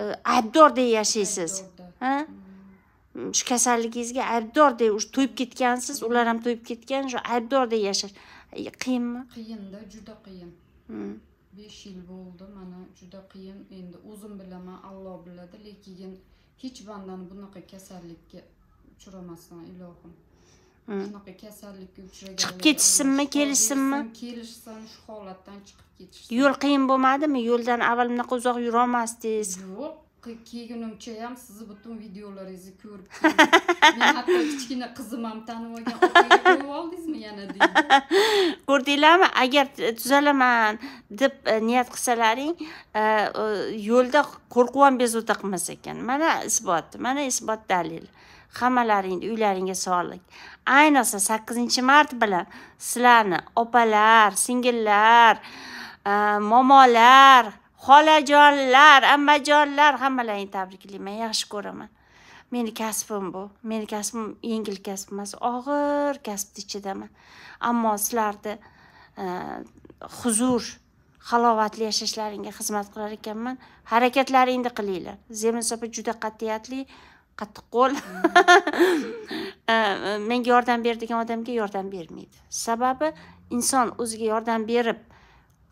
e, aybdordek yashaysiz ha hmm. shu kasalligingizga aybdordek уже to'yib ketgansiz ular ham to'yib ketgan shu aybdordek yashash e, qiyinmi qiyinda juda qiyin besh yil bo'ldi mana juda qiyin endi o'zim bilaman alloh biladi lekin hech bandani bunaqa kasallikka uchramasin ilohim shunaqa kasallikka uchragan chiqib ketishsinmi kelishsinmi kelishsin shu holatdan chiqib ketishsin yo'l qiyin bo'lmadimi yo'ldan avval bunaqa uzoq yurolmasdingiz yo'q kelgunimcha ham sizni butun videolaringizni ko'rib men hatto kichkina qizim ham tanib olgan opaga qo'yib oldingizmi yana deydi ko'rdinglarmi agar tuzalaman deb niyat qilsalaring e, e, yo'lda qo'rquv ham bezovta qilmas ekan mana isbot mana isbot dalil hammalaringni uylaringga sog'lik ayniqsa sakkizinchi mart bilan sizlarni opalar singillar momolar xolajonlar ammajonlar hammalaringni tabriklayman yaxshi ko'raman meni kasbim bu meni kasbim yengil kasb emas og'ir kasbni ichidaman ammo sizlarni huzur halovatli yashashlaringga xizmat qilar ekanman harakatlaringni qilinglar sopa juda qat'iyatli qattiqqo'l hmm. menga yordam ber degan odamga yordam bermaydi sababi inson o'ziga yordam berib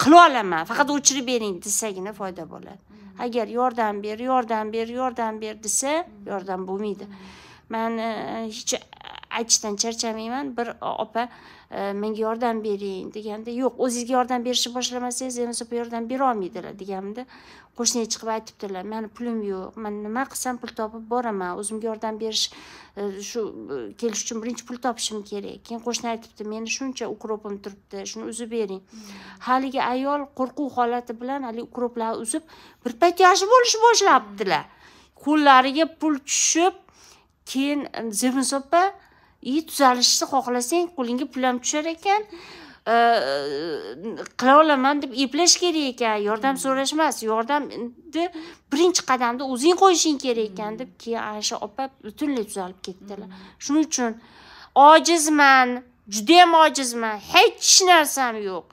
qila olaman faqat o'chirib bering desagina foyda bo'ladi hmm. agar yordam ber yordam ber yordam ber desa yordam bo'lmaydi hmm. man e, hech aytishdan charchamayman bir opa e, menga yordam bering deganda yo'q o'zingizga yordam berishni boshlamasangiz emas opa yordam berolmaydilar deganimda qo'shniga chiqib aytibdilar mani pulim yo'q man nima qilsam pul topib boraman o'zimga yordam berish e, shu e, kelish uchun birinchi pul topishim kerak keyin qo'shni aytibdi meni shuncha ukropim turibdi shuni uzib bering hmm. haligi ayol qo'rquv holati bilan haligi ukroplarni uzib bir payt yashil bo'lishni boshlabdilar hmm. qo'llariga pul tushib keyin zevinsopa и tuzalishni xohlasang qo'lingga pul ham tushar ekan qila olaman deb eplash kerak ekan yordam hmm. so'rash emas yordamni birinchi qadamni o'zing qo'yishing kerak ekan deb hmm. keyin aysha opa butunlay tuzalib ketdilar hmm. shuning uchun ojizman judayam ojizman hech narsam yo'q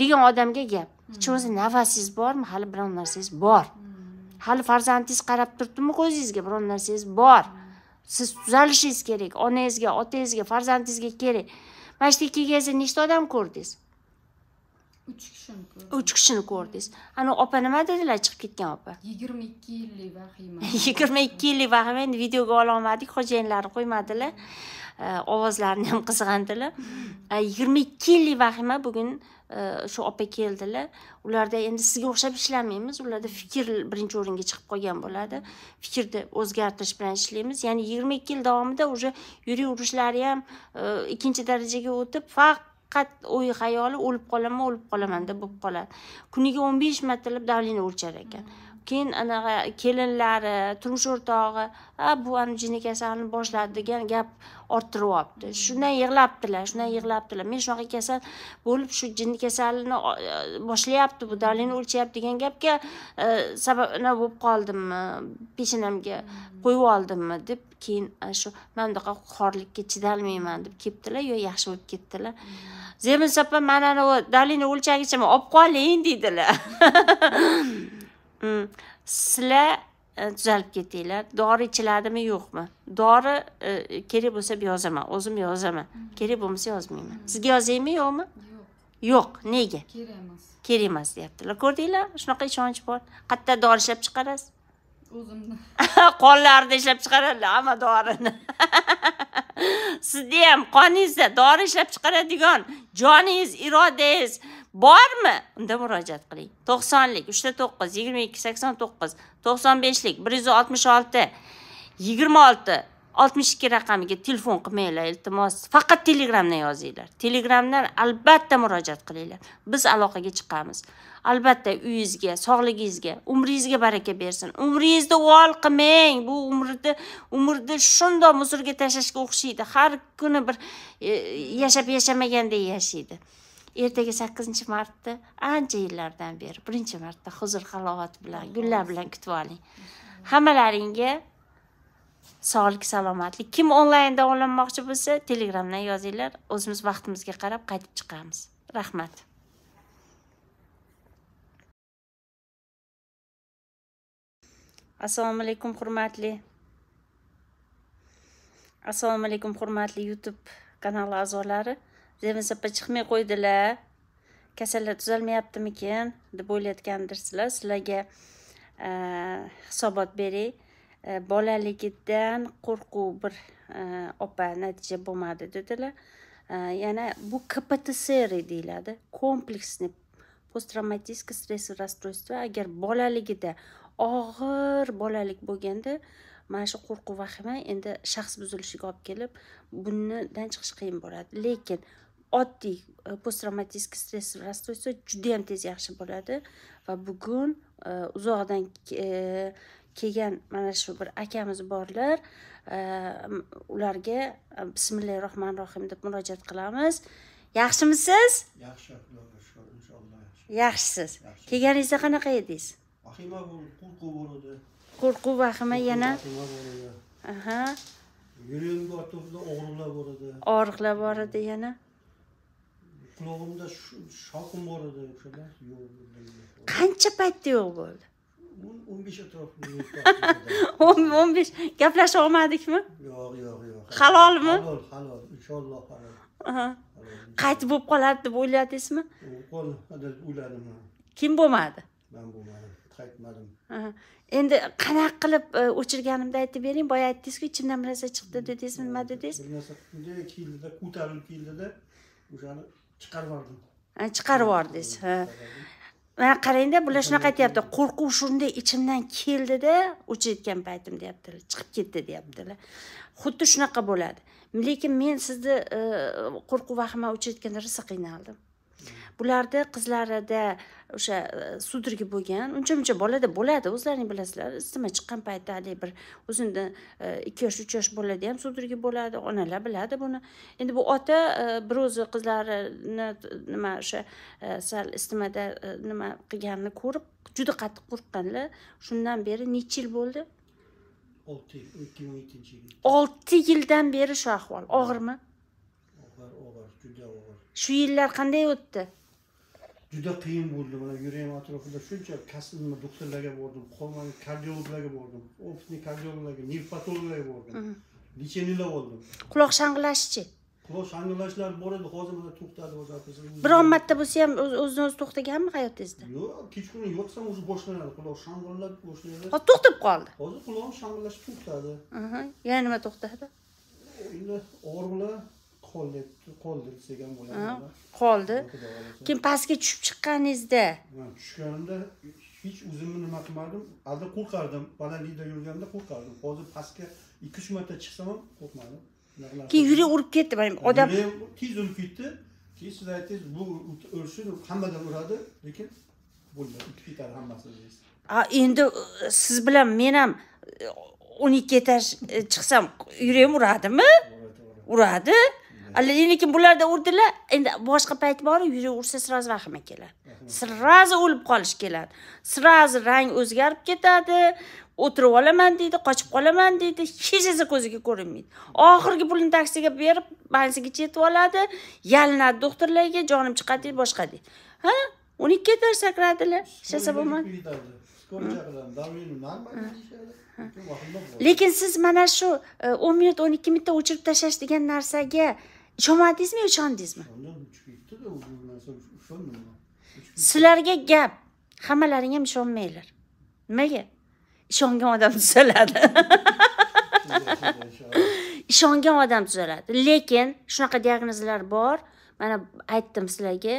degan odamga gap hech bo'lmasa navasingiz bormi hali biron narsangiz bor hali farzandingiz qarab turibdimi ko'zingizga biron narsangiz bor siz tuzalishingiz kerak onangizga otangizga farzandingizga kerak mana shu yerga kelganingizda nechta odam ko'rdingiz uch kishini ko'rdim uch kishini ko'rdingiz ana opa nima dedilar chiqib ketgan opa yigirma ikki yillik vahima yigirma ikki yillik vahima endi videoga ololmadik xo'jayinlari qo'ymadilar ovozlarini ham qizg'andilar yigirma ikki yillik vahima bugun shu opa keldilar ularda endi sizga o'xshab ishlamaymiz ularda fikr birinchi o'ringa chiqib qolgan bo'ladi fikrni o'zgartirish bilan ishlaymiz ya'ni yigirma ikki yil davomida уже yurak urishlari ham ikkinchi darajaga o'tib faqat o'y xayoli o'lib qolaman o'lib qolaman deb bo'lib qoladi kuniga o'n besh martalab давление o'lchar ekan keyin anaqa kelinlari turmush o'rtog'i a bu ani jinni boshladi degan gap orttiryapti hmm. shundan yig'labdilar shundan yig'labdilar men shunaqa kasal bo'lib shu jinni kasalini e, boshlayapti bu давление o'lchayapti degan gapga e, sabab nima bo'lib qoldimmi peshonamga hmm. qo'yib oldimmi deb keyin e, shu man bunaqa xorlikka chidolmayman deb kelibdilar yo yaxshi bo'lib ketdilar hmm. zemin opa mana anavi davleniy o'lchagichimni olib qoling deydilar mm. sizlar E, tuzalib ketinglar dori ichiladimi yo'qmi dori e, kerak bo'lsa yozaman o'zim yozaman kerak bo'lmasa yozmayman sizga yozaymi yo'qmi yo'q nega kerak emas kerak emas deyaptilar ko'rdinglar shunaqa ishonch bor qayerda dori ishlab chiqarasiz o'zimni qonlarni ishlab chiqaradilar hamma dorini sizni ham qoningizda dori ishlab chiqaradigan joningiz irodangiz bormi unda murojaat qiling to'qsonlik uchta to'qqiz yigirma ikki sakson to'qqiz to'qson beshlik bir yuz oltmish olti yigirma olti oltmish ikki raqamiga telefon qilmanglar iltimos faqat telegramdan yozinglar telegramdan albatta murojaat qilinglar biz aloqaga chiqamiz albatta uyingizga sog'lig'ingizga umringizga baraka bersin umringizni uvol qilmang bu umrni umrni shundoq muzurga tashlashga o'xshaydi har kuni bir e, yashab yashamagandek yashaydi ertaga sakkizinchi martni ancha yillardan beri birinchi marta huzur halovat bilan gullar bilan kutib oling hammalaringga sog'lik salomatlik kim onlayn davolanmoqchi bo'lsa telegramdan yozinglar o'zimiz vaqtimizga qarab qaytib chiqamiz rahmat assalomu alaykum hurmatli assalomu alaykum hurmatli youtube kanali a'zolari zevinsopa chiqmay qo'ydilar kasallar tuzalmayaptimikin deb o'ylayotgandirsizlar sizlarga e, hisobot beray e, bolaligidan qo'rquv bir e, opa natija bo'lmadi dedilar yana bu kptsr deyiladi kompleksni posttraumatik stress расстройство agar bolaligida og'ir bolalik bo'lganda mana shu qo'rquv vahima endi shaxs buzilishiga olib kelib bundan chiqish qiyin bo'ladi lekin oddiy e, post travmatik stress расстройство judayam tez yaxshi bo'ladi va bugun e, uzoqdan e, kelgan mana shu bir akamiz borlar ularga bismillahi rohmanir rohim deb murojaat qilamiz yaxshimisiz yaxshi inshaalloh yaxshisiz kelganingizda qanaqa edingiz vahima qo'rquv edi qo'rquv vahima yana aha yuragimga ortib o'g'riqlar bor edi og'riqlar bor edi yana qulog'imda shovqin bor edi o'shada yo'q qancha paytda yo'q bo'ldi o'n besh atrofida o'n besh gaplasha olmadikmi yo'q yo'q yo'q halolmi halol halol inshaalloh halol qaytib bo'lib qoladi deb o'yladingizmi o'yladim kim bo'lmadi man bo'lmadim qaytmadim endi qanaqa qilib e, o'chirganimni aytib bering boya aytdingizku ichimdan bir narsa chiqdi dedingiz nima dedingiz bir narsa chiqdi keldida ko'tarilib keldida o'shani chiqarib yubordim chiqarib yubordingiz ha mana qarangda bular shunaqa aytyapti qo'rquv shunday ichimdan keldida o'chayotgan paytim deyaptilar chiqib ketdi deyaptilar xuddi shunaqa bo'ladi lekin men sizni e, qo'rquv vahima o'chayotganda rosa qiynaldim bularda qizlarida o'sha e, sudrgi bo'lgan uncha muncha bolada bo'ladi o'zlaring bilasizlar isitma chiqqan paytda haligi bir o'zini e, ikki yosh uch yosh bolada ham sudrgi bo'ladi onalar biladi buni endi bu ota e, bir o'zi qizlarini nima o'sha sal isitmada nima qilganini ko'rib juda qattiq qo'rqqanlar shundan beri necha yil bo'ldi olti yil ikki ming yettinchi yil olti yildan beri shu ahvol og'irmi og'ir og'ir juda og'ir shu yillar qanday o'tdi juda qiyin bo'ldi mana yuragim atrofida shuncha nima doktorlarga bordim qolmani kardiologlarga bordim опытный kardiologlarga невропatologlarga bordim lecheniyelab oldim quloq shang'illashchi quloq shang'illashlar bor edi hozir mana to'xtadi biron marta bo'lsa ham o'zini o'zi to'xtaganmi hayotingizda yo'q kechqurun yotsam уже boshlanadi quloq shang'illab boshlaydi hozir to'xtab qoldi hozir qulog'im shang'illashib to'xtadi yana nima to'xtadi endi og'riqlar qoldi qoldi desak ham bo'ladi qoldi keyin pastga tushib chiqqaningizda man tushganimda hech o'zimni nima qilmadim oldin qo'rqardim balalikda yurganda qo'rqardim hozir pastga ikki uch marta chiqsam ham qo'rqmadim keyin yurak urib ketdi odam tez urib ketdi keyin siz aytdingiz bu urishi hammadan uradi lekin bo'lmadi o'tib ketadi hammasi dedingiz a endi e, siz bilan men ham e, o'n ikki etaj e, chiqsam yuragim uradimi uradi lekin bularda urdilar endi boshqa payt bor yuz ursa сразу vahima keladi сразу o'lib qolish keladi сразу rang o'zgarib ketadi o'tirib olaman deydi qochib qolaman deydi hech narsa ko'ziga ko'rinmaydi oxirgi pulini taksiga berib bansigacha yetib oladi yalinadi doktorlarga jonim chiqadi deydi boshqa deydi ha o'n ikki etaj sakradilar hech narsa bo'lmadi lekin siz mana shu e, o'n minut o'n ikki minutda o'chirib tashlash degan narsaga icholmadingizmi yo ichandingizmi sizlarga gap hammalaring ham ishonmanglar nimaga ishongan odam tuzaladi ishongan odam tuzaladi lekin shunaqa diagnozlar bor mana aytdim sizlarga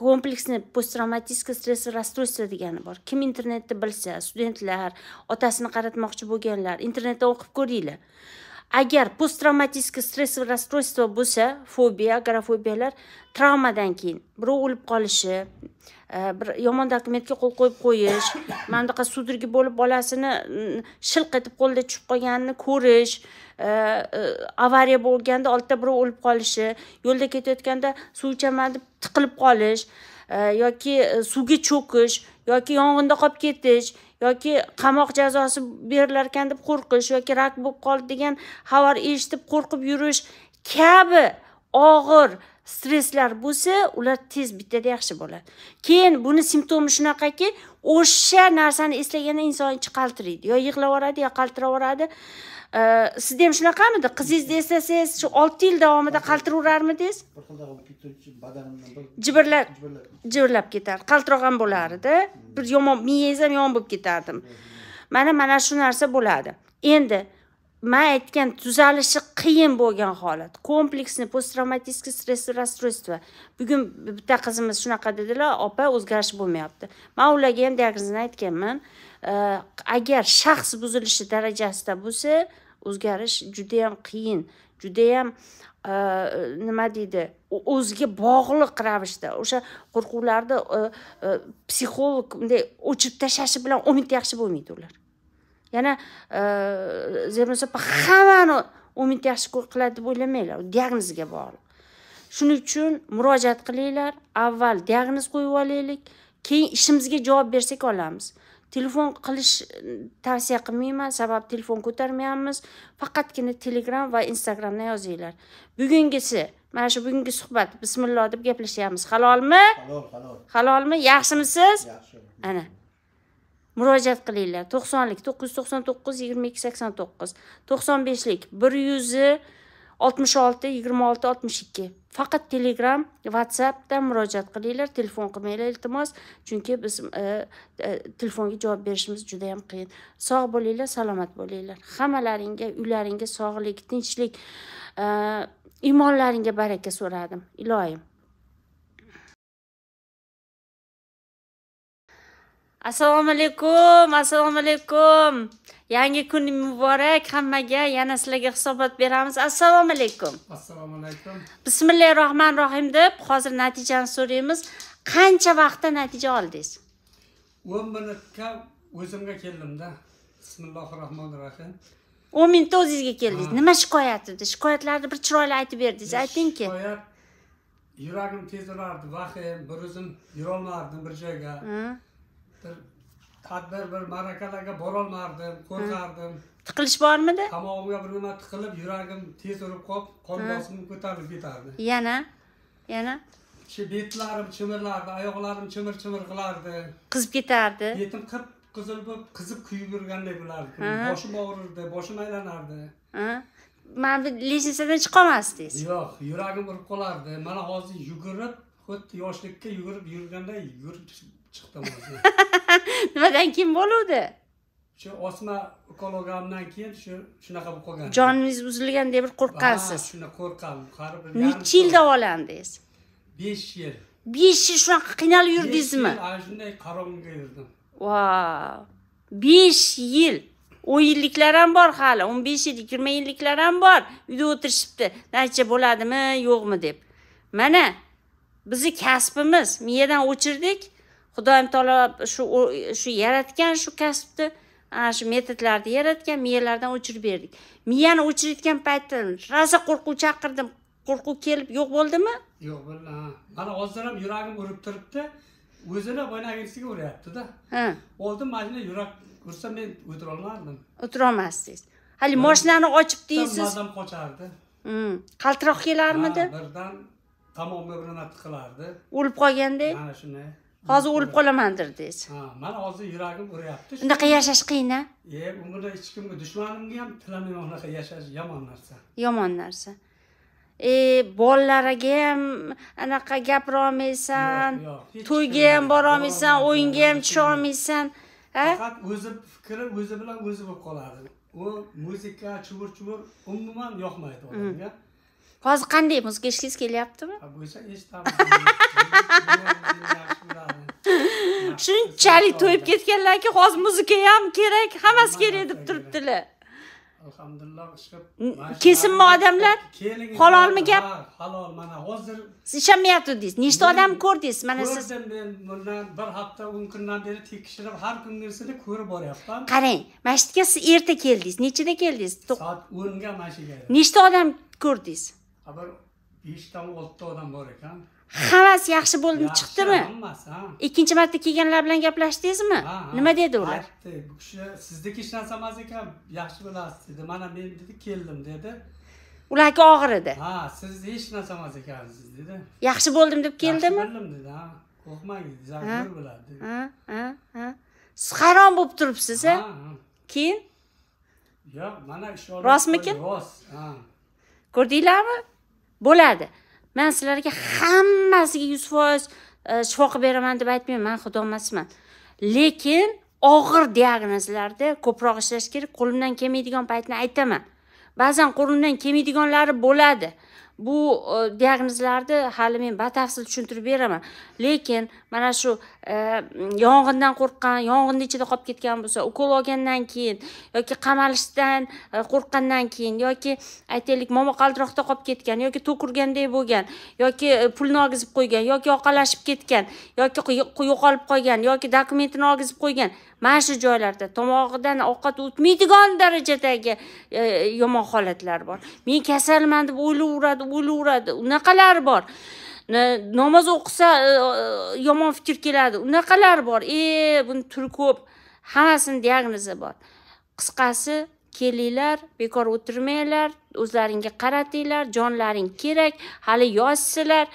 kompleksni posttraumatический stress расстройство degani bor kim internetni bilsa studentlar otasini qaratmoqchi bo'lganlar internetdan o'qib ko'ringlar agar post travmatik stress расстройство bo'lsa fobiya agrofobiyalar travmadan keyin birov o'lib qolishi e, bir yomon dokumentga qo'l qo'yib qo'yish mana bunaqa судороги bo'lib bolasini shilq etib qo'lida tushib qolganini ko'rish e, e, avariya bo'lganda oldida birov o'lib qolishi yo'lda ketayotganda suv ichaman deb tiqilib qolish yoki suvga cho'kish yoki yong'inda qolib ketish yoki qamoq jazosi ekan deb qo'rqish yoki rak bo'lib qoldi degan xabar eshitib qo'rqib yurish kabi og'ir stresslar bo'lsa ular tez bitadi yaxshi bo'ladi keyin buni simptomi shunaqaki o'sha narsani eslaganda inson ichi qaltiraydi yo yig'lab yuboradi yo qaltirab yuboradi sizda ham shunaqamidi qizingizni eslasangiz shu olti yil davomida qaltiraverarmidingiz bir xil badanimdan jiberlab jiberlab ketardi qaltiroq ham bo'lardi bir yomon miyangiz ham yomon bo'lib ketardi mana mana shu narsa bo'ladi endi man aytgan tuzalishi qiyin bo'lgan holat kompleksni post stress расстройство bugun bitta qizimiz shunaqa dedilar opa o'zgarish bo'lmayapti man ularga ham diagnozini aytganman agar shaxs buzilishi darajasida bo'lsa o'zgarish judayam qiyin judayam nima deydi o'ziga bog'liq ravishda o'sha qo'rquvlarni psixolog bunday o'chirib tashlashi bilan o'nta yaxshi bo'lmaydi ular yana e, zebrnosopa opa hammani o'n minta yaxshi qiladi deb o'ylamanglar diagnozga bog'liq shuning uchun murojaat qilinglar avval diagnoz qo'yib olaylik keyin ishimizga javob bersak olamiz telefon qilish tavsiya qilmayman sababi telefon ko'tarmayapmiz faqatgina telegram va instagramdan yozinglar bugungisi mana shu bugungi suhbat bismillah deb gaplashyapmiz halolmi halol halol halolmi yaxshimisiz yaxshi ana murojaat qilinglar to'qsonlik to'qqiz yuz to'qson to'qqiz yigirma ikki sakson to'qqiz to'qson beshlik bir yuz oltmish olti yigirma olti oltmish ikki faqat telegram whatsappdan murojaat qilinglar telefon qilmanglar iltimos chunki biz e, e, telefonga javob berishimiz juda yam qiyin sog' bo'linglar salomat bo'linglar hammalaringga uylaringga sog'lik tinchlik e, iymonlaringga baraka so'radim iloyim assalomu alaykum assalomu alaykum yangi kun muborak hammaga yana sizlarga hisobot beramiz assalomu alaykum assalomu alaykum bismillahi rohmanir rohim deb hozir natijani so'raymiz qancha vaqtda natija oldingiz o'n minutga o'zimga keldimda bismillahi rohmanir rohim o'n minutda o'zingizga keldingiz nima shikoyat edi shikoyatlarni bir chiroyli aytib berdingiz aytingki shikoyat yuragim tez urardi vahim bir o'zim yurolmardim bir joyga bir tadbir bir ma'rakalarga borolmardim qo'rqardim tiqilish bormidi tomog'imga bir nima tiqilib yuragim tez urib qolib qon bosimim ko'tarilib ketardi yana yana betlarim chimirlardi oyoqlarim chimir chimir qilardi qizib ketardi betim qip qizil bo'lib qizib kuyib yurganday bo'lardi boshim og'rirdi boshim aylanardi mana bu chiqa olmasdingiz yo'q yuragim urib qolardi mana hozir yugurib xuddi yoshlikka yugurib yurganday yurib chiqdim nimadan keyin bo'luvdi shu osma ekologamdan keyin shu shunaqa bo'lib qolgan joningiz uzilgan deb bir ha shuni qo'rqqanman har bir necha yil davolandingiz besh yil besh yil shunaqa qiynalib yurdingizmi ana shunday qorong'uga yurdim va besh yil o'n yilliklar ham bor hali o'n besh yillik yigirma yilliklar ham bor uyda o'tirishibdi ancha bo'ladimi yo'qmi deb mana bizni kasbimiz miyadan o'chirdik xudoyim taolo shu shu yaratgan shu kasbni ana shu metodlarni yaratgan miyalardan o'chirib berdik miyani o'chirayotgan paytda rosa qo'rquv chaqirdim qo'rquv kelib yo'q bo'ldimi yo'q bo'ldi mana hozir ham yuragim urib turibdi o'zini boyagisiga uryaptida oldin mana shunday yurak ursa men o'tirolmadim o'tirolmasdingiz hali moshinani ochib deysiz odam qochardi hmm, qaltiroq kelarmidi birdan tamomi bir nima tiqilardi o'lib qolganday mana shunday hozir o'lib qolaman dedingiz ha mana hozir yuragim uryapti unaqa yashash qiyin a e umrda hech kimga dushmanimga ham tilamayman unaqa yashash yomon narsa yomon narsa e bolalariga ham anaqa gapira olmaysan to'yga ham bora olmaysan o'yinga ham tusha olmaysan faqat o'zi fikri o'zi bilan o'zi bo'lib qoladi u musiqa chuvur chuvur umuman yoqmaydi hmm. odamga hozir qanday musiqa eshitgingiz kelyaptimi bo'lsa eshitaman shunchalik to'yib ketganlarki hozir muzika ham kerak hammasi kerak deb turibdilar alhamdulillah ishlab kesinmi odamlar halolmi gap halol mana hozir siz ishlamayaptidingiz nechta odam ko'rdingiz mana siz ko'rdim bundan bir hafta o'n kundan beri tekshirib har kun nersada ko'rib boryapman qarang masjidga siz erta keldingiz nechida keldingiz soat o'nga mana shu yerga nechta odam ko'rdingiz bir beshdan oltita odam bor ekan havas yaxshi bo'lib chiqdimi ikkinchi marta kelganlar bilan gaplashdingizmi nima dedi ular aytdi bu kishi sizniki hech narsa emas ekan yaxshi bo'lasiz dedi mana men dedi keldim dedi ularga og'ir edi ha siz hech narsa emas ekansiz dedi yaxshi bo'ldim deb keldimi bo'ldim dedi ha qo'rqmang bo'ladi siz hayron bo'lib turibsiz a keyin yo'q mana rostmikin rost ko'rdinglarmi bo'ladi man sizlarga hammasiga yuz foiz e, shifo qilib beraman deb aytmayman man xudo emasman lekin og'ir diagnozlarda ko'proq ishlash kerak qo'limdan kelmaydigan paytni aytaman ba'zan qo'limdan kelmaydiganlari bo'ladi bu e, diagnozlarni hali men batafsil tushuntirib beraman lekin mana shu yong'indan qo'rqqan yong'inni ichida qolib ketgan bo'lsa ukol olgandan keyin yoki qamalishdan qo'rqqandan keyin yoki aytaylik momaqaldiroqda qolib ketgan yoki to'kirganday bo'lgan yoki pulni olgizib qo'ygan yoki oqalashib ketgan yoki yo'qolib qolgan yoki dokumentini ogizib qo'ygan mana shu joylarda tomog'idan ovqat o'tmaydigan darajadagi yomon holatlar bor men kasalman deb o'ylayveradi o'ylayveradi unaqalar bor namoz o'qisa e, e, yomon fikr keladi unaqalar bor e buni turi ko'p hammasini diagnozi bor qisqasi kelinglar bekor o'tirmanglar o'zlaringga qaratinglar jonlaring kerak hali yoshsizlar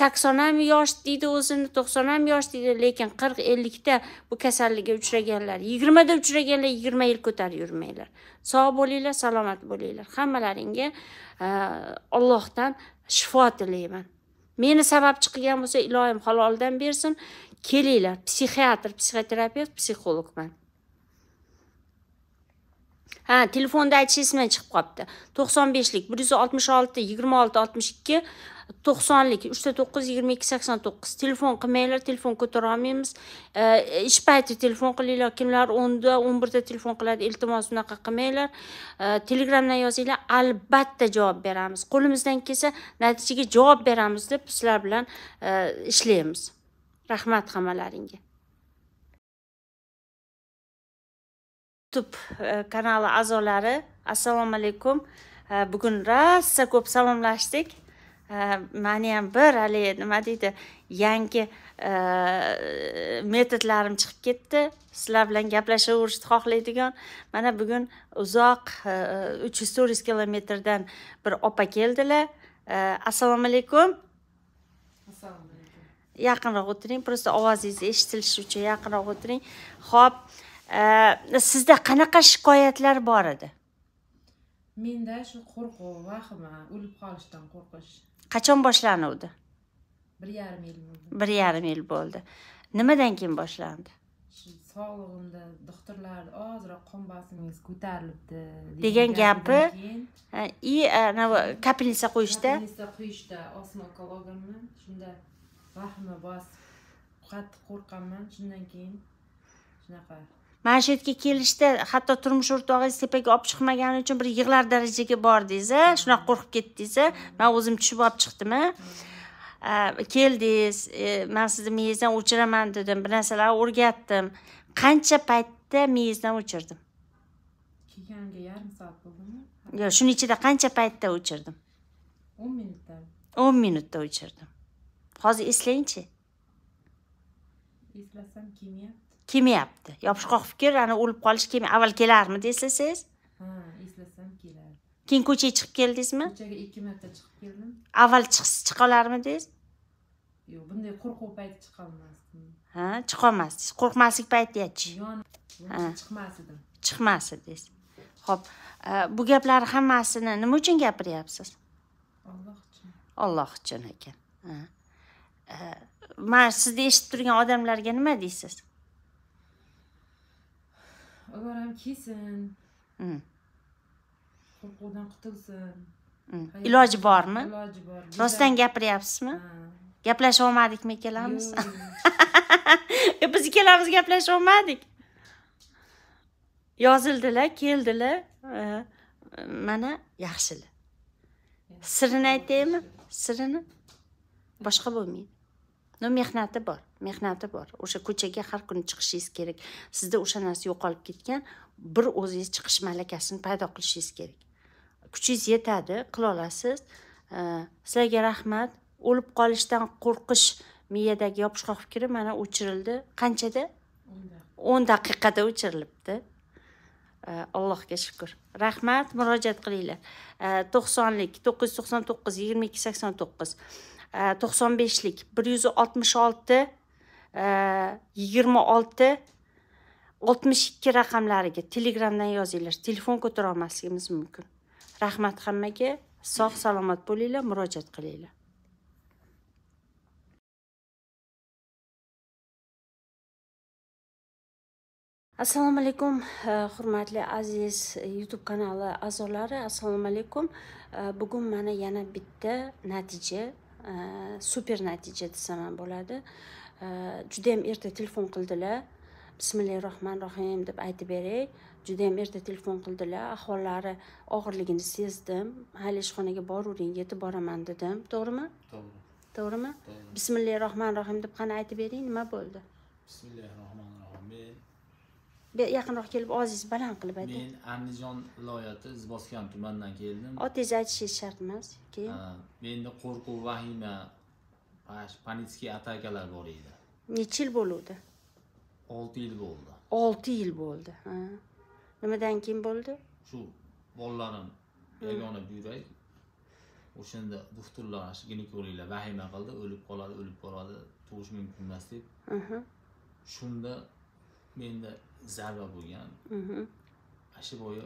sakson ham yosh deydi o'zini to'qson ham yosh deydi lekin qirq ellikda bu kasallikka uchraganlar yigirmada uchraganlar yigirma yil ko'tarib yurmanglar sog' bo'linglar salomat bo'linglar hammalaringga e, allohdan shifo tilayman meni sababchi qilgan bo'lsa ilohim haloldan bersin kelinglar psixiatr psixoterapevt psixologman ha telefonda aytishingiz chiqib qolibdi to'qson beshlik bir yuz oltmish olti yigirma olti oltmish ikki to'qsonlik uchta to'qqiz yigirma ikki sakson to'qqiz telefon qilmanglar telefon ko'tara olmaymiz ish payti telefon qilinglar kimlar o'nda o'n birda telefon qiladi iltimos unaqa qilmanglar telegramdan yozinglar albatta javob beramiz qo'limizdan kelsa natijaga javob beramiz deb sizlar bilan e, ishlaymiz rahmat hammalaringga youtube e, kanali a'zolari assalomu alaykum e, bugun rosa ko'p salomlashdik mani ham bir haligi nima deydi yangi metodlarim chiqib ketdi sizlar bilan gaplashaverishni xohlaydigan mana bugun uzoq uch yuz to'rt yuz kilometrdan bir opa keldilar assalomu alaykum assalomu alaykum yaqinroq o'tiring просто ovozingiz eshitilishi uchun yaqinroq o'tiring ho'p sizda qanaqa shikoyatlar bor edi menda shu qo'rquv vahima o'lib qolishdan qo'rqish qachon boshlanuvdi bir yarim yil bo'ldi bir yarim yil bo'ldi nimadan keyin boshlandi sog'lig'imda doktorlar ozroq qon bosimingiz ko'tarilibdi degan gapi и anavi e, kapelnitsa qo'yishda kapelnitsa qo'yishda osmonkologanman shunda vahima bosib qattiq qo'rqqanman shundan keyin shunaqa mana shu yerga kelishda hatto turmush o'rtog'ingiz tepaga olib chiqmagani uchun bir yig'lar darajaga bordingiz a shunaqa qo'rqib ketdingiz a man o'zim tushib olib chiqdim a keldingiz e, man sizni miyangizdan o'chiraman dedim bir narsalarni o'rgatdim qancha paytda miyangizdan o'chirdim kelganiga yarim soat bo'ldimi yo'q shuni ichida qancha paytda o'chirdim o'n minutda o'n minutda o'chirdim hozir eslangchi eslasam kelmayapti kelmayapti yopishqoq fikr ana o'lib qolish kelmay avval kelarmidi eslasangiz ha eslasam kelardi keyin ko'chaga chiqib keldingizmi ko'chaga ikki marta chiqib keldim avval chiqa olarmidingiz yo'q bunday qo'rquv payti chiqolmasdim ha chiqa chiqolmasdingiz qo'rqmaslik paytiyachi chiqmas edim chiqmas edingiz ho'p e, bu gaplarni hammasini nima uchun gapiryapsiz alloh uchun alloh uchun ekan e, man sizni eshitib turgan odamlarga nima deysiz ham kiysin mm. qo'rquvdan qutulsin mm. iloji bormi iloji bor rostdan gapiryapsizmi gaplasha olmadikmi ikkalamiz e, biz ikkalamiz gaplasha olmadik yozildilar keldilar e, mana yaxshilar sirini aytaymi sirini boshqa bo'lmaydi no mehnati bor mehnati bor o'sha ko'chaga har kuni chiqishingiz kerak sizda o'sha narsa yo'qolib ketgan bir o'zingiz chiqish malakasini paydo qilishingiz kerak kuchingiz yetadi qila olasiz sizlarga rahmat o'lib qolishdan qo'rqish miyadagi yopishqoq fikri mana o'chirildi qanchada o'n daqiqada o'chirilibdi allohga shukur rahmat murojaat qilinglar to'qsonlik to'qqiz yuz to'qson to'qqiz yigirma ikki sakson to'qqiz to'qson beshlik bir yuz oltmish olti yigirma olti oltmish ikki raqamlariga telegramdan yozinglar telefon ko'tara olmasligimiz mumkin rahmat hammaga sog' salomat bo'linglar murojaat qilinglar assalomu alaykum hurmatli aziz youtube kanali a'zolari assalomu alaykum bugun mana yana bitta natija super natija desam ham bo'ladi judayam erta telefon qildilar bismillahi rohmanir rohim deb aytib beray judayam erta telefon qildilar ahvollari og'irligini sezdim hali ishxonaga boravering yetib boraman dedim to'g'rimi to'g'rimi bismillahi rohmanir rohim deb qani aytib bering nima bo'ldi bismillahi rohmanir yaqinroq kelib ovozingizni baland qilib ayting men andijon viloyati izboskan tumanidan keldim otingizni aytishingiz shart emas keyin menda qo'rquv vahima panitskiy atakalar bor edi necha yil bo'luvdi olti yil bo'ldi olti yil bo'ldi ha nimadan keyin bo'ldi shu bolalarim hmm. yagona buyrak o'shanda doktorlar ginekologlar vahima qildi o'lib qoladi o'lib qoladi tug'ish mumkin emas deb shunda menda zarba bo'lgan mana mm-hmm. shu bo'yi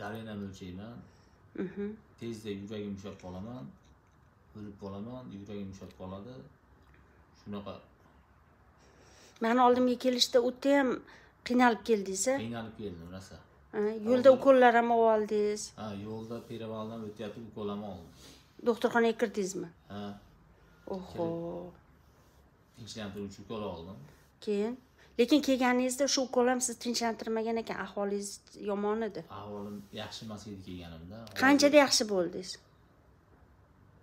darenani o'lchayman mm-hmm. tezda yuragim yumshab qolaman o'lib qolaman yuragim yumshab qoladi shunaqa mani oldimga kelishda o'ta ham qiynalib keldingiz qiynalib keldim rosa yo'lda ukollar ham oldingiz ha yo'lda перевалdan o'tyotib ukol ham oldim doktorxonaga kirdingizmi ha oho tinchlantiruvchi ukol oldim keyin lekin kelganingizda shu ukol ham sizni tinchlantirmagan ekan ahvolingiz yomon edi ahvolim yaxshi emas edi kelganimda qanchada yaxshi bo'ldingiz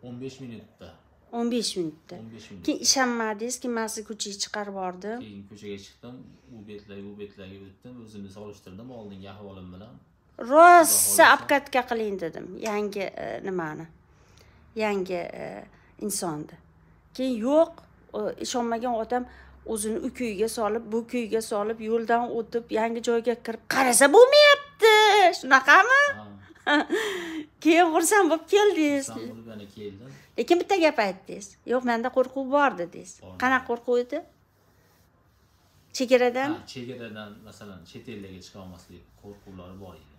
o'n besh minutda o'n besh minutda keyin ishonmadingiz keyin man sizni ko'chaga chiqarib yubordim keyin ko'chaga chiqdim u betlagi u betlagi o'tdim o'zimni solishtirdim oldingi ahvolim bilan rosa обкатка qiling dedim yangi e, nimani yangi e, insonni keyin yo'q e, ishonmagan odam o'zini u kuyga solib bu kuyga solib yo'ldan o'tib yangi joyga kirib qarasa bo'lmayapti shunaqami keyin xursand bo'lib keldingiz lekin bitta gap aytdingiz yo'q manda qo'rquv bor dedingiz qanaqa qo'rquv edi chegaradan chegaradan masalan chet ellarga chiqa olmaslik qo'rquvlari bor edi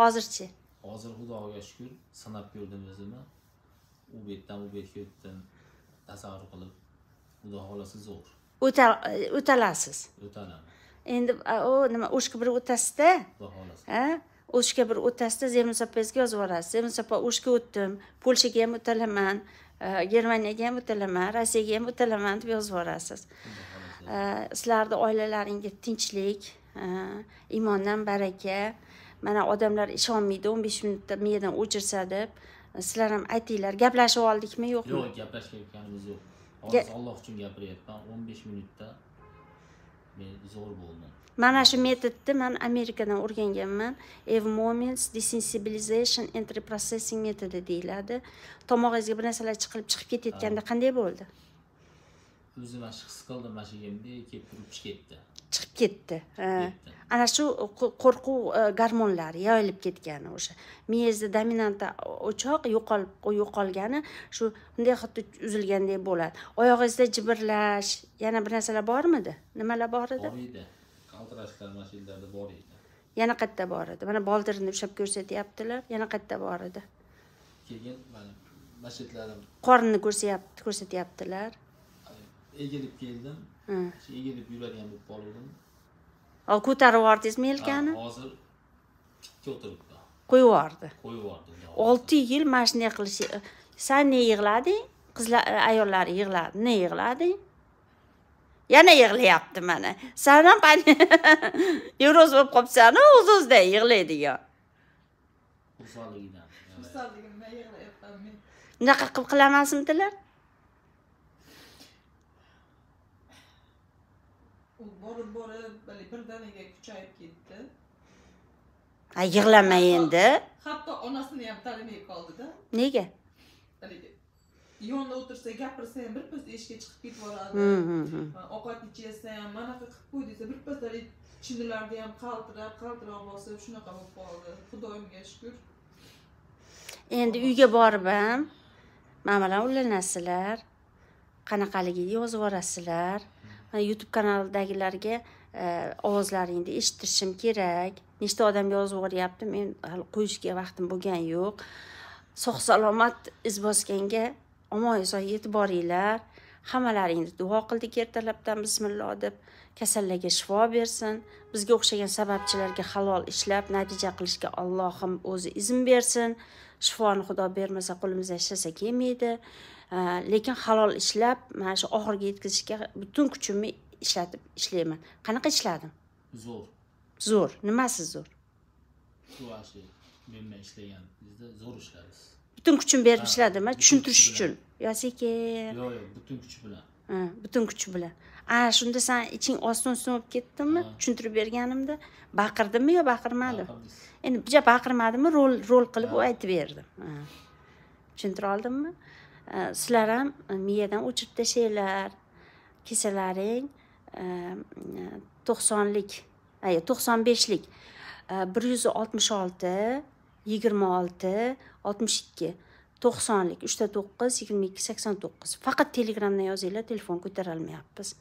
hozirchi hozir xudoga shukur sinab ko'rdim o'zimni u betdan bu betga o'tdim tasavvur qilib xudo xohlasa zo'r o'ta o'talasiz e, endi u nima o'shga bir o'tasizda ha o'shga bir o'tasizda zemlsapesga yozib yuborasiz zemlsapa o'shga o'tdim polshaga ham o'talaman e, germaniyaga ham o'talaman rossiyaga ham o'talaman deb yozib yuborasiz e, sizlarni oilalaringga tinchlik iymondan baraka mana odamlar ishonmaydi o'n besh minutda miyadan o'chirsa deb sizlar ham aytinglar gaplashib oldikmi yo'qmi yo'q gaplashayotganimiz yo'q hozir Alloh uchun gapiryapman 15 minutda men zo'r bo'ldim mana shu metodni man amerikadan o'rganganman ev moments desensibilization entry processing metodi deyiladi tomog'ingizga bir narsalar chiqilib chiqib ketayotganda qanday bo'ldi o'zi mana shu his qildi mana shu yerda kelib turib chiqib ketdi chiqib ketdi ana shu e, qo'rquv e, garmonlari yoyilib ketgani o'sha miyezni dominanta o'choq yo'qolib yo'qolgani shu bunday xuddi uzilgandek bo'ladi oyog'ingizda jibirlash yana bir narsalar bormidi nimalar bor edi bor edi qaltirashlar mana shu yerlarda bor edi yana qayerda bor edi mana boldirni ushlab ko'rsatyaptilar yana qayerda bor edi keyin mana qornini shu qornini ko'rsatyaptilar egilib keldim egilib yuradigan bo'lib qoluvdim ko'tarib yubordingizmi yelkani hozir tikka o'tiribdi qo'yib yubordi qo'yib yubordi olti yil mana shunday qilish san ne yig'lading qizlar ayollar yig'ladi ne yig'lading yana yig'layapti mana san ham nevroz bo'lib qolibsanu o'z o'zidan yig'laydigan xursandligidan xursandligimdan yig'layapman men unaqa qilib qilaman sizmidilar u borib borib birdaniga kuchayib ketdi a yig'lama endi hatto onasini ham tanimay qoldida nega haligi yonida o'tirsa gapirsa ham birpas eshikka chiqib ketib yuboradi ovqat ichayotsa ham mana bunaqa qilib qo'y desa birpas haligi chinilarni ham qaltirab qaltirab bosib shunaqa bo'lib qoldi xudoyimga shukur endi uyga borib ham mana bilan ulanasizlar qanaqaligini yozib yuborasizlar youtube kanalidagilarga e, ovozlaringni eshittirishim kerak nechta odam yozib yuboryapti men hali qo'yishga vaqtim bo'lgan yo'q sog' salomat iz bosganga omon eson yetib boringlar hammalaringni duo qildik ertalabdan bismillo deb kasallarga shifo bersin bizga o'xshagan sababchilarga halol ishlab natija qilishga allohim o'zi izn bersin shifoni xudo bermasa qo'limizdan hech kelmaydi Э, lekin halol ishlab mana shu oxiriga yetkazishga butun kuchimni ishlatib ishlayman qanaqa ishladim zo'r zo'r nimasi zo'r men zo'r butun kuchimni berib ishladim tushuntirish uchun yo sekin yo'q yo'q butun kuch bilan butun kuchi bilan ana shunda san iching oson ustin bo'lib ketdimi tushuntirib berganimda baqirdimmi yo baqirmadim endi baqirmadimi baqirmadimmi rol rol qilib aytib berdim tushuntira oldimmi sizlar ham miyadan o'chirib tashlanglar kesalaring to'qsonlik to'qson beshlik bir yuz oltmish olti yigirma olti oltmish ikki to'qsonlik uchta to'qqiz yigirma ikki sakson to'qqiz faqat telegramdan yozinglar telefon ko'tarolmayapmiz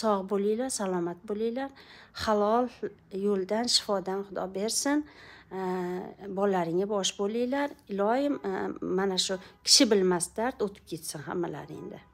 sog' bo'linglar salomat bo'linglar halol yo'ldan shifodan xudo bersin Э, bolalaringga bosh bo'linglar iloyim e, mana shu kishi bilmas dard o'tib ketsin hammalaringda